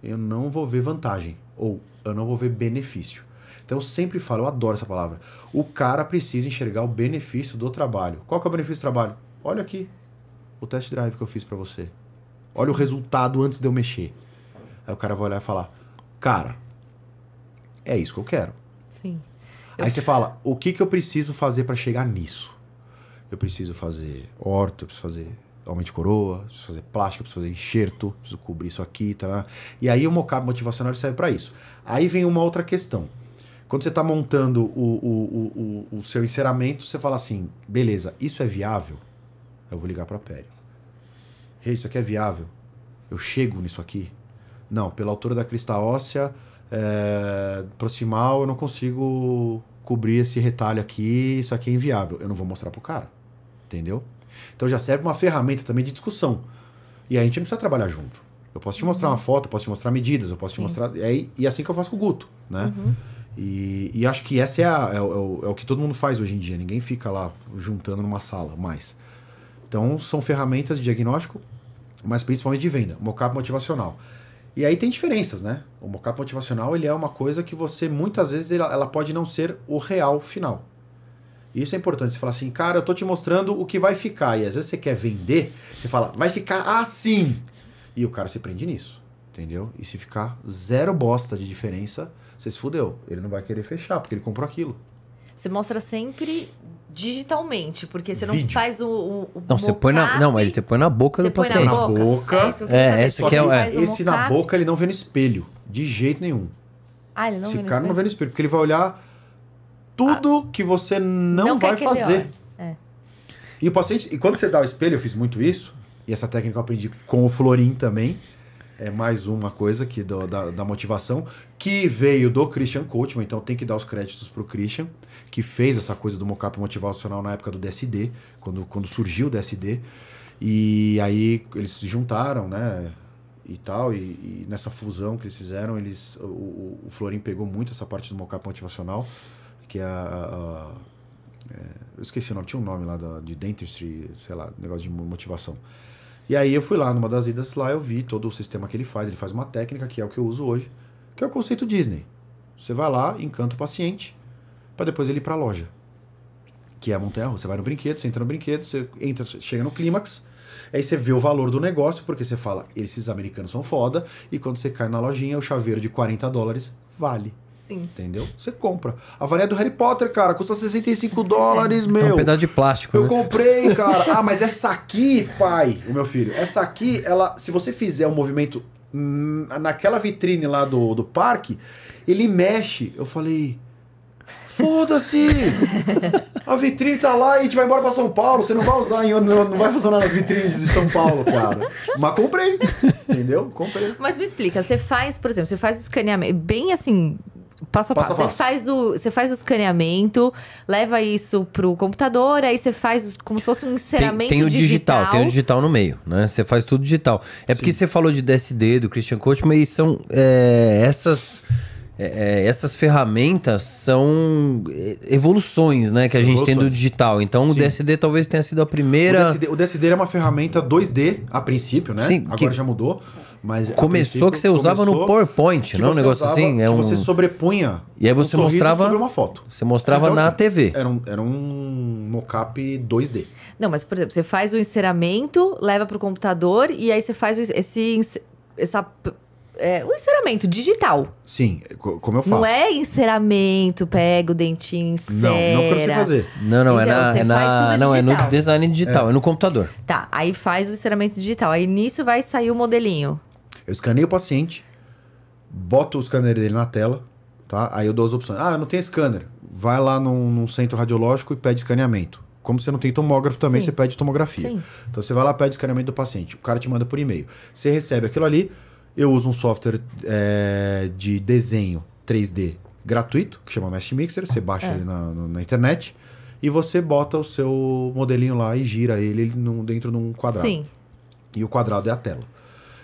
eu não vou ver vantagem. Ou eu não vou ver benefício. Então eu sempre falo, eu adoro essa palavra. O cara precisa enxergar o benefício do trabalho. Qual que é o benefício do trabalho? Olha aqui o test drive que eu fiz para você. Olha o resultado antes de eu mexer. Aí o cara vai olhar e falar: "Cara, é isso que eu quero. Sim. Eu... Aí você fala, o que, que eu preciso fazer para chegar nisso? Eu preciso fazer horto, eu preciso fazer homem de coroa, preciso fazer plástico, preciso fazer enxerto, preciso cobrir isso aqui, tá? Né? E aí o mocap motivacional serve para isso. Aí vem uma outra questão. Quando você está montando o, o, o, o, seu enceramento, você fala assim, beleza, isso é viável? Eu vou ligar para o Pério. Hey, isso aqui é viável? Eu chego nisso aqui? Não, pela altura da crista óssea, é, proximal, eu não consigo cobrir esse retalho aqui, isso aqui é inviável. Eu não vou mostrar pro cara. Entendeu? Então já serve uma ferramenta também de discussão. E a gente não precisa trabalhar junto. Eu posso te uhum. mostrar uhum. uma foto, eu posso te mostrar medidas, eu posso Sim. te mostrar. E, e é assim que eu faço com o Guto, né? Uhum. E, e, acho que essa é, a, é, é, o, é, o, que todo mundo faz hoje em dia. Ninguém fica lá juntando numa sala mais. Então são ferramentas de diagnóstico, mas principalmente de venda. Mocap motivacional. E aí tem diferenças, né? O mockup motivacional ele é uma coisa que você muitas vezes ela, ela pode não ser o real final. E isso é importante. Você fala assim, cara, eu tô te mostrando o que vai ficar. E às vezes você quer vender, você fala, vai ficar assim. E o cara se prende nisso, entendeu? E se ficar zero bosta de diferença, você se fudeu. Ele não vai querer fechar, porque ele comprou aquilo. Você mostra sempre digitalmente, porque você não Vídeo. faz o, o, o Não, você põe na, não, mas você põe na boca do põe paciente. Na boca. É, É, esse que é é. esse na boca ele não vê no espelho. De jeito nenhum. Ah, ele não Esse vê no cara não vê no espelho, porque ele vai olhar tudo ah. que você não, Não vai fazer. É. E o paciente, e quando você dá o espelho, eu fiz muito isso, e essa técnica eu aprendi com o Florim também. É mais uma coisa aqui do- da, da motivação, que veio do Christian Coachman, então tem que dar os créditos pro Christian que fez essa coisa do mocap motivacional na época do DSD, quando, quando surgiu o DSD. E aí eles se juntaram, né? E tal, e, e nessa fusão que eles fizeram, eles o, o, Florim pegou muito essa parte do mocap motivacional, que é a, a é, eu esqueci o nome, tinha um nome lá da, de dentistry, sei lá, negócio de motivação. E aí eu fui lá, numa das idas lá, eu vi todo o sistema que ele faz. Ele faz uma técnica que é o que eu uso hoje, que é o conceito Disney. Você vai lá, encanta o paciente, para depois ele ir para a loja. Que é a montanha russa. Você vai no brinquedo, você entra no brinquedo, você entra, chega no clímax, aí você vê o valor do negócio, porque você fala, esses americanos são foda, e quando você cai na lojinha, o chaveiro de 40 dólares vale. Sim. Entendeu? Você compra. A varinha do Harry Potter, cara, custa 65 dólares, é, meu. É um pedaço de plástico. Eu né? comprei, (laughs) cara. ah, mas essa aqui, pai, o meu filho, essa aqui, ela, se você fizer um movimento naquela vitrine lá do, do parque, ele mexe. Eu falei, Foda-se! A vitrine tá lá e a gente vai embora pra São Paulo. Você não vai usar em não vai funcionar nas vitrines de São Paulo, cara. Mas comprei. Entendeu? Comprei. Mas me explica, você faz, por exemplo, você faz o escaneamento bem assim. Passo a passo. passo. Você, faz o, você faz o escaneamento, leva isso pro computador, aí você faz como se fosse um encerramento tem, tem o digital, digital, Tem o digital no meio, né? Você faz tudo digital. É Sim. porque você falou de DSD, do Christian Coach, mas são é, essas é, é, essas ferramentas são é, evoluções, né, que a gente tem do digital. Então Sim. o DSD talvez tenha sido a primeira. O DSD, o DSD era uma ferramenta 2D a princípio, né? Sim, Agora que... já mudou. Mas começou que você usava no PowerPoint, não? É um negócio usava, assim. É um... você sobrepunha. E aí você um mostrava sobre uma foto. Você mostrava então, na assim, TV. Era um, era um mocap 2D. Não, mas por exemplo, você faz o enceramento, leva para o computador e aí você faz esse essa é, um enceramento digital. Sim, como eu faço. Não é enceramento, pega o dentinho, encera. Não, não porque você fazer. Não, não, é então, é na, é na, não digital. é no design digital, é. é. no computador. Tá, aí faz o enceramento digital. Aí nisso vai sair o modelinho. Eu escaneio o paciente, boto o scanner dele na tela, tá? Aí eu dou as opções. Ah, não tem scanner. Vai lá num, num centro radiológico e pede escaneamento. Como você não tem tomógrafo também, Sim. você pede tomografia. Sim. Então você vai lá, pede escaneamento do paciente. O cara te manda por e-mail. Você recebe aquilo ali, eu uso um software é, de desenho 3D gratuito, que chama Mesh Mixer. Você baixa é. ele na, na, internet e você bota o seu modelinho lá e gira ele, dentro de um quadrado. Sim. E o quadrado é a tela.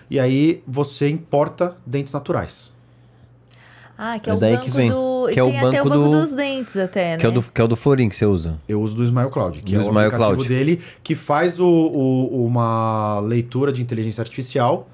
E aí você importa dentes naturais. Ah, que é, é o daí banco que vem. do... Que é o banco, até o banco do... dos dentes até, né? Que é, o né? do, que é o do Florin que você usa. Eu uso do Smile Cloud, que do é o Smile aplicativo Cloud. dele, que faz o, o, uma leitura de inteligência artificial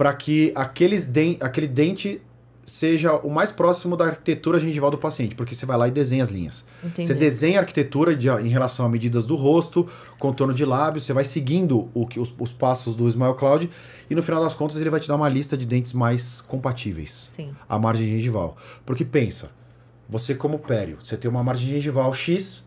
para que aqueles den aquele dente seja o mais próximo da arquitetura gengival do paciente, porque você vai lá e desenha as linhas. Entendi. Você desenha a arquitetura de, em relação a medidas do rosto, contorno de lábios, você vai seguindo o os, os, passos do Smile Cloud e no final das contas ele vai te dar uma lista de dentes mais compatíveis Sim. à margem gengival. Porque pensa, você como pério, você tem uma margem gengival X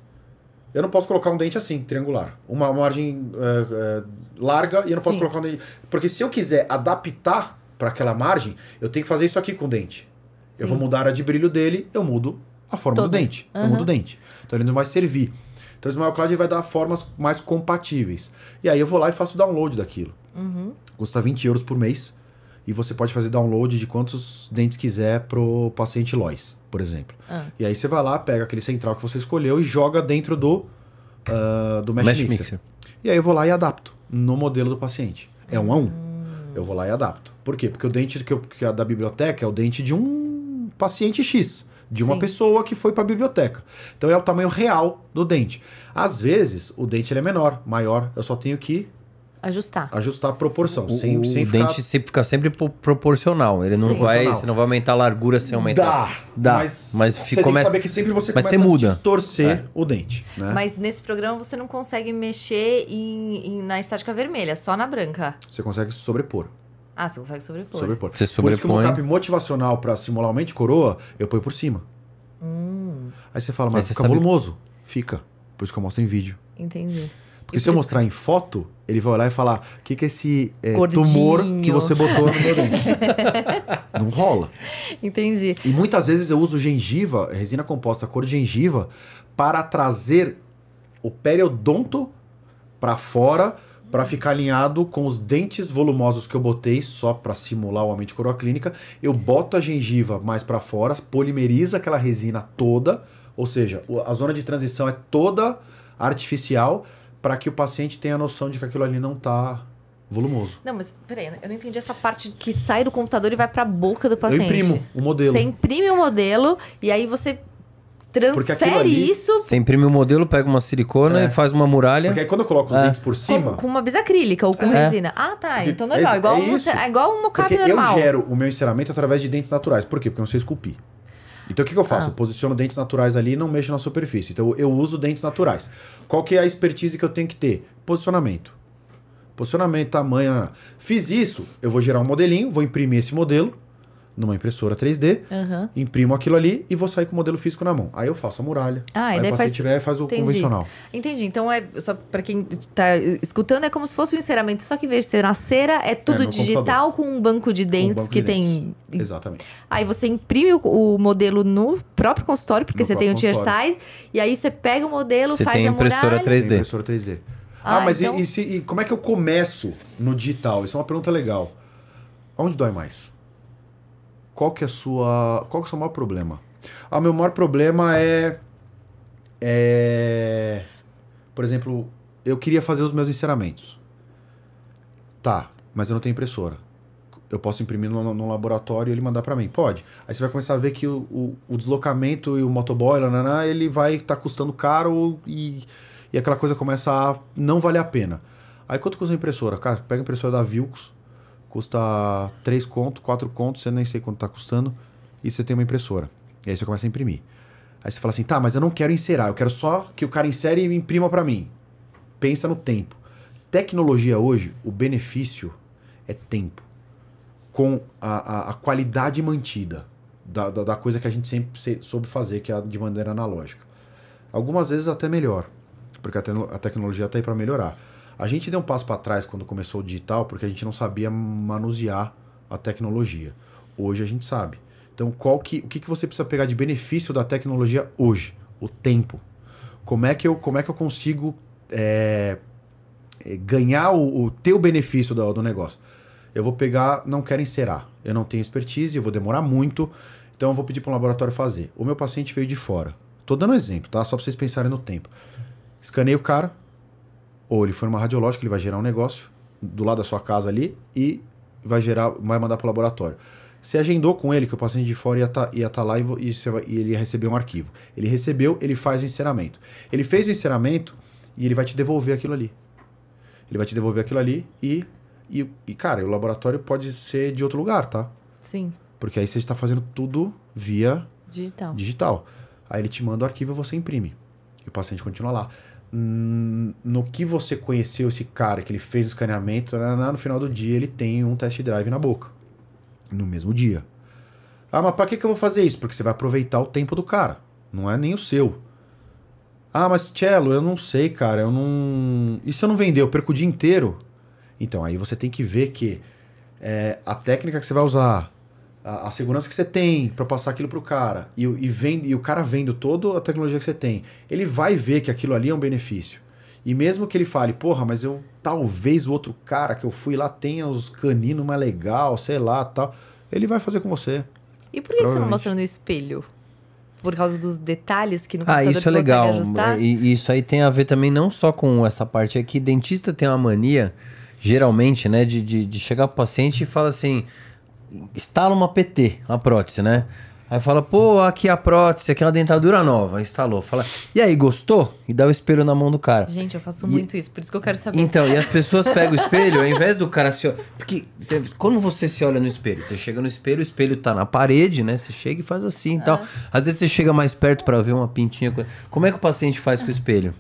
eu não posso colocar um dente assim, triangular. Uma margem uh, uh, larga e eu não Sim. posso colocar um dente. Porque se eu quiser adaptar para aquela margem, eu tenho que fazer isso aqui com o dente. Sim. Eu vou mudar a de brilho dele, eu mudo a forma Todo. do dente. Uhum. Eu mudo o dente. Então ele não vai servir. Então o Smile Cloud vai dar formas mais compatíveis. E aí eu vou lá e faço o download daquilo. Uhum. Custa 20 euros por mês. E você pode fazer download de quantos dentes quiser pro paciente Lois por exemplo. Ah. E aí você vai lá, pega aquele central que você escolheu e joga dentro do, uh, do mesh, mesh mixer. mixer. E aí eu vou lá e adapto no modelo do paciente. É um a um. Hum. Eu vou lá e adapto. Por quê? Porque o dente que, eu, que é da biblioteca é o dente de um paciente X de uma Sim. pessoa que foi para a biblioteca. Então é o tamanho real do dente. Às vezes o dente ele é menor, maior, eu só tenho que Ajustar. Ajustar a proporção. O, sem, o sem ficar... dente fica sempre proporcional. Ele não vai. Você não vai aumentar a largura sem aumentar. Dá. Dá. Mas, mas você começa... tem que saber que sempre você mas começa você muda. a distorcer é. o dente. Né? Mas nesse programa você não consegue mexer em, em, na estática vermelha, só na branca. Você consegue sobrepor. Ah, você consegue sobrepor. Sobrepor. Você sobrepõe. Por isso que o mocap motivacional para simular o mente coroa, eu ponho por cima. Hum. Aí você fala, mas, mas você fica sabe... volumoso. Fica. Por isso que eu mostro em vídeo. Entendi. Porque se eu mostrar em foto, ele vai olhar e falar: o que, que é esse é, tumor que você botou no meu dente? (laughs) Não rola. Entendi. E muitas vezes eu uso gengiva, resina composta cor de gengiva, para trazer o periodonto para fora para ficar alinhado com os dentes volumosos que eu botei só para simular aumento de coroa clínica. Eu boto a gengiva mais para fora, polimeriza aquela resina toda, ou seja, a zona de transição é toda artificial para que o paciente tenha a noção de que aquilo ali não está volumoso. Não, mas peraí, eu não entendi essa parte que sai do computador e vai para a boca do paciente. Eu imprimo o modelo. Você imprime o modelo e aí você transfere ali, isso. Você imprime o modelo, pega uma silicona é. e faz uma muralha. Porque aí quando eu coloco os é. dentes por cima. Com, com, uma bisacrílica ou com é. resina. Ah, tá. Porque então normal. É, igual, é um, é igual um mocap normal. Eu gero o meu enceramento através de dentes naturais. Por quê? Porque eu não sei esculpir. Então o que, que eu faço? Ah. Eu posiciono dentes naturais ali e não mexo na superfície. Então eu uso dentes naturais. Qual que é a expertise que eu tenho que ter? Posicionamento. Posicionamento, tamanho. Não, não. Fiz isso, eu vou gerar um modelinho, vou imprimir esse modelo numa impressora 3D, uhum. imprimo aquilo ali e vou sair com o modelo físico na mão. Aí eu faço a muralha. Ah, aí daí o faz... tiver faz o Entendi. convencional. Entendi. Então é só para quem tá escutando é como se fosse um enceramento, só que em vez de ser na cera é tudo é, digital computador. com um banco de dentes um banco que de tem dentes. Exatamente. Aí você imprime o, modelo no próprio consultório, porque no você tem o tier size, e aí você pega o modelo, você faz tem a impressora muralha. 3D. Tem impressora 3D. Ah, ah mas então... e, e, se, e como é que eu começo no digital? Isso é uma pergunta legal. Onde dói mais? qual que é a sua, qual que é o seu maior problema? Ah, meu maior problema é é por exemplo, eu queria fazer os meus encerramentos. Tá, mas eu não tenho impressora. Eu posso imprimir no, no laboratório e ele mandar para mim. Pode. Aí você vai começar a ver que o, o, o deslocamento e o motoboy, lananá, ele vai estar tá custando caro e, e aquela coisa começa a não valer a pena. Aí quanto custa a impressora? Cara, pega a impressora da Vilcos, custa 3 conto, 4 conto, você nem sei quanto está custando, e você tem uma impressora. E aí você começa a imprimir. Aí você fala assim, tá, mas eu não quero inserar, eu quero só que o cara insere e imprima para mim. Pensa no tempo. Tecnologia hoje, o benefício é tempo. Com a, a, a qualidade mantida da, da, da, coisa que a gente sempre soube fazer, que é de maneira analógica. Algumas vezes até melhor, porque a, te a tecnologia está aí para melhorar. A gente deu um passo para trás quando começou o digital, porque a gente não sabia manusear a tecnologia. Hoje a gente sabe. Então, qual que, o que, que você precisa pegar de benefício da tecnologia hoje? O tempo. Como é que eu, como é que eu consigo é, ganhar o, o teu benefício do, do negócio? Eu vou pegar, não quero encerar. Eu não tenho expertise, eu vou demorar muito. Então, eu vou pedir para um laboratório fazer. O meu paciente veio de fora. Tô dando um exemplo, tá? Só para vocês pensarem no tempo. Escanei o cara, ou ele foi numa radiológica, ele vai gerar um negócio do lado da sua casa ali e vai gerar, vai mandar para o laboratório. Você agendou com ele que o paciente de fora ia estar tá, tá lá e, vai, e, ele ia receber um arquivo. Ele recebeu, ele faz o encerramento. Ele fez o encerramento e ele vai te devolver aquilo ali. Ele vai te devolver aquilo ali e, e, e cara, o laboratório pode ser de outro lugar, tá? Sim. Porque aí você está fazendo tudo via digital. digital. Aí ele te manda o arquivo e você imprime. E o paciente continua lá no que você conheceu esse cara, que ele fez o escaneamento, no final do dia ele tem um test drive na boca. No mesmo dia. Ah, mas para que, que eu vou fazer isso? Porque você vai aproveitar o tempo do cara. Não é nem o seu. Ah, mas Cello, eu não sei, cara. Eu não. E se eu não vender? Eu perco o dia inteiro? Então, aí você tem que ver que é, a técnica que você vai usar, a, a segurança que você tem para passar aquilo para o cara e, e, vendo, e o cara vendo toda a tecnologia que você tem, ele vai ver que aquilo ali é um benefício. E mesmo que ele fale, porra, mas eu talvez o outro cara que eu fui lá tenha os caninos mais legal, sei lá, tal, ele vai fazer com você. E por que, você não mostra no espelho? por causa dos detalhes que no ah, computador ah, isso é legal. ajustar. É, e isso aí tem a ver também não só com essa parte aqui. É dentista tem uma mania, geralmente, né, de, de, de chegar pro paciente e falar assim: instala uma PT, uma prótese, né? Aí fala, pô, aqui a prótese, aqui é uma dentadura nova. Instalou. Fala, e aí, gostou? E dá o espelho na mão do cara. Gente, eu faço e... muito isso, por isso que eu quero saber. Então, e as (laughs) pessoas pegam o espelho, ao invés do cara se Porque você, quando você se olha no espelho, você chega no espelho, o espelho tá na parede, né? Você chega e faz assim e tal. É. Às vezes você chega mais perto para ver uma pintinha. Como é que o paciente faz com o espelho?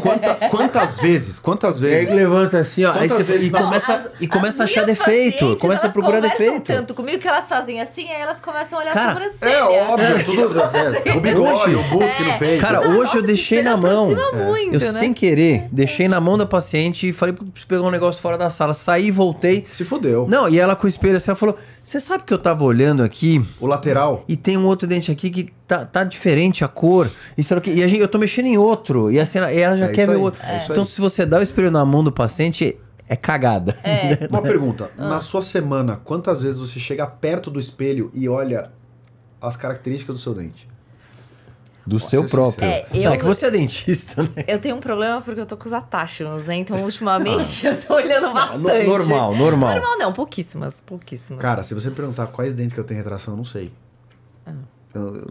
Quanta, quantas vezes? Quantas vezes? E levanta assim, ó. Aí você, e, começa, as, e começa a achar defeito. Começa a procurar defeito. tanto comigo que elas fazem assim, aí elas começam a olhar Cara, a sobrancelha. É óbvio, é, tudo é, O bigode, o busto é. que não fez. Cara, hoje eu deixei na mão. É. Muito, eu né? sem querer, deixei na mão da paciente e falei, preciso pegar um negócio fora da sala. Saí, voltei. Se fudeu. Não, e ela com o espelho assim, ela falou, você sabe que eu tava olhando aqui... O lateral. E tem um outro dente aqui que tá, tá diferente a cor. E, que, e a gente, eu tô mexendo em outro. E assim, ela, ela já é quer ver o outro. É. Então, se você dá o espelho na mão do paciente, é cagada. É. (laughs) Né? Uma pergunta: ah. na sua semana, quantas vezes você chega perto do espelho e olha as características do seu dente? Do seu próprio. É, eu, é que você é dentista, né? Eu tenho um problema porque eu tô com os atáxicos, né? Então, ultimamente, (laughs) ah. eu tô olhando ah, bastante. Normal, normal. Normal não, pouquíssimas, pouquíssimas. Cara, se você me perguntar quais dentes que eu tenho retração, eu não sei. Ah. Eu, eu,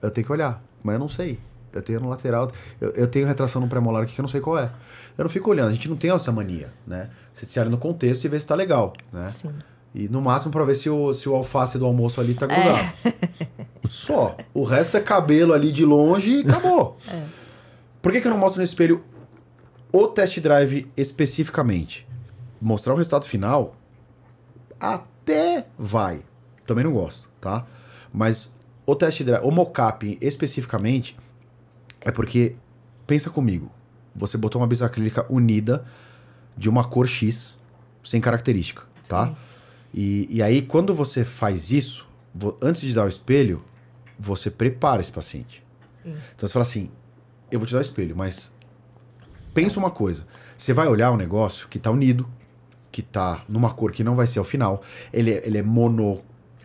eu tenho que olhar, mas eu não sei eu tenho no lateral, eu, eu tenho retração no pré-molar aqui que eu não sei qual é. Eu não fico olhando, a gente não tem essa mania, né? Você se olha no contexto e vê se tá legal, né? Sim. E no máximo para ver se o, se o alface do almoço ali tá grudado. É. (laughs) Só. O resto é cabelo ali de longe e acabou. É. Por que, que eu não mostro no espelho o test drive especificamente? Mostrar o resultado final até vai. Também não gosto, tá? Mas o test drive, o mocap especificamente, é porque, pensa comigo, você botou uma bisacrílica unida de uma cor X, sem característica, tá? E, e aí, quando você faz isso, antes de dar o espelho, você prepara esse paciente. Sim. Então você fala assim: eu vou te dar o espelho, mas pensa uma coisa. Você vai olhar um negócio que está unido, que está numa cor que não vai ser ao final, ele, é, ele é mono,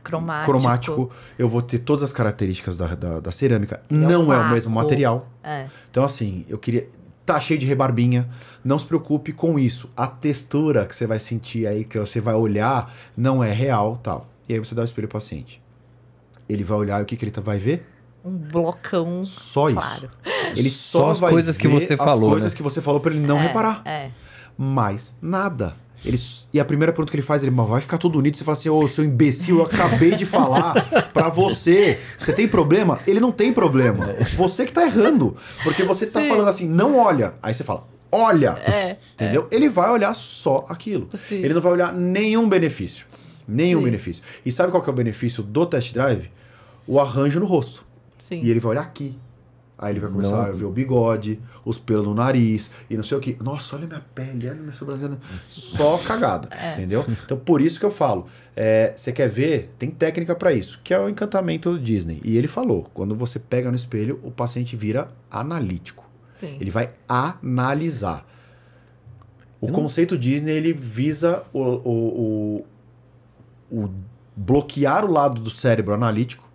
cromático. cromático. Eu vou ter todas as características da, da, da cerâmica. É não opaco. é o é mesmo material. É. Então, assim, eu queria. Tá cheio de rebarbinha. Não se preocupe com isso. A textura que você vai sentir aí, que você vai olhar, não é real tal. E aí você dá o espelho pro paciente. Ele vai olhar e o que, que ele tá, vai ver? um blocão. Só claro. isso. Ele só, só as vai coisas que você falou. As coisas né? que você falou para ele não é, reparar. É. Mais nada. Ele, e a primeira pergunta que ele faz, ele vai ficar todo unido. Você fala assim, ô, seu imbecil, eu acabei de falar pra você. Você tem problema? Ele não tem problema. Você que tá errando. Porque você tá Sim. falando assim, não olha. Aí você fala, olha. É, é. Entendeu? É. Ele vai olhar só aquilo. Sim. Ele não vai olhar nenhum benefício. Nenhum Sim. benefício. E sabe qual que é o benefício do test drive? O arranjo no rosto. E ele vai olhar aqui Aí ele vai começar não. a ver o bigode, os pelos no nariz e não sei o que. Nossa, olha minha pele, olha minha sobrancelha. Só (laughs) é. cagada, é. (laughs) entendeu? Então por isso que eu falo, eh, você é, quer ver, tem técnica para isso, que é o encantamento do Disney. E ele falou, quando você pega no espelho, o paciente vira analítico. Sim. Ele vai analisar. O não... conceito Disney ele visa o, o, o, o bloquear o lado do cérebro analítico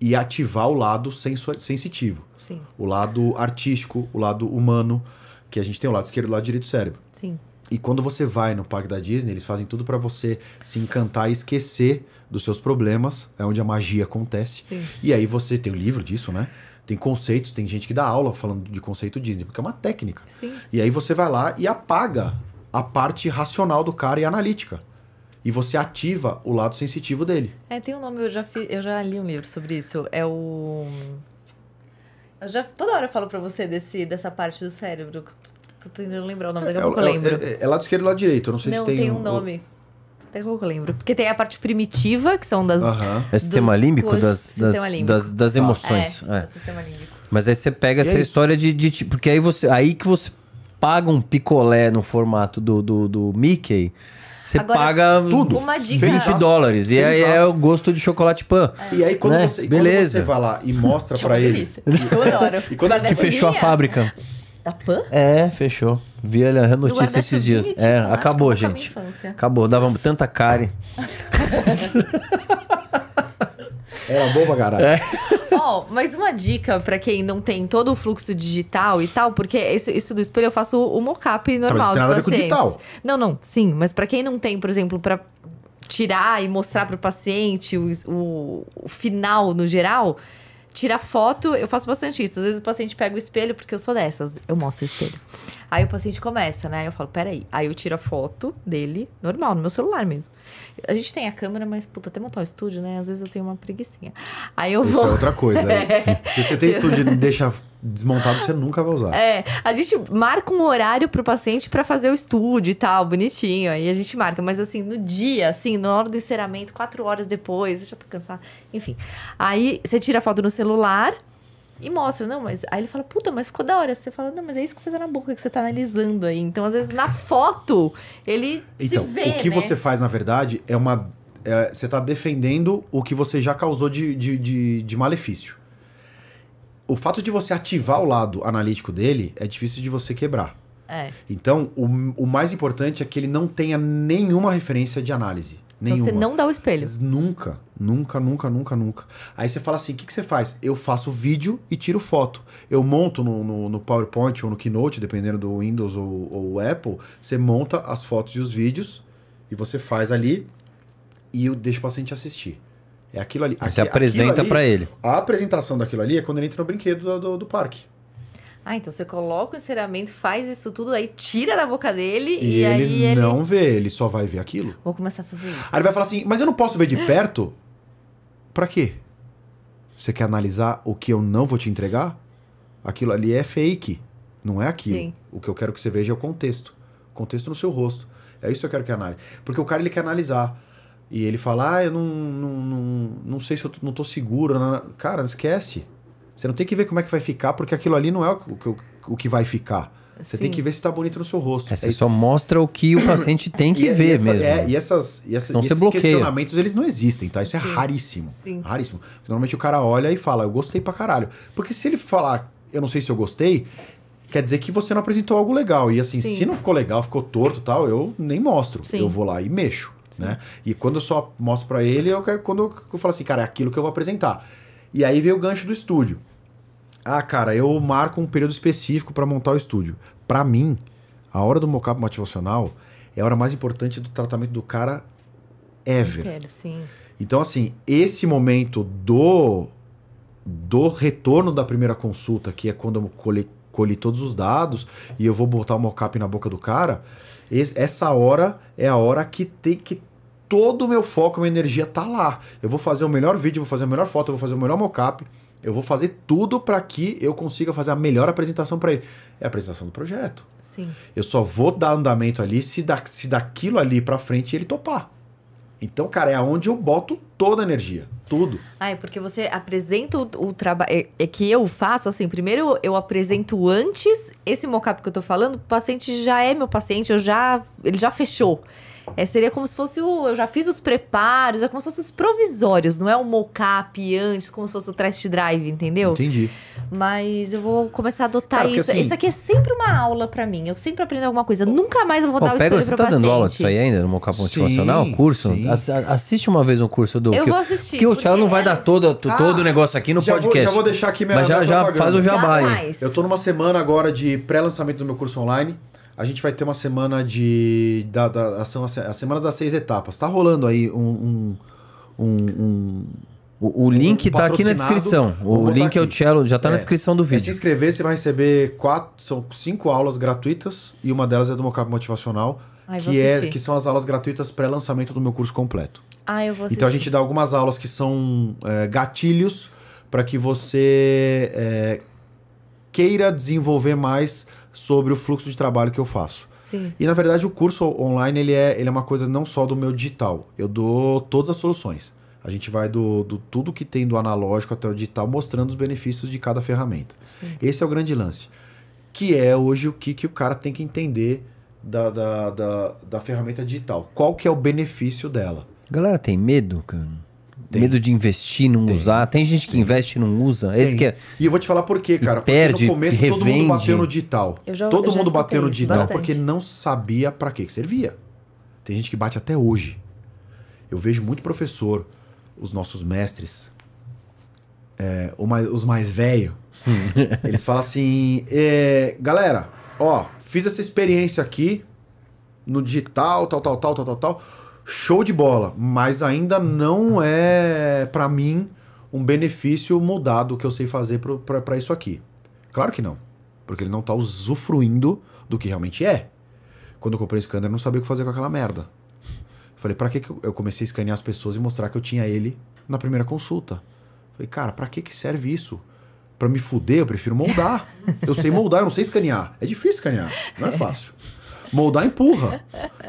e ativar o lado sensitivo. Sim. O lado artístico, o lado humano, que a gente tem o lado esquerdo e o lado direito do cérebro. Sim. E quando você vai no parque da Disney, eles fazem tudo para você se encantar e esquecer dos seus problemas, é onde a magia acontece. Sim. E aí você tem o um livro disso, né? Tem conceitos, tem gente que dá aula falando de conceito Disney, porque é uma técnica. Sim. E aí você vai lá e apaga a parte racional do cara e analítica e você ativa o lado sensitivo dele. É, tem um nome, eu já, fi, eu já li um livro sobre isso. É o. Eu já toda hora eu falo pra você desse, dessa parte do cérebro. Tô, tô tentando lembrar o nome, daqui a é, pouco é, eu lembro. É, é, é, lado esquerdo e lado direito, eu não sei não, se tem. Não, tem um, nome. O... Daqui eu lembro. Porque tem a parte primitiva, que são das. É o sistema límbico das, das, límbico. das, das tá. emoções. Ah, é, é. o sistema límbico. Mas aí você pega e essa história de, de. Porque aí você. Aí que você paga um picolé no formato do, do, do Mickey você Agora, paga tudo. Uma dica, 20 dólares. E aí é, é o gosto de chocolate pan. É. E aí quando, né? você, Beleza. você vai lá e mostra para ele. (laughs) É Eu adoro. (laughs) E quando ele fechou a fábrica. Da Pan? É, fechou. Vi a notícia esses dias. É, acabou, gente. Acabou. Dava tanta cárie. (laughs) Era bom pra caralho. É. Ó, oh, mas uma dica pra quem não tem todo o fluxo digital e tal, porque isso, isso do espelho eu faço o mocap normal tá, mas tem nada a ver com digital. Não, não, sim, mas pra quem não tem, por exemplo, pra tirar e mostrar pro paciente o, o, o final no geral tirar foto, eu faço bastante isso. Às vezes o paciente pega o espelho, porque eu sou dessas, eu mostro o espelho. Aí o paciente começa, né? Eu falo, peraí. Aí eu tiro a foto dele, normal, no meu celular mesmo. A gente tem a câmera, mas, puta, até montar o estúdio, né? Às vezes eu tenho uma preguiçinha. Aí eu Isso vou... é outra coisa. (laughs) é. Se você tem estúdio e deixa desmontado, você nunca vai usar. É, a gente marca um horário pro paciente para fazer o estúdio e tal, bonitinho. Aí a gente marca, mas assim, no dia, assim, na hora do encerramento, quatro horas depois, eu já tô cansada. Enfim. Aí você tira a foto no celular... E mostra, não, mas. Aí ele fala, puta, mas ficou da hora. Você fala, não, mas é isso que você tá na boca, que você tá analisando aí. Então, às vezes, na foto, ele então, se vê. O que né? você faz, na verdade, é uma. É, você tá defendendo o que você já causou de, de, de, de malefício. O fato de você ativar o lado analítico dele é difícil de você quebrar. É. Então, o, o mais importante é que ele não tenha nenhuma referência de análise. Nenhuma. Então você não dá o espelho. Nunca, nunca, nunca, nunca, nunca. Aí você fala assim: o que, que você faz? Eu faço vídeo e tiro foto. Eu monto no, no, no PowerPoint ou no Keynote, dependendo do Windows ou, ou Apple, você monta as fotos e os vídeos e você faz ali e deixa o paciente assistir. É aquilo ali. Você apresenta para ele. A apresentação daquilo ali é quando ele entra no brinquedo do, do, do parque. Ah, então você coloca o enceramento, faz isso tudo, aí tira da boca dele e, e ele aí ele. não vê, ele só vai ver aquilo. Vou começar a fazer isso. Aí ele vai falar assim: mas eu não posso ver de perto? pra quê? Você quer analisar o que eu não vou te entregar? Aquilo ali é fake. Não é aquilo. Sim. O que eu quero que você veja é o contexto. contexto no seu rosto. É isso que eu quero que analise. Porque o cara ele quer analisar. E ele fala, ah, eu não, não, não, não sei se eu não tô seguro. Cara, não esquece. Você não tem que ver como é que vai ficar, porque aquilo ali não é o que, o, o que vai ficar. Você Sim. tem que ver se está bonito no seu rosto. É, você Aí, só mostra o que o paciente tem que e, é, ver e essa, mesmo. É, e, essas, e, e esses questionamentos, eles não existem, tá? Isso é Sim. é raríssimo. Sim. Raríssimo. Normalmente o cara olha e fala, eu gostei pra caralho. Porque se ele falar, eu não sei se eu gostei, quer dizer que você não apresentou algo legal. E assim, se não ficou legal, ficou torto tal, eu nem mostro. Eu vou lá e mexo, né? E quando eu só mostro para ele, é eu quando eu falo assim, cara, é aquilo que eu vou apresentar. E aí veio o gancho do estúdio. Ah, cara, eu marco um período específico para montar o estúdio. Para mim, a hora do mocap motivacional é a hora mais importante do tratamento do cara ever. Quero, sim. Então, assim, esse momento do do retorno da primeira consulta, que é quando eu colhi, colhi todos os dados e eu vou botar o mocap na boca do cara, essa hora é a hora que tem que todo o meu foco, minha energia tá lá. Eu vou fazer o melhor vídeo, vou fazer a melhor foto, vou fazer o melhor mockup, eu vou fazer tudo para que eu consiga fazer a melhor apresentação para ele. É a apresentação do projeto. Sim. Eu só vou dar andamento ali se, da, se daquilo ali para frente ele topar. Então, cara, é aonde eu boto toda a energia, tudo. Ah, é porque você apresenta o, o trabalho. É, é, que eu faço assim, primeiro eu, eu apresento antes esse mockup que eu tô falando, o paciente já é meu paciente, eu já. ele já fechou. É, seria como se fosse o. Eu já fiz os preparos, é como se fossem os provisórios, não é um mocap antes, como se fosse o test drive, entendeu? Entendi. Mas eu vou começar a adotar Cara, isso. Assim, isso aqui é sempre uma aula para mim. Eu sempre aprendo alguma coisa. Nunca mais eu vou dar ó, o espelho pega, Você tá paciente. dando aula disso aí ainda no mocap motivacional? Sim, curso? Ass assiste uma vez um curso do. Eu que, vou assistir. Porque, o ela não vai dar é- todo, todo ah, o negócio aqui no já podcast. Vou, já vou deixar aqui minha. Mas já, já faz o jabá Eu tô numa semana agora de pré-lançamento do meu curso online a gente vai ter uma semana de. Da, da, a as, das seis etapas. Tá rolando aí um. um, um, um o, o, link um tá aqui na descrição. O link aqui. é o cello, já tá é, na descrição do é, vídeo. É se inscrever, você vai receber quatro, são cinco aulas gratuitas e uma delas é do mocap motivacional, Ai, que é que são as aulas gratuitas pré-lançamento do meu curso completo. Ah, eu vou assistir. Então a gente dá algumas aulas que são é, gatilhos para que você é, queira desenvolver mais sobre o fluxo de trabalho que eu faço. Sim. E na verdade o curso online ele é, ele é uma coisa não só do meu digital. Eu dou todas as soluções. A gente vai do, do tudo que tem do analógico até o digital, mostrando os benefícios de cada ferramenta. Sim. Esse é o grande lance. Que é hoje o que, que o cara tem que entender da, da, da, da ferramenta digital. Qual que é o benefício dela? galera tem medo, cara? Tem. Medo de investir, não tem. usar. Tem gente que tem. investe e não usa. Esse que é... E eu vou te falar por quê, cara. Porque perde, no começo revende. todo mundo bateu no digital. Já, todo mundo bateu no digital bastante. porque não sabia para que servia. Tem gente que bate até hoje. Eu vejo muito professor, os nossos mestres, é, mais, os mais velhos, (laughs) eles falam assim: é, galera, ó, fiz essa experiência aqui no digital, tal, tal, tal, tal, tal, tal show de bola, mas ainda não é, para mim, um benefício mudado que eu sei fazer para isso aqui. Claro que não, porque ele não tá usufruindo do que realmente é. Quando eu comprei o scanner, eu não sabia o que fazer com aquela merda. Falei, para que, que eu comecei a escanear as pessoas e mostrar que eu tinha ele na primeira consulta? Falei, cara, para que que serve isso? Para me fuder, eu prefiro moldar. eu sei moldar, eu não sei escanear. É difícil escanear, não é fácil. Moldar empurra.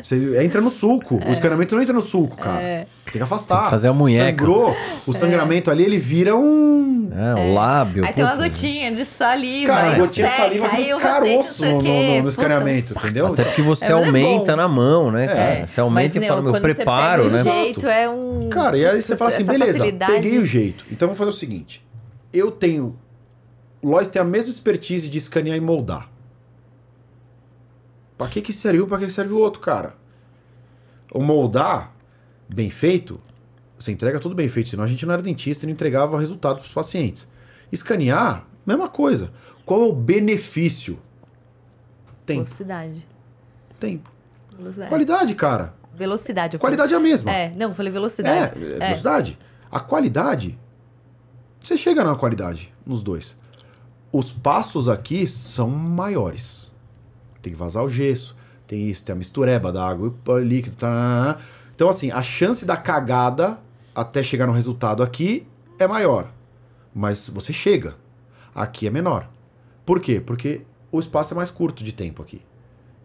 Você entra no suco. É. O escaneamento não entra no suco, é. cara. É. Tem que afastar. Tem que fazer a munheca. Sangrou. O sangramento é. ali, ele vira um. É, um lábio. Aí tem uma gotinha de saliva. Cara, a né? gotinha de saliva vira um caroço no, no, no escaneamento, puta, entendeu? Até porque você é aumenta na mão, né, é. cara? Você aumenta e fala, meu preparo, né? O jeito é um. Cara, e aí você fala assim, beleza, peguei o jeito. Então vamos fazer o seguinte. Eu tenho. Lois tem a mesma expertise de escanear e moldar. Para que que serve um, para que serve o outro, cara? O moldar bem feito, você entrega tudo bem feito, senão a gente não era dentista e não entregava resultado para os pacientes. Escanear, mesma coisa. Qual é o benefício? Tempo. Velocidade. Tempo. Velocidade. Qualidade, cara. Velocidade. Qualidade falei... é a mesma. É, não, falei velocidade. É, é velocidade. É. A qualidade, você chega na qualidade nos dois. Os passos aqui são maiores tem que vazar o gesso, tem isso, tem a mistureba da água e o líquido. Tá, tá, tá, então, assim, a chance da cagada até chegar no resultado aqui é maior. Mas você chega. Aqui é menor. Por quê? Porque o espaço é mais curto de tempo aqui.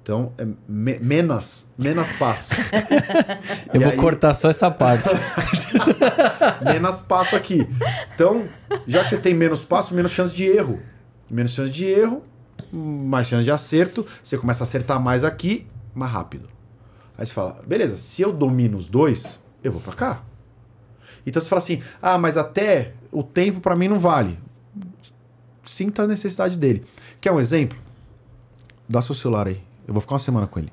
Então, é me menos, menos passo. (laughs) Eu e vou aí... cortar só essa parte. (laughs) menos passo aqui. Então, já que você tem menos passo, menos chance de erro. Menos chance de erro, mais chance de acerto, você começa a acertar mais aqui, mais rápido. Aí você fala, beleza, se eu domino os dois, eu vou para cá. Então você fala assim, ah, mas até o tempo para mim não vale. Sinta a necessidade dele. Quer um exemplo? Dá seu celular aí. Eu vou ficar uma semana com ele.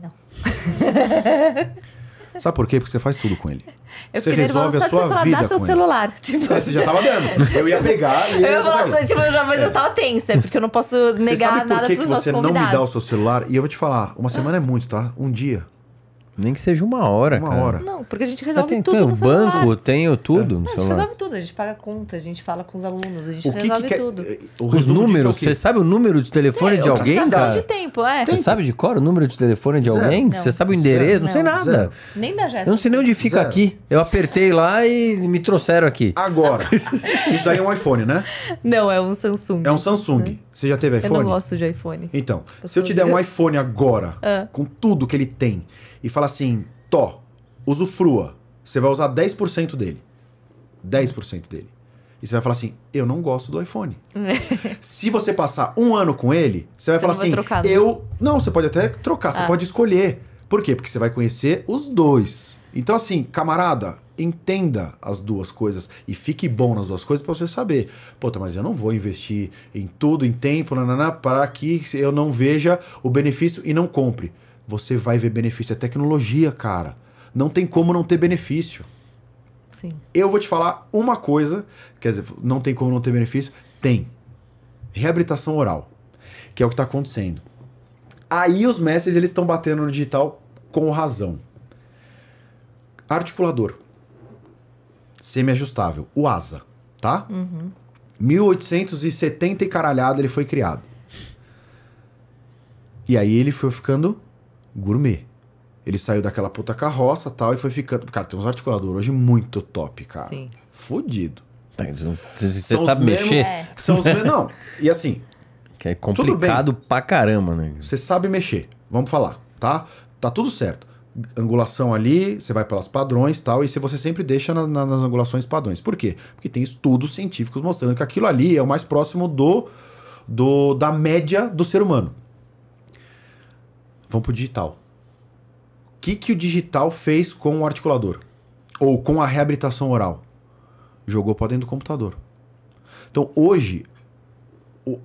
Não. (laughs) Sabe por quê? Porque você faz tudo com ele. (laughs) Eu você resolve nervosa, a sua você falar, vida. Dá seu celular. (laughs) Tipo, é, você já assim. tava dando. (laughs) Eu ia pegar e. Eu, ia falar, assim, tipo, eu já, mas é. eu tava tensa, é porque eu não posso negar nada pros outros convidados. Você não me dá o seu celular e eu vou te falar, uma semana é muito, tá? Um dia. Nem que seja uma hora, uma cara. hora. Não, porque a gente resolve tem, tudo tem, no celular. banco, tenho tudo é. no Não, celular. A gente resolve tudo, a gente paga conta, a gente fala com os alunos, a gente o que resolve que quer... tudo. Eh, o Os é números, você sabe o número de telefone é, de alguém, cara? de tempo, é. Você sabe de cor o número de telefone de Zero. alguém? Você sabe o endereço? Não, não sei nada. Zero. Nem da Jéssica. Eu não sei nem onde fica Zero. aqui. Eu apertei lá e me trouxeram aqui. Agora. (laughs) Isso daí é um iPhone, né? Não, é um Samsung. É um Samsung. Hum. Você já teve iPhone? Eu não gosto de iPhone. Então, se eu te der um iPhone agora, ah. com tudo que ele tem e fala assim: Tó, usufrua. Você vai usar 10% dele. 10% dele. E você vai falar assim: eu não gosto do iPhone. (laughs) Se você passar um ano com ele, você vai você falar assim: trocar, né? eu. Não, você pode até trocar, ah. você pode escolher. Por quê? Porque você vai conhecer os dois. Então, assim, camarada, entenda as duas coisas e fique bom nas duas coisas para você saber. Puta, mas eu não vou investir em tudo, em tempo, nananá, para que eu não veja o benefício e não compre você vai ver benefício. É tecnologia, cara. Não tem como não ter benefício. Sim. Eu vou te falar uma coisa, quer dizer, não tem como não ter benefício? Tem. Reabilitação oral, que é o que está acontecendo. Aí os mestres eles estão batendo no digital com razão. Articulador. Semi-ajustável. O ASA, tá? Uhum. 1870 e caralhada ele foi criado. E aí ele foi ficando gourmet. Ele saiu daquela puta carroça tal e foi ficando. Cara, tem uns articuladores hoje muito top, cara. Sim. Fudido. Tá, você sabe mexer? é. São os mesmos. Não. E assim. Que é complicado pra caramba, né? Você sabe mexer. Vamos falar, tá? Tá tudo certo. Angulação ali, você vai pelas padrões tal, e se você sempre deixa na, na, nas angulações padrões. Por quê? Porque tem estudos científicos mostrando que aquilo ali é o mais próximo do, do da média do ser humano. Vamos para o digital. O que, que o digital fez com o articulador? Ou com a reabilitação oral? Jogou para dentro do computador. Então, hoje,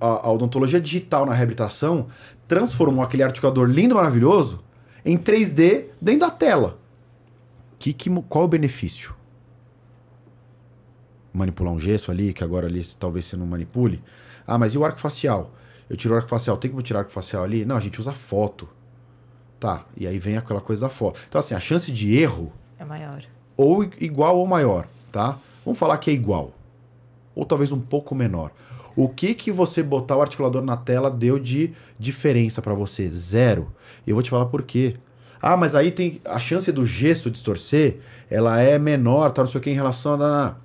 a, odontologia digital na reabilitação transformou aquele articulador lindo, maravilhoso, em 3D dentro da tela. Que, que, qual o benefício? Manipular um gesso ali, que agora ali talvez você não manipule. Ah, mas e o arco facial? Eu tiro o arco facial, tem como tirar o arco facial ali? Não, a gente usa foto. Tá, e aí vem aquela coisa da foto. Então, assim, a chance de erro. É maior. Ou igual ou maior, tá? Vamos falar que é igual. Ou talvez um pouco menor. O que que você botar o articulador na tela deu de diferença para você? Zero. Eu vou te falar por quê. Ah, mas aí tem a chance do gesto distorcer, ela é menor, tá não sei o que em relação a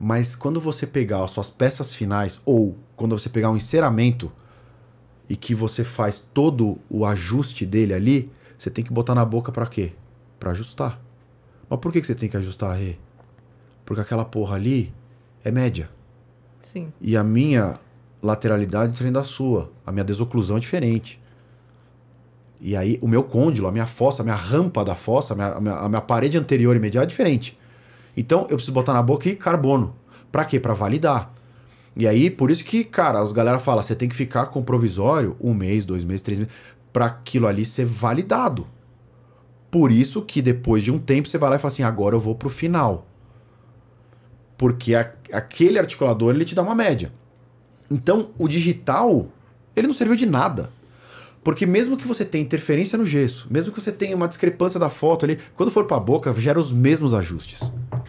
mas quando você pegar as suas peças finais ou quando você pegar um enceramento, e que você faz todo o ajuste dele ali, você tem que botar na boca para quê? Para ajustar. Mas por que, que você tem que ajustar, Rê? Porque aquela porra ali é média. Sim. E a minha lateralidade é diferente da sua. A minha desoclusão é diferente. E aí, o meu côndilo, a minha fossa, a minha rampa da fossa, a minha, a minha, a minha parede anterior e medial é diferente. Então, eu preciso botar na boca e carbono. Para quê? Para validar. E aí, por isso que, cara, os galera fala, você tem que ficar com provisório um mês, dois meses, três meses, para aquilo ali ser validado. Por isso que depois de um tempo você vai lá e fala assim, agora eu vou pro final. Porque a, aquele articulador ele te dá uma média. Então, o digital, ele não serviu de nada. Porque mesmo que você tenha interferência no gesso, mesmo que você tenha uma discrepância da foto ali, quando for para boca, gera os mesmos ajustes.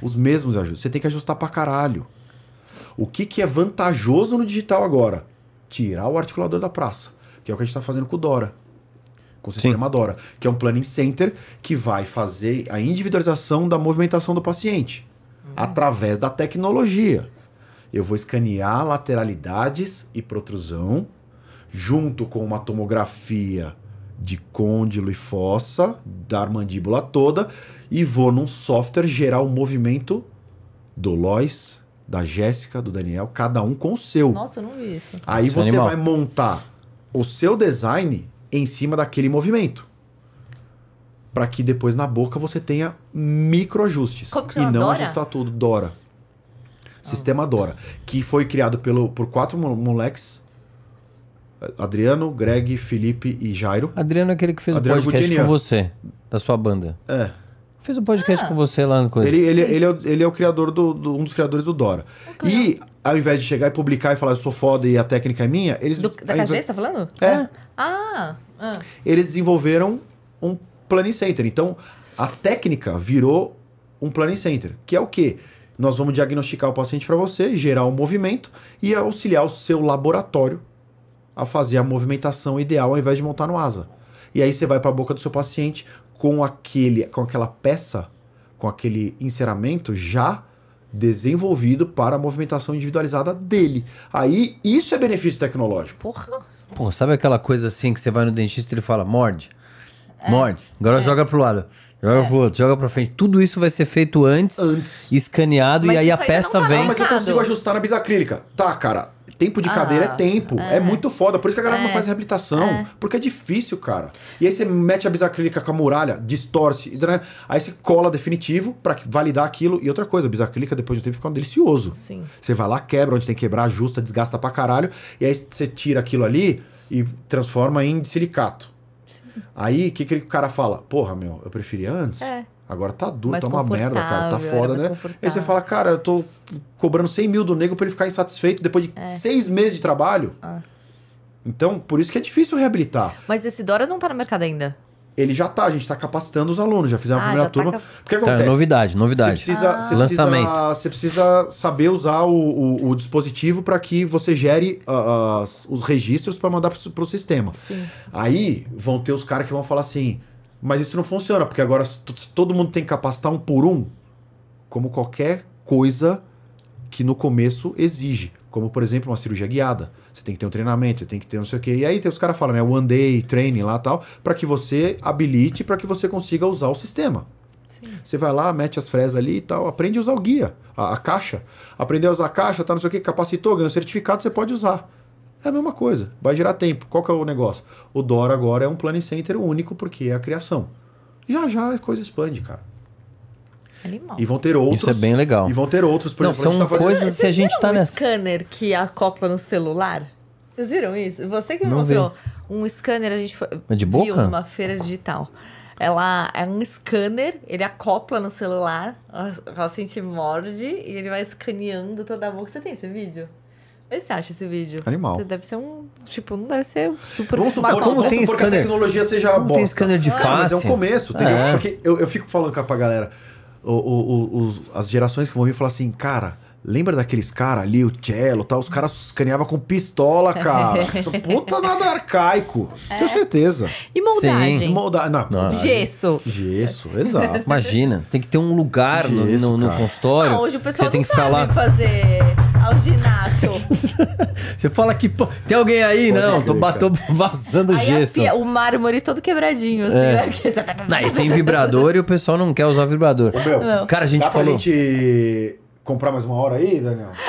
Os mesmos ajustes. Você tem que ajustar para caralho. O que, que é vantajoso no digital agora? Tirar o articulador da praça, que é o que a gente está fazendo com o Dora. Com o sistema Sim. Dora, que é um planning center que vai fazer a individualização da movimentação do paciente uhum. através da tecnologia. Eu vou escanear lateralidades e protrusão junto com uma tomografia de côndilo e fossa da mandíbula toda e vou num software gerar o movimento do Lois, da Jéssica, do Daniel, cada um com o seu. Nossa, eu não vi isso. Aí isso é você animal. vai montar o seu design em cima daquele movimento. Para que depois na boca você tenha microajustes. Como E não Dora? ajustar tudo. Dora. Oh. Sistema Dora. Que foi criado pelo, por quatro moleques Adriano, Greg, Felipe e Jairo. Adriano é aquele que fez Adriano o podcast Guginian. com você, da sua banda. É. Fiz um podcast ah. com você lá no coisa. Ele, ele, ele, é, ele é o criador do, do, Um dos criadores do Dora. Okay. É e ao invés de chegar e publicar e falar eu sou foda e a técnica é minha, eles. Do, da KG, você tá falando? É. Ah. ah. Eles desenvolveram um planning center. Então, a técnica virou um planning center, que é o quê? Nós vamos diagnosticar o paciente para você, gerar o um movimento e auxiliar o seu laboratório a fazer a movimentação ideal ao invés de montar no asa. E aí você vai para a boca do seu paciente, com aquele, com aquela peça, com aquele enceramento já desenvolvido para a movimentação individualizada dele. Aí isso é benefício tecnológico. Porra. Pô, sabe aquela coisa assim que você vai no dentista e ele fala morde, é. morde, agora é. joga pro lado. Joga é. pro joga pra frente. Tudo isso vai ser feito antes, antes. escaneado, mas e aí a peça vem. Ah, mas eu consigo ajustar na bisacrílica. Tá, cara. Tempo de ah, cadeira é ah. tempo. É. é. muito foda. Por isso que a galera é. não faz reabilitação. É. Porque é difícil, cara. E aí você mete a bisacrílica com a muralha, distorce. Aí você cola definitivo para validar aquilo. E outra coisa, a bisacrílica depois de um tempo fica um delicioso. Sim. Você vai lá, quebra onde tem que quebrar, ajusta, desgasta pra caralho. E aí você tira aquilo ali e transforma em silicato. Sim. Aí o que, que o cara fala? Porra, meu, eu preferia antes. É. Agora tá duro, mais tá uma merda, cara. Tá foda, né? Aí você fala, cara, eu tô cobrando 100 mil do nego pra ele ficar insatisfeito depois de é. seis meses de trabalho. Ah. Então, por isso que é difícil reabilitar. Mas esse Dora não tá no mercado ainda. Ele já tá, a gente tá capacitando os alunos, já fizemos ah, a primeira tá turma. Tá cap... Porque tá, acontece? Então, novidade, novidade. Você precisa, ah. você Lançamento. Precisa, você precisa saber usar o, o, o dispositivo para que você gere uh, uh, os registros para mandar pro, pro sistema. Sim. Aí vão ter os caras que vão falar assim: mas isso não funciona, porque agora todo mundo tem que capacitar um por um, como qualquer coisa que no começo exige. Como, por exemplo, uma cirurgia guiada. Você tem que ter um treinamento, você tem que ter não sei o quê. E aí tem os caras falando, né? One day, training lá tal, para que você habilite, para que você consiga usar o sistema. Sim. Você vai lá, mete as fresas ali e tal, aprende a usar o guia, a, a caixa. Aprendeu a usar a caixa, tá, não sei o quê, capacitou, ganhou certificado, você pode usar. É a mesma coisa, vai gerar tempo. Qual que é o negócio? O Dora agora é um planning center único porque é a criação. Já já a coisa expande, cara. Animal. E vão ter outros. Isso é bem legal. E vão ter outros. Por Não, exemplo, são tá coisas fazendo... se a gente está um nessa... scanner que acopla no celular? Vocês viram isso? Você que me mostrou vi. um scanner, a gente foi... É de boca? viu numa feira digital. Ela é um scanner, ele acopla no celular, o paciente morde e ele vai escaneando toda a boca. Você tem esse vídeo? que você acha esse vídeo? Animal. Você deve ser um. Tipo, não deve ser super. Vamos supor, né? como tem supor scanner, que a tecnologia seja como bosta. tem scanner de fácil. Ah, mas é um começo, entendeu? É. Porque eu, eu fico falando com a galera, o, o, o, os, as gerações que vão vir falar assim, cara. Lembra daqueles caras ali, o cello tal? Os caras escaneavam com pistola, (laughs) cara. É puta nada arcaico. É. Tenho certeza. E moldagem. Sim. Molda... Não, não. Gesso. Gesso, exato. Imagina, tem que ter um lugar Gesso, no, no, no consultório. Não, hoje o pessoal você tem não que fazer alginato. (laughs) Você fala que. Pô, tem alguém aí? Pode não, tô, tô (laughs) vazando aí gesso. Pia, o mármore todo quebradinho, assim, é. né? Tá- não, e tem vibrador e o pessoal não quer usar vibrador. Ô, meu, não. Cara, a gente Dá falou. Pra gente comprar mais uma hora aí, Daniel? (laughs)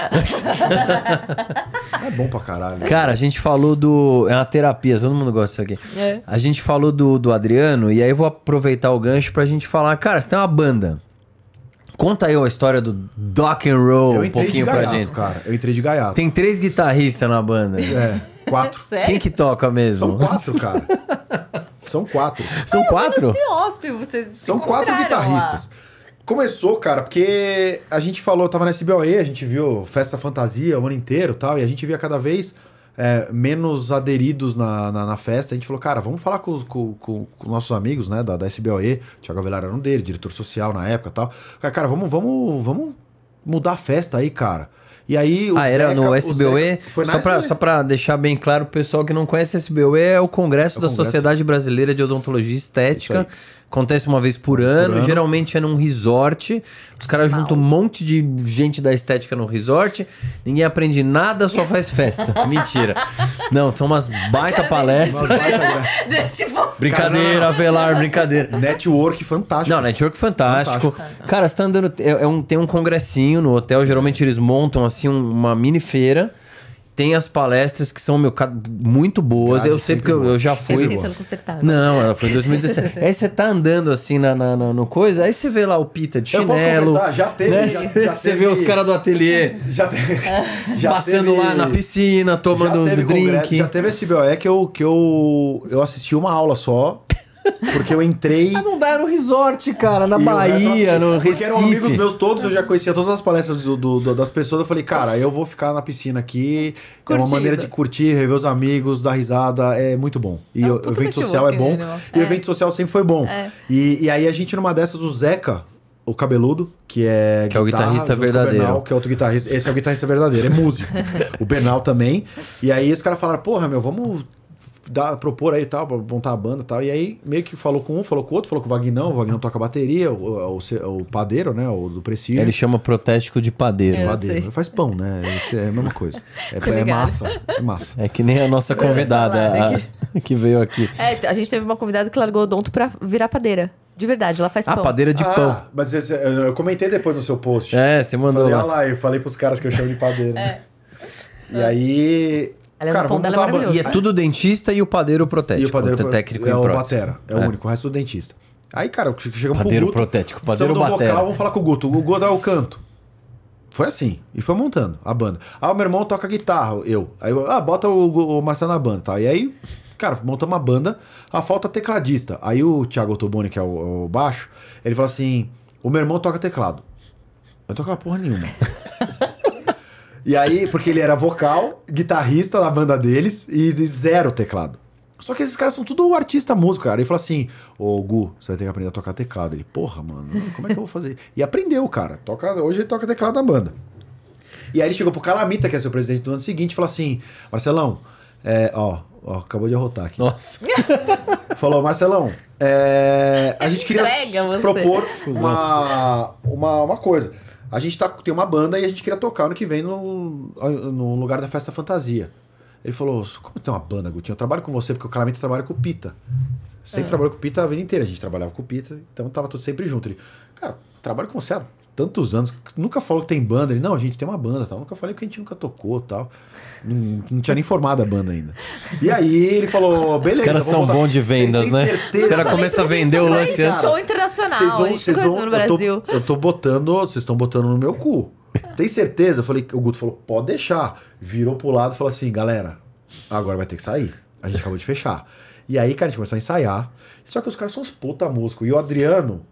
é bom pra caralho. Cara, a gente falou do. É uma terapia, todo mundo gosta disso aqui. É. A gente falou do, do Adriano, e aí eu vou aproveitar o gancho pra gente falar. Cara, você tem uma banda. Conta aí a história do Dock and Roll um pouquinho gaiato, pra gente. Cara, eu entrei de gaiato. Tem três guitarristas na banda. É, quatro. (laughs) Sério? Quem que toca mesmo? São quatro, cara. São quatro. (laughs) São ah, quatro? Se vocês São quatro guitarristas. Lá. Começou, cara, porque a gente falou, tava na SBOE, a gente viu festa fantasia o ano inteiro tal, e a gente via cada vez é, menos aderidos na, na, na, festa, a gente falou, cara, vamos falar com, os, com, com, com nossos amigos, né, da, da SBOE, Thiago Avelar era um deles diretor social na época tal. Cara, vamos, vamos, vamos mudar a festa aí, cara. E aí o Ah, era Zeca, no SBOE? Foi só pra, SBOE. Só para deixar bem claro o pessoal que não conhece SBOE, é o Congresso, é o Congresso da Sociedade Brasileira de Odontologia Estética. Acontece uma vez por, ano, por ano, geralmente é num resort. Os caras juntam um monte de gente da estética no resort, ninguém aprende nada, só faz festa. (laughs) Mentira. Não, são umas baita palestras. (laughs) Tipo- brincadeira, velar, brincadeira. Network fantástico. Não, network fantástico. fantástico. Cara, você tá andando. É, é um, tem um congressinho no hotel, geralmente eles montam assim uma mini feira. Tem as palestras que são meu, muito boas. Grade eu sei porque é eu, eu, já fui. tentando tá Não, ela foi em 2017. (laughs) aí você tá andando assim na, na, na, no coisa, aí você vê lá o Pita de chinelo. já teve. Né? Já, já você teve... vê os caras do ateliê. (laughs) Já, teve (laughs) já Passando teve... lá na piscina, tomando já um drink. Congresso, já teve esse BOE que eu, que eu, eu assisti uma aula só. Porque eu entrei. Mas ah, não dá, era um resort, cara, na Bahia, assim, no Recife. Porque eram amigos meus todos, eu já conhecia todas as palestras do, do, do, das pessoas. Eu falei, cara, eu vou ficar na piscina aqui. Curtida. É uma maneira de curtir, rever os amigos, dar risada. É muito bom. E é um o evento social é bom. É. E o é. evento social sempre foi bom. É. E, e aí a gente, numa dessas, o Zeca, o cabeludo, que é que é o guitarrista verdadeiro. O Bernal, que é outro guitarrista, esse é o guitarrista verdadeiro, é músico. (laughs) o Bernal também. E aí os caras falaram: "Porra, meu, vamos dar, propor aí tal, pra montar a banda e tal. E aí meio que falou com um, falou com o outro, falou com o Vagnão, o Vagnão toca bateria, o, o, o padeiro, né? O do Prestígio. Ele chama protético de padeiro. Eu padeiro. faz pão, né? é a mesma coisa. É, é massa, é massa. É que nem a nossa convidada a, (laughs) que veio aqui. É, a gente teve uma convidada que largou o donto pra virar padeira. De verdade, ela faz ah, pão. padeira de ah, pão. Mas esse, eu comentei depois no seu post. É, você mandou falei, lá. lá. Eu falei pros caras que eu chamo de padeira. É. E aí Aliás, Cara, o pão dela é maravilhoso. E é tudo dentista e o padeiro protético. E o padeiro pro... técnico é o Batera. É, é, o único, o resto é dentista. Aí, cara, chega padeiro pro Guto... protético, padeiro batera. vamos falar com o Guto. O Guto dá é o canto. Foi assim. E foi montando a banda. Ah, o meu irmão toca guitarra, eu. Aí, ah, bota o, o Marcelo na banda, tá? E aí, cara, montamos uma banda. A falta tecladista. Aí o Thiago Toboni, que é o, o baixo, ele falou assim... O meu irmão toca teclado. Eu toco porra nenhuma. (laughs) E aí, porque ele era vocal, guitarrista da banda deles e de zero teclado. Só que esses caras são tudo artista músico, cara. Ele falou assim: Ô Gu, você vai ter que aprender a tocar teclado. Ele, porra, mano, como é que eu vou fazer? E aprendeu, cara. Toca, hoje ele toca teclado da banda. E aí ele chegou pro Calamita, que é seu presidente do ano seguinte, e falou assim: Marcelão, é, ó, ó, acabou de arrotar aqui. Nossa. (laughs) falou, Marcelão, é, a gente queria propor uma, uma, uma coisa. A gente tá, tem uma banda e a gente queria tocar ano que vem no, no lugar da festa fantasia. Ele falou: Como tem uma banda, Gutinho? Eu trabalho com você, porque eu claramente trabalho com o Pita. Sempre é. com o Pita a vida inteira. A gente trabalhava com o Pita, então tava tudo sempre junto. Ele, cara, trabalho com você há tantos anos, nunca falou que tem banda. Ele, não, a gente tem uma banda, tal. nunca falei que a gente nunca tocou tal. Não, não tinha nem formado a banda ainda. E aí ele falou, beleza. Os caras são bons de vendas, né? Certeza? Os caras começam a vender o lance antes. Show internacional, vocês vão, a gente vão, no Brasil. Eu tô, eu tô botando, vocês estão botando no meu cu. Tem certeza? Eu falei, o Guto falou, pode deixar. Virou pro lado e falou assim, galera, agora vai ter que sair. A gente acabou de fechar. E aí, cara, a gente começou a ensaiar. Só que os caras são uns puta músicos. E o Adriano,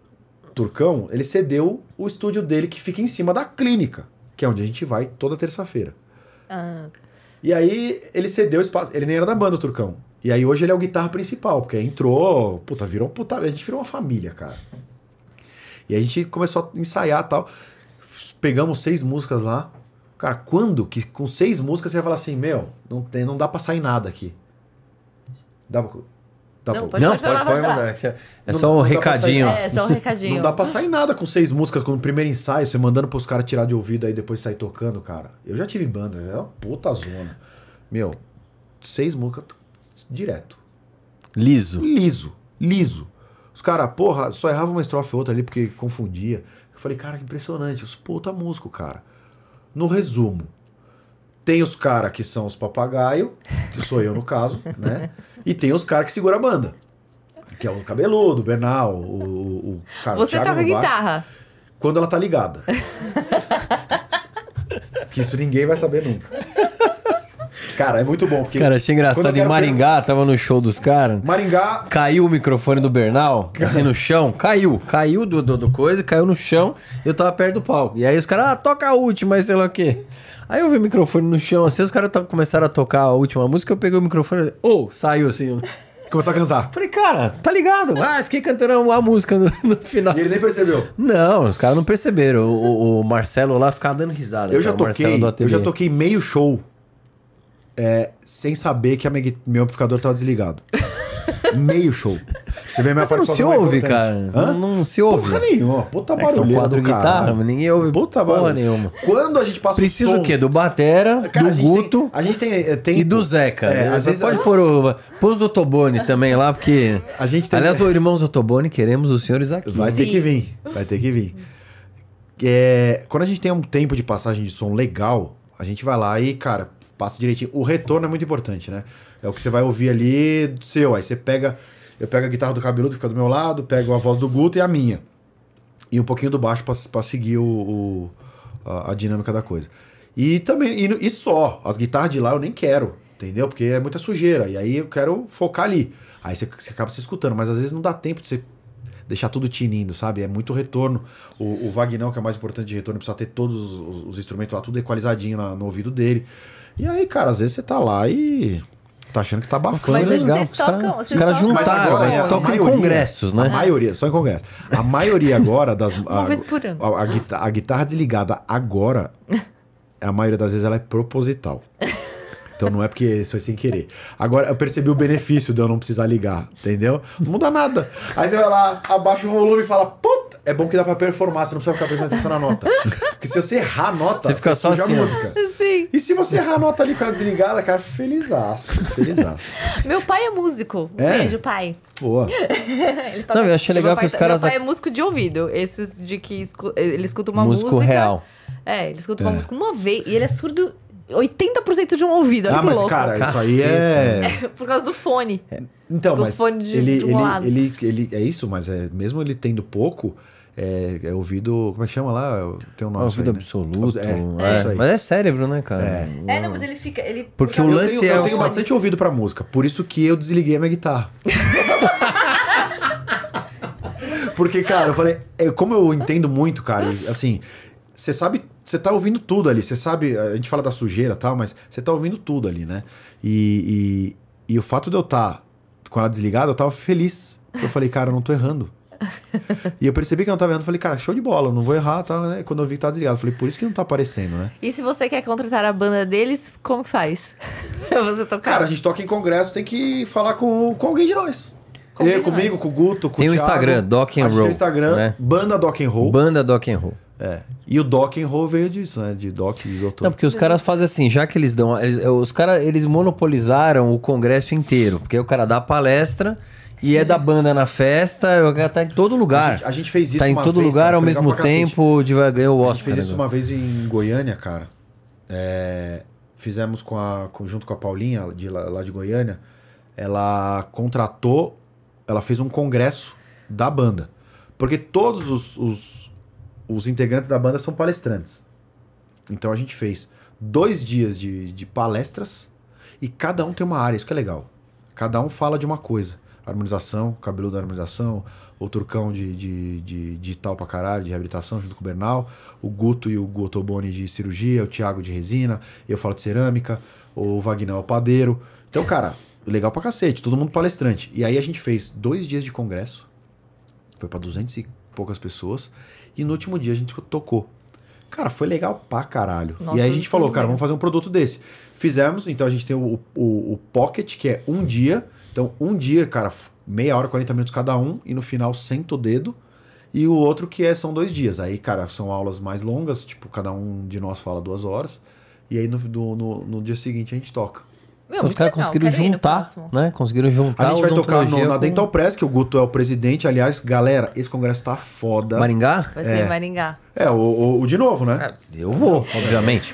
Turcão, ele cedeu o estúdio dele que fica em cima da clínica, que é onde a gente vai toda terça-feira. Ah. E aí ele cedeu o espaço. Ele nem era da banda, o Turcão. E aí hoje ele é o guitarra principal, porque entrou, puta, virou puta, a gente virou uma família, cara. E a gente começou a ensaiar tal. Pegamos seis músicas lá. Cara, quando que com seis músicas você vai falar assim, meu, não tem, não dá para sair nada aqui. Dá pra... Tá não, pode, não, pode, pode, pode mandar. É, só um recadinho. é, só um recadinho. (laughs) não dá pra sair nada com seis músicas com o primeiro ensaio, você mandando pros caras tirar de ouvido aí depois sair tocando, cara. Eu já tive banda, é uma puta zona. Meu, seis músicas direto. Liso. Liso, liso. Os caras, porra, só errava uma estrofe ou outra ali porque confundia. Eu falei, cara, que impressionante. Os puta músico, cara. No resumo, tem os caras que são os papagaio, que sou eu no caso, né? (laughs) E tem os caras que seguram a banda. Que é o cabeludo, o Bernal, o, o cara Você toca toca guitarra? Quando ela tá ligada. que isso ninguém vai saber nunca. Cara, é muito bom. Porque cara, achei engraçado. Em Maringá, per... tava no show dos caras. Maringá. Caiu o microfone do Bernal, cara... assim no chão. Caiu. Caiu do, do, do coisa, caiu no chão. Eu tava perto do palco. E aí os caras, ah, toca a última, sei lá o quê. Aí eu vi o microfone no chão, assim, os caras começaram a tocar a última música, eu peguei o microfone, ou oh, saiu assim. (laughs) Começou a cantar. Falei, cara, tá ligado? Ah, fiquei cantando a música no, no final. E ele nem percebeu? Não, os caras não perceberam. O, o, Marcelo lá ficava dando risada. Eu já toquei, eu já toquei meio show é, sem saber que a, meu amplificador tava desligado. Meio show. Você vê minha Mas não se é ouve, cara. Não, não, se ouve. Porra nenhuma. Puta é barulheira. É são quatro guitarras, ninguém ouve Puta porra nenhuma. Quando a gente passa Precisa o, som... quê? Do Batera, cara, do a Guto. Tem, a gente eh, tem, E do Zeca. É, às vezes pode pôr o. Pôs o Tobone também lá, porque. A gente tem... Aliás, o irmãos do queremos os senhores aqui. Vai Sim. ter que vir. Vai ter que vir. É, quando a gente tem um tempo de passagem de som legal, a gente vai lá e, cara, passa direitinho. O retorno é muito importante, né? É o que você vai ouvir ali do seu. Aí você pega. Eu pego a guitarra do cabeludo, fica do meu lado, pego a voz do Guto e a minha. E um pouquinho do baixo para seguir o, o a, a, dinâmica da coisa. E também, e, e só, as guitarras de lá eu nem quero, entendeu? Porque é muita sujeira. E aí eu quero focar ali. Aí você, você acaba se escutando, mas às vezes não dá tempo de você deixar tudo tinindo, sabe? É muito retorno. O, o Vagnão, que é o mais importante de retorno, precisa ter todos os, os instrumentos lá, tudo equalizadinho na, no ouvido dele. E aí, cara, às vezes você tá lá e Tá achando que tá bafando. Mas legal, vocês tocam... Os caras juntaram, agora, né? Tocam em congressos, né? A maioria, só em congresso. A maioria agora das... (laughs) Uma a, vez por ano. A, a, a guitarra desligada agora, (laughs) a maioria das vezes ela é proposital. (laughs) Então não é porque foi sem querer. Agora eu percebi o benefício de eu não precisar ligar, entendeu? Não muda nada. Aí você vai lá, abaixa o volume e fala, puta, é bom que dá pra performar, você não precisa ficar prestando atenção na nota. Porque se você errar a nota, você fica você só assim, música. Sim. E se você errar a nota ali com ela desligada, cara, felizaço, Meu pai é músico. Um é? Beijo, pai. Boa. (laughs) Não, eu achei legal que os caras... Meu pai é músico de ouvido. Esses de que escu... ele escuta uma música... Músico real. É, ele escuta é. uma música uma vez e ele é surdo 80% de um ouvido. ah, mas louco. cara, isso aí é... é... Por causa do fone. É, então, do mas fone de, ele, de um ele, ele, ele, é isso, mas é, mesmo ele tendo pouco, é, é ouvido. Como é que chama lá? Tem um nome. É ouvido aí, né? absoluto. Né? É, é. é mas é cérebro, né, cara? É, é não, mas ele fica. Ele... Porque, o lance é eu tenho, é. Eu tenho bastante ouvido pra música, por isso que eu desliguei a minha guitarra. (laughs) Porque, cara, eu falei, como eu entendo muito, cara, assim, você sabe, você tá ouvindo tudo ali, você sabe, a gente fala da sujeira e tal, mas você tá ouvindo tudo ali, né? E, e, e o fato de eu estar tá com ela desligada, eu tava feliz. Eu falei, cara, eu não tô errando. (laughs) e eu percebi que eu não tava errando, falei, cara, show de bola, não vou errar, tá, né? Quando eu vi que tava desligado, falei, por isso que não tá aparecendo, né? E se você quer contratar a banda deles, como que faz? (laughs) você tocar? Cara, a gente toca em congresso, tem que falar com, com alguém de nós. Com comigo, nós. com o Guto, com tem o Tem o Instagram, Doc and Roll. Tem o Instagram, né? Banda Doc and Roll. Banda Doc and Roll. É. E o Doc and Roll veio disso, né? De Doc e Isotônico. Não, porque os caras fazem assim, já que eles dão. Eles, os caras, eles monopolizaram o congresso inteiro. Porque o cara dá a palestra. E é da banda na festa, o cara tá em todo lugar. A gente, a gente fez isso Tá em todo vez, lugar cara, ao mesmo tempo, de, ganhou o Oscar. A gente fez né, isso uma vez em Goiânia, cara. É, fizemos com a, junto com a Paulinha, de, lá de Goiânia. Ela contratou, ela fez um congresso da banda. Porque todos os, os os integrantes da banda são palestrantes. Então a gente fez dois dias de, de palestras e cada um tem uma área, isso que é legal. Cada um fala de uma coisa. Harmonização, cabelo da harmonização, o Turcão de, de, de, tal pra caralho, de reabilitação, junto com o Bernal, o Guto e o Gotoboni de cirurgia, o Thiago de resina, eu falo de cerâmica, o Vagnão é o padeiro. Então, cara, legal pra cacete, todo mundo palestrante. E aí a gente fez dois dias de congresso, foi para 200 e poucas pessoas, e no último dia a gente tocou. Cara, foi legal pra caralho. Nossa, e aí a gente falou, cara, vamos fazer um produto desse. Fizemos, então a gente tem o, o, o Pocket, que é um dia. Então, um dia, cara, meia hora, 40 minutos cada um, e no final senta o dedo. E o outro que é, são dois dias. Aí, cara, são aulas mais longas, tipo, cada um de nós fala duas horas. E aí no, no, no dia seguinte a gente toca. Meu, então, os caras conseguiram juntar, né? Conseguiram juntar. A gente vai tocar no, na com... Dental Press, que o Guto é o presidente. Aliás, galera, esse congresso tá foda. Maringá? Vai ser é. Maringá. É, o, o, o, de novo, né? É, eu vou, obviamente.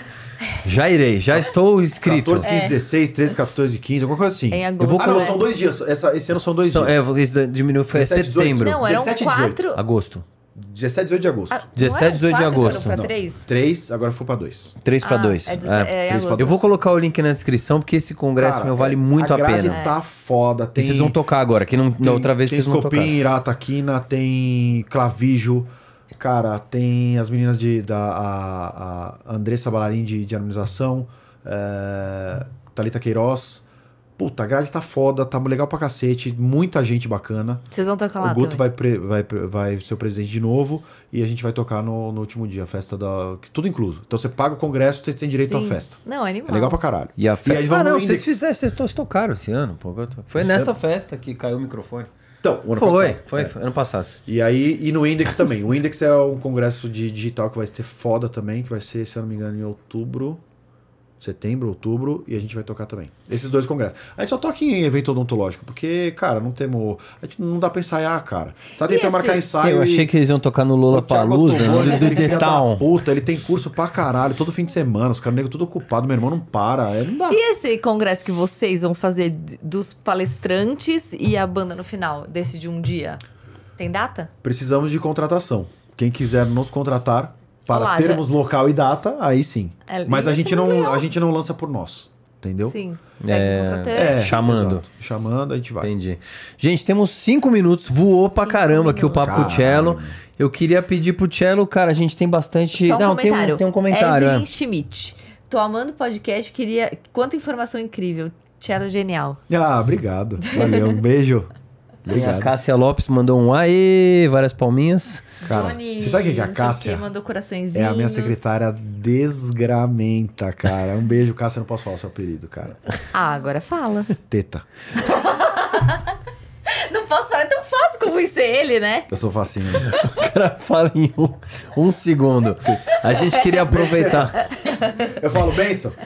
Já irei, já estou inscrito. 14, 15, é. 16, 13, 14, 15, alguma coisa assim. Em agosto. Eu vou... Ah, não, né? são dois dias. Essa, esse ano são dois são, dias. É, diminuiu, foi 17, setembro. 18. Não, eram é 17, quatro. Agosto. 17, 18 de agosto. Ah, 17, 18 é? de agosto. Foram pra 3? 3, agora foi pra 2. 3 ah, pra 2. É, é, é, é, eu vou colocar o link na descrição, porque esse congresso Cara, meu vale é, muito a, a pena. tá foda. Tem, vocês vão tocar agora, que não, tem, na outra vez vocês não tocaram. Tem Irataquina, tem Clavijo. Cara, tem as meninas de, da a, a Andressa Balarim de, de harmonização, é, Thalita Queiroz. Puta, a grade tá foda, tá legal pra cacete, muita gente bacana. Vocês vão tocar lá. O Guto vai, pre, vai, vai, ser o presidente de novo e a gente vai tocar no, no último dia, a festa da. Tudo incluso. Então você paga o congresso, você tem direito Sim. à festa. Não, é animal. É legal pra caralho. E a festa. ah, não, vocês fizeram, vocês tocaram esse ano, pô. Foi esse nessa ano? festa que caiu o microfone. Então, o ano foi, passado. Foi, é. foi, ano passado. E aí, e no Index também. O Index é um congresso de digital que vai ser foda também, que vai ser, se eu não me engano, em outubro setembro, outubro, e a gente vai tocar também. Esses dois congressos. A gente só toca em evento odontológico, porque, cara, não temos. A gente não dá pra ensaiar, cara. Você tá tentando marcar assim, ensaio. Eu e... achei que eles iam tocar no Lula Palusa, né? Do The Town. Puta, ele tem curso pra caralho, todo fim de semana, os caras negros tudo ocupado, meu irmão não para. É, não dá. E esse congresso que vocês vão fazer dos palestrantes e a banda no final, desse de um dia? Tem data? Precisamos de contratação. Quem quiser nos contratar, para Olá, termos já... local e data, aí sim. É, Mas a é gente, não, a gente não lança por nós. Entendeu? Sim. É, é, chamando. Exato. Chamando, a gente vai. Entendi. Gente, temos cinco minutos. Voou cinco pra caramba minutos. aqui o papo Caralho. com o Cello. Eu queria pedir pro Cello, cara, a gente tem bastante. Só um não, comentário. Tem, um, tem um comentário. Evelyn é. Schmidt. Tô amando o podcast, queria. Quanta informação incrível. Cello é genial. Ah, obrigado. Valeu, um beijo. (laughs) Obrigado. A Cássia Lopes mandou um aí, várias palminhas. Cara, Johnny, você sabe o que é a Cássia? mandou coraçõezinhos. É a minha secretária desgramenta, cara. Um beijo, Cássia, não posso falar o seu apelido, cara. Ah, agora fala. Teta. (laughs) Não posso falar, é tão fácil como isso ele, né? Eu sou facinho. (laughs) o cara fala em um, um segundo. A gente queria aproveitar. Eu falo, benção. (laughs)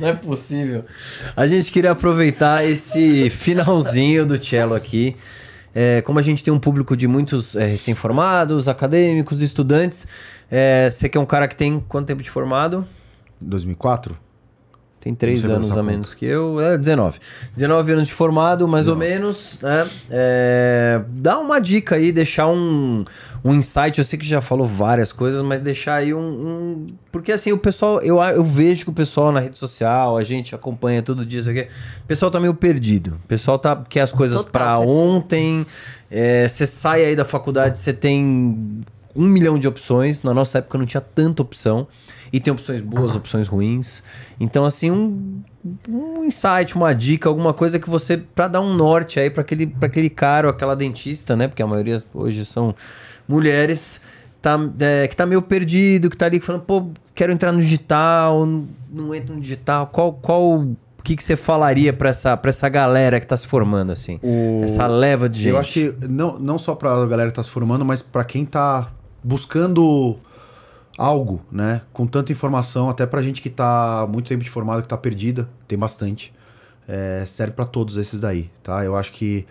Não é possível. A gente queria aproveitar esse finalzinho do cello aqui. É, como a gente tem um público de muitos é, recém-formados, acadêmicos, estudantes, é, você que é um cara que tem quanto tempo de formado? 2004? Tem três anos a menos que eu. É, 19. 19 anos de formado, mais 19. ou menos. Né? É, dá uma dica aí, deixar um, um insight. Eu sei que já falou várias coisas, mas deixar aí um. um porque assim, o pessoal. Eu, eu vejo que o pessoal na rede social, a gente acompanha todo dia, isso aqui. O pessoal tá meio perdido. O pessoal tá. Quer as coisas para ontem. É, você é, sai aí da faculdade, você tem um milhão de opções. Na nossa época não tinha tanta opção. E tem opções boas, opções ruins. Então, assim, um, um insight, uma dica, alguma coisa que você. para dar um norte aí para aquele, pra aquele cara ou aquela dentista, né? Porque a maioria hoje são mulheres. Tá, é, que tá meio perdido, que tá ali falando, pô, quero entrar no digital, não, entro no digital. Qual. qual o que, que você falaria para essa, pra essa galera que está se formando, assim? O... Essa leva de gente. Eu acho que não, não só para a galera que está se formando, mas para quem está buscando algo, né? Com tanta informação, até pra gente que tá muito tempo de formado, que tá perdida, tem bastante. É, serve para todos esses daí, tá? Eu acho que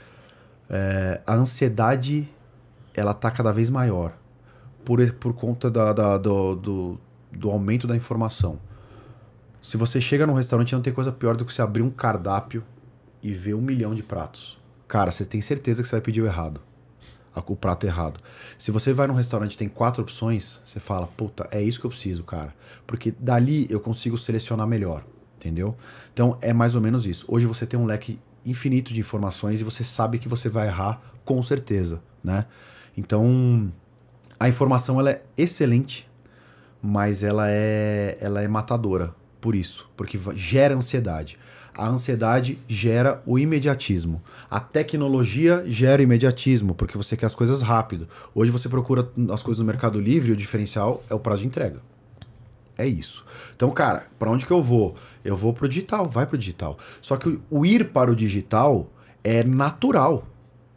é, a ansiedade, ela tá cada vez maior. Por, por conta da, da do, do, do aumento da informação. Se você chega num restaurante, não tem coisa pior do que você abrir um cardápio e ver um milhão de pratos. Cara, você tem certeza que você vai pedir o errado o prato errado. Se você vai num restaurante tem quatro opções, você fala, puta, é isso que eu preciso, cara. Porque dali eu consigo selecionar melhor, entendeu? Então é mais ou menos isso. Hoje você tem um leque infinito de informações e você sabe que você vai errar com certeza, né? Então a informação ela é excelente, mas ela é, ela é matadora por isso, porque gera ansiedade. A ansiedade gera o imediatismo. A tecnologia gera imediatismo, porque você quer as coisas rápido. Hoje você procura as coisas no Mercado Livre, o diferencial é o prazo de entrega. É isso. Então, cara, para onde que eu vou? Eu vou pro digital, vai pro digital. Só que o ir para o digital é natural.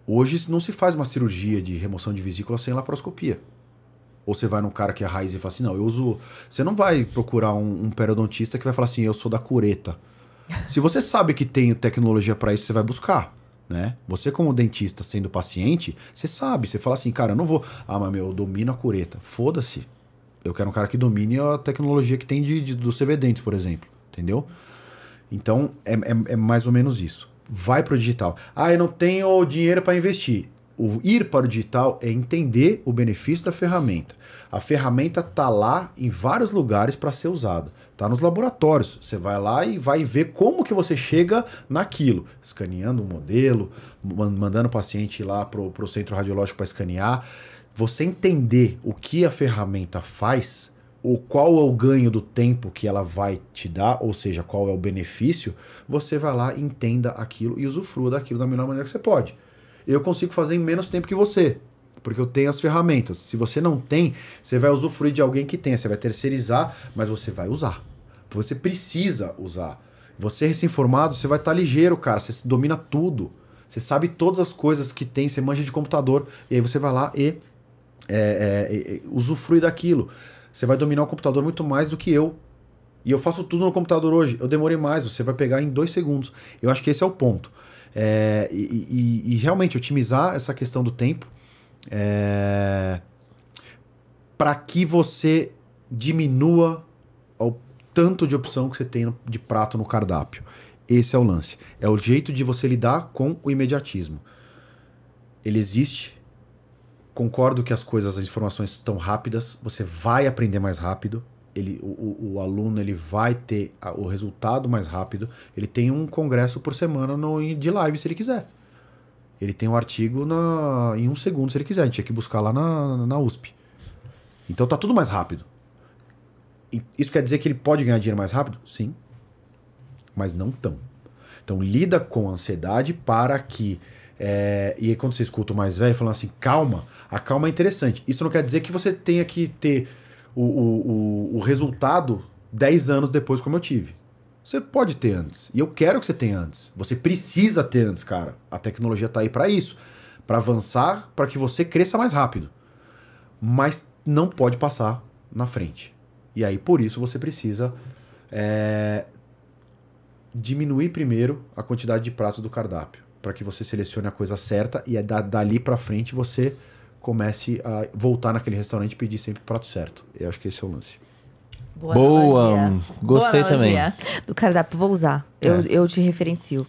Hoje não se faz uma cirurgia de remoção de vesícula sem laparoscopia. Ou você vai num cara que é raiz e fala assim, não, eu uso. Você não vai procurar um, um periodontista que vai falar assim, eu sou da cureta. Se você sabe que tem tecnologia para isso, você vai buscar. Né? Você, como dentista, sendo paciente, você sabe, você fala assim, cara, eu não vou. Ah, mas meu, eu domino a cureta. Foda-se. Eu quero um cara que domine a tecnologia que tem de, de do CV Dentes, por exemplo. Entendeu? Então, é, é, é mais ou menos isso. Vai para o digital. Ah, eu não tenho dinheiro para investir. O ir para o digital é entender o benefício da ferramenta. A ferramenta tá lá em vários lugares para ser usada. Está nos laboratórios. Você vai lá e vai ver como que você chega naquilo. Escaneando o um modelo, mandando o paciente lá para o centro radiológico para escanear. Você entender o que a ferramenta faz, o qual é o ganho do tempo que ela vai te dar, ou seja, qual é o benefício, você vai lá, entenda aquilo e usufrua daquilo da melhor maneira que você pode. Eu consigo fazer em menos tempo que você porque eu tenho as ferramentas. Se você não tem, você vai usufruir de alguém que tem, você vai terceirizar, mas você vai usar. Você precisa usar. Você é recém-formado, você vai estar tá ligeiro, cara, você domina tudo. Você sabe todas as coisas que tem, você manja de computador, e aí você vai lá e é, é, é, usufrui daquilo. Você vai dominar o computador muito mais do que eu. E eu faço tudo no computador hoje. Eu demorei mais, você vai pegar em dois segundos. Eu acho que esse é o ponto. É, e, e, e realmente otimizar essa questão do tempo é, para que você diminua o tanto de opção que você tem de prato no cardápio. Esse é o lance. É o jeito de você lidar com o imediatismo. Ele existe. Concordo que as coisas, as informações estão rápidas. Você vai aprender mais rápido. Ele, o, o, aluno ele vai ter o resultado mais rápido. Ele tem um congresso por semana no, de live se ele quiser ele tem um artigo na, em um segundo, se ele quiser. A gente tinha que buscar lá na, na USP. Então tá tudo mais rápido. E isso quer dizer que ele pode ganhar dinheiro mais rápido? Sim. Mas não tão. Então lida com ansiedade para que. É, e aí quando você escuta o mais velho falando assim, calma, a calma é interessante. Isso não quer dizer que você tenha que ter o, o, o, o resultado 10 anos depois, como eu tive. Você pode ter antes. E eu quero que você tenha antes. Você precisa ter antes, cara. A tecnologia está aí para isso, para avançar, para que você cresça mais rápido. Mas não pode passar na frente. E aí por isso você precisa é, diminuir primeiro a quantidade de pratos do cardápio, para que você selecione a coisa certa e é da, dali para frente você comece a voltar naquele restaurante e pedir sempre o prato certo. Eu acho que esse é o lance. Boa, Boa. Analogia. Hum, gostei Boa também. Do cardápio, vou usar. É. Eu, eu te referencio.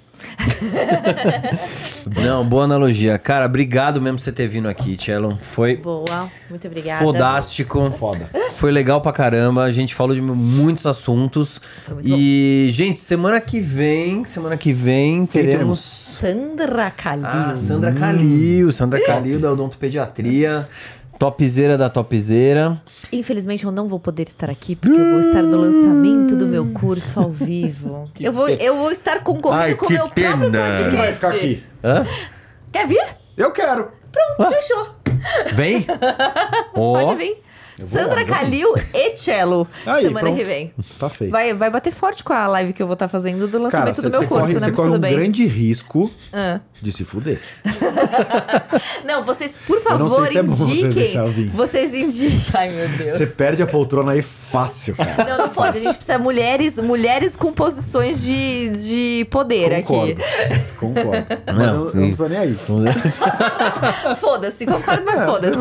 (laughs) Não, boa analogia. Cara, obrigado mesmo por você ter vindo aqui, Tchelo. Foi. Boa, muito obrigada. Fodástico. Foda. Foi legal pra caramba. A gente falou de muitos assuntos. Muito e, bom. gente, semana que vem, semana que vem, Sim, teremos. Sandra Calil. Ah, Sandra Calil. Sandra hum. Calil da Odontopediatria. Topzeira da topzeira. Infelizmente eu não vou poder estar aqui porque eu vou estar no lançamento do meu curso ao vivo. (laughs) eu, vou, eu vou estar concorrendo com o meu pena. próprio podcast. vai ficar aqui? Hã? Quer vir? Eu quero. Pronto, ah. fechou. Vem? oh. (laughs) Pode vir. Sandra lá, Calil e Cello. (laughs) Aí, semana pronto. que vem. Tá feito. Vai, vai bater forte com a live que eu vou estar tá fazendo do lançamento Cara, do meu corpo, corre, né? Você corre um bem. grande risco ah. de se fuder. (laughs) não, vocês, por favor, se indiquem. É vocês, vocês indiquem. (laughs) Ai, meu Deus. Você perde a poltrona aí fácil, cara. Não, não pode. A gente precisa de mulheres, mulheres com posições de, de poder concordo, aqui. Concordo. Mas não, eu, não precisa nem aí. foda-se, concordo, mas é, foda-se.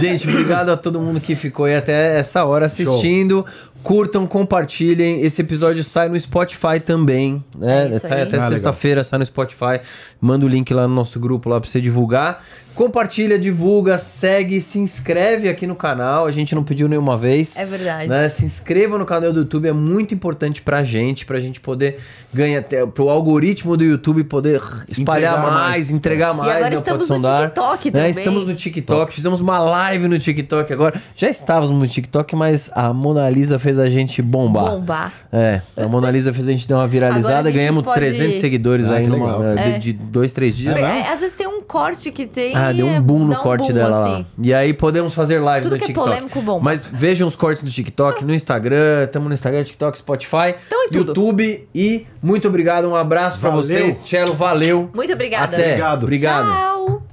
Gente, obrigado a todo mundo que que ficou aí até essa hora assistindo. Show. Curtam, compartilhem. Esse episódio sai no Spotify também. Né? É sai aí. até ah, sexta-feira, sai no Spotify. Manda o link lá no nosso grupo lá pra você divulgar. Compartilha, divulga, segue, se inscreve aqui no canal. A gente não pediu nenhuma vez. É verdade. Né? Se inscreva no canal do YouTube, é muito importante pra gente, pra gente poder ganhar, pro algoritmo do YouTube poder espalhar entregar mais, mais, entregar mais. E agora estamos no Sondar, TikTok né? também. Estamos no TikTok, fizemos uma live no TikTok agora. Já estávamos no TikTok, mas a Mona Lisa fez fez a gente bombar. Bombar. É, a Mona Lisa fez a gente dar uma viralizada, ganhamos pode... 300 seguidores ah, aí numa, é. de, de, dois, três dias. É, às vezes tem um corte que tem. Ah, deu um é boom no um corte boom, dela assim. lá. E aí podemos fazer live Tudo no que É polêmico, bom. Mas vejam os cortes no TikTok, no Instagram, estamos no Instagram, TikTok, Spotify, YouTube e muito obrigado, um abraço para vocês. Chelo, valeu. Muito obrigada. Até. Obrigado. obrigado. Tchau.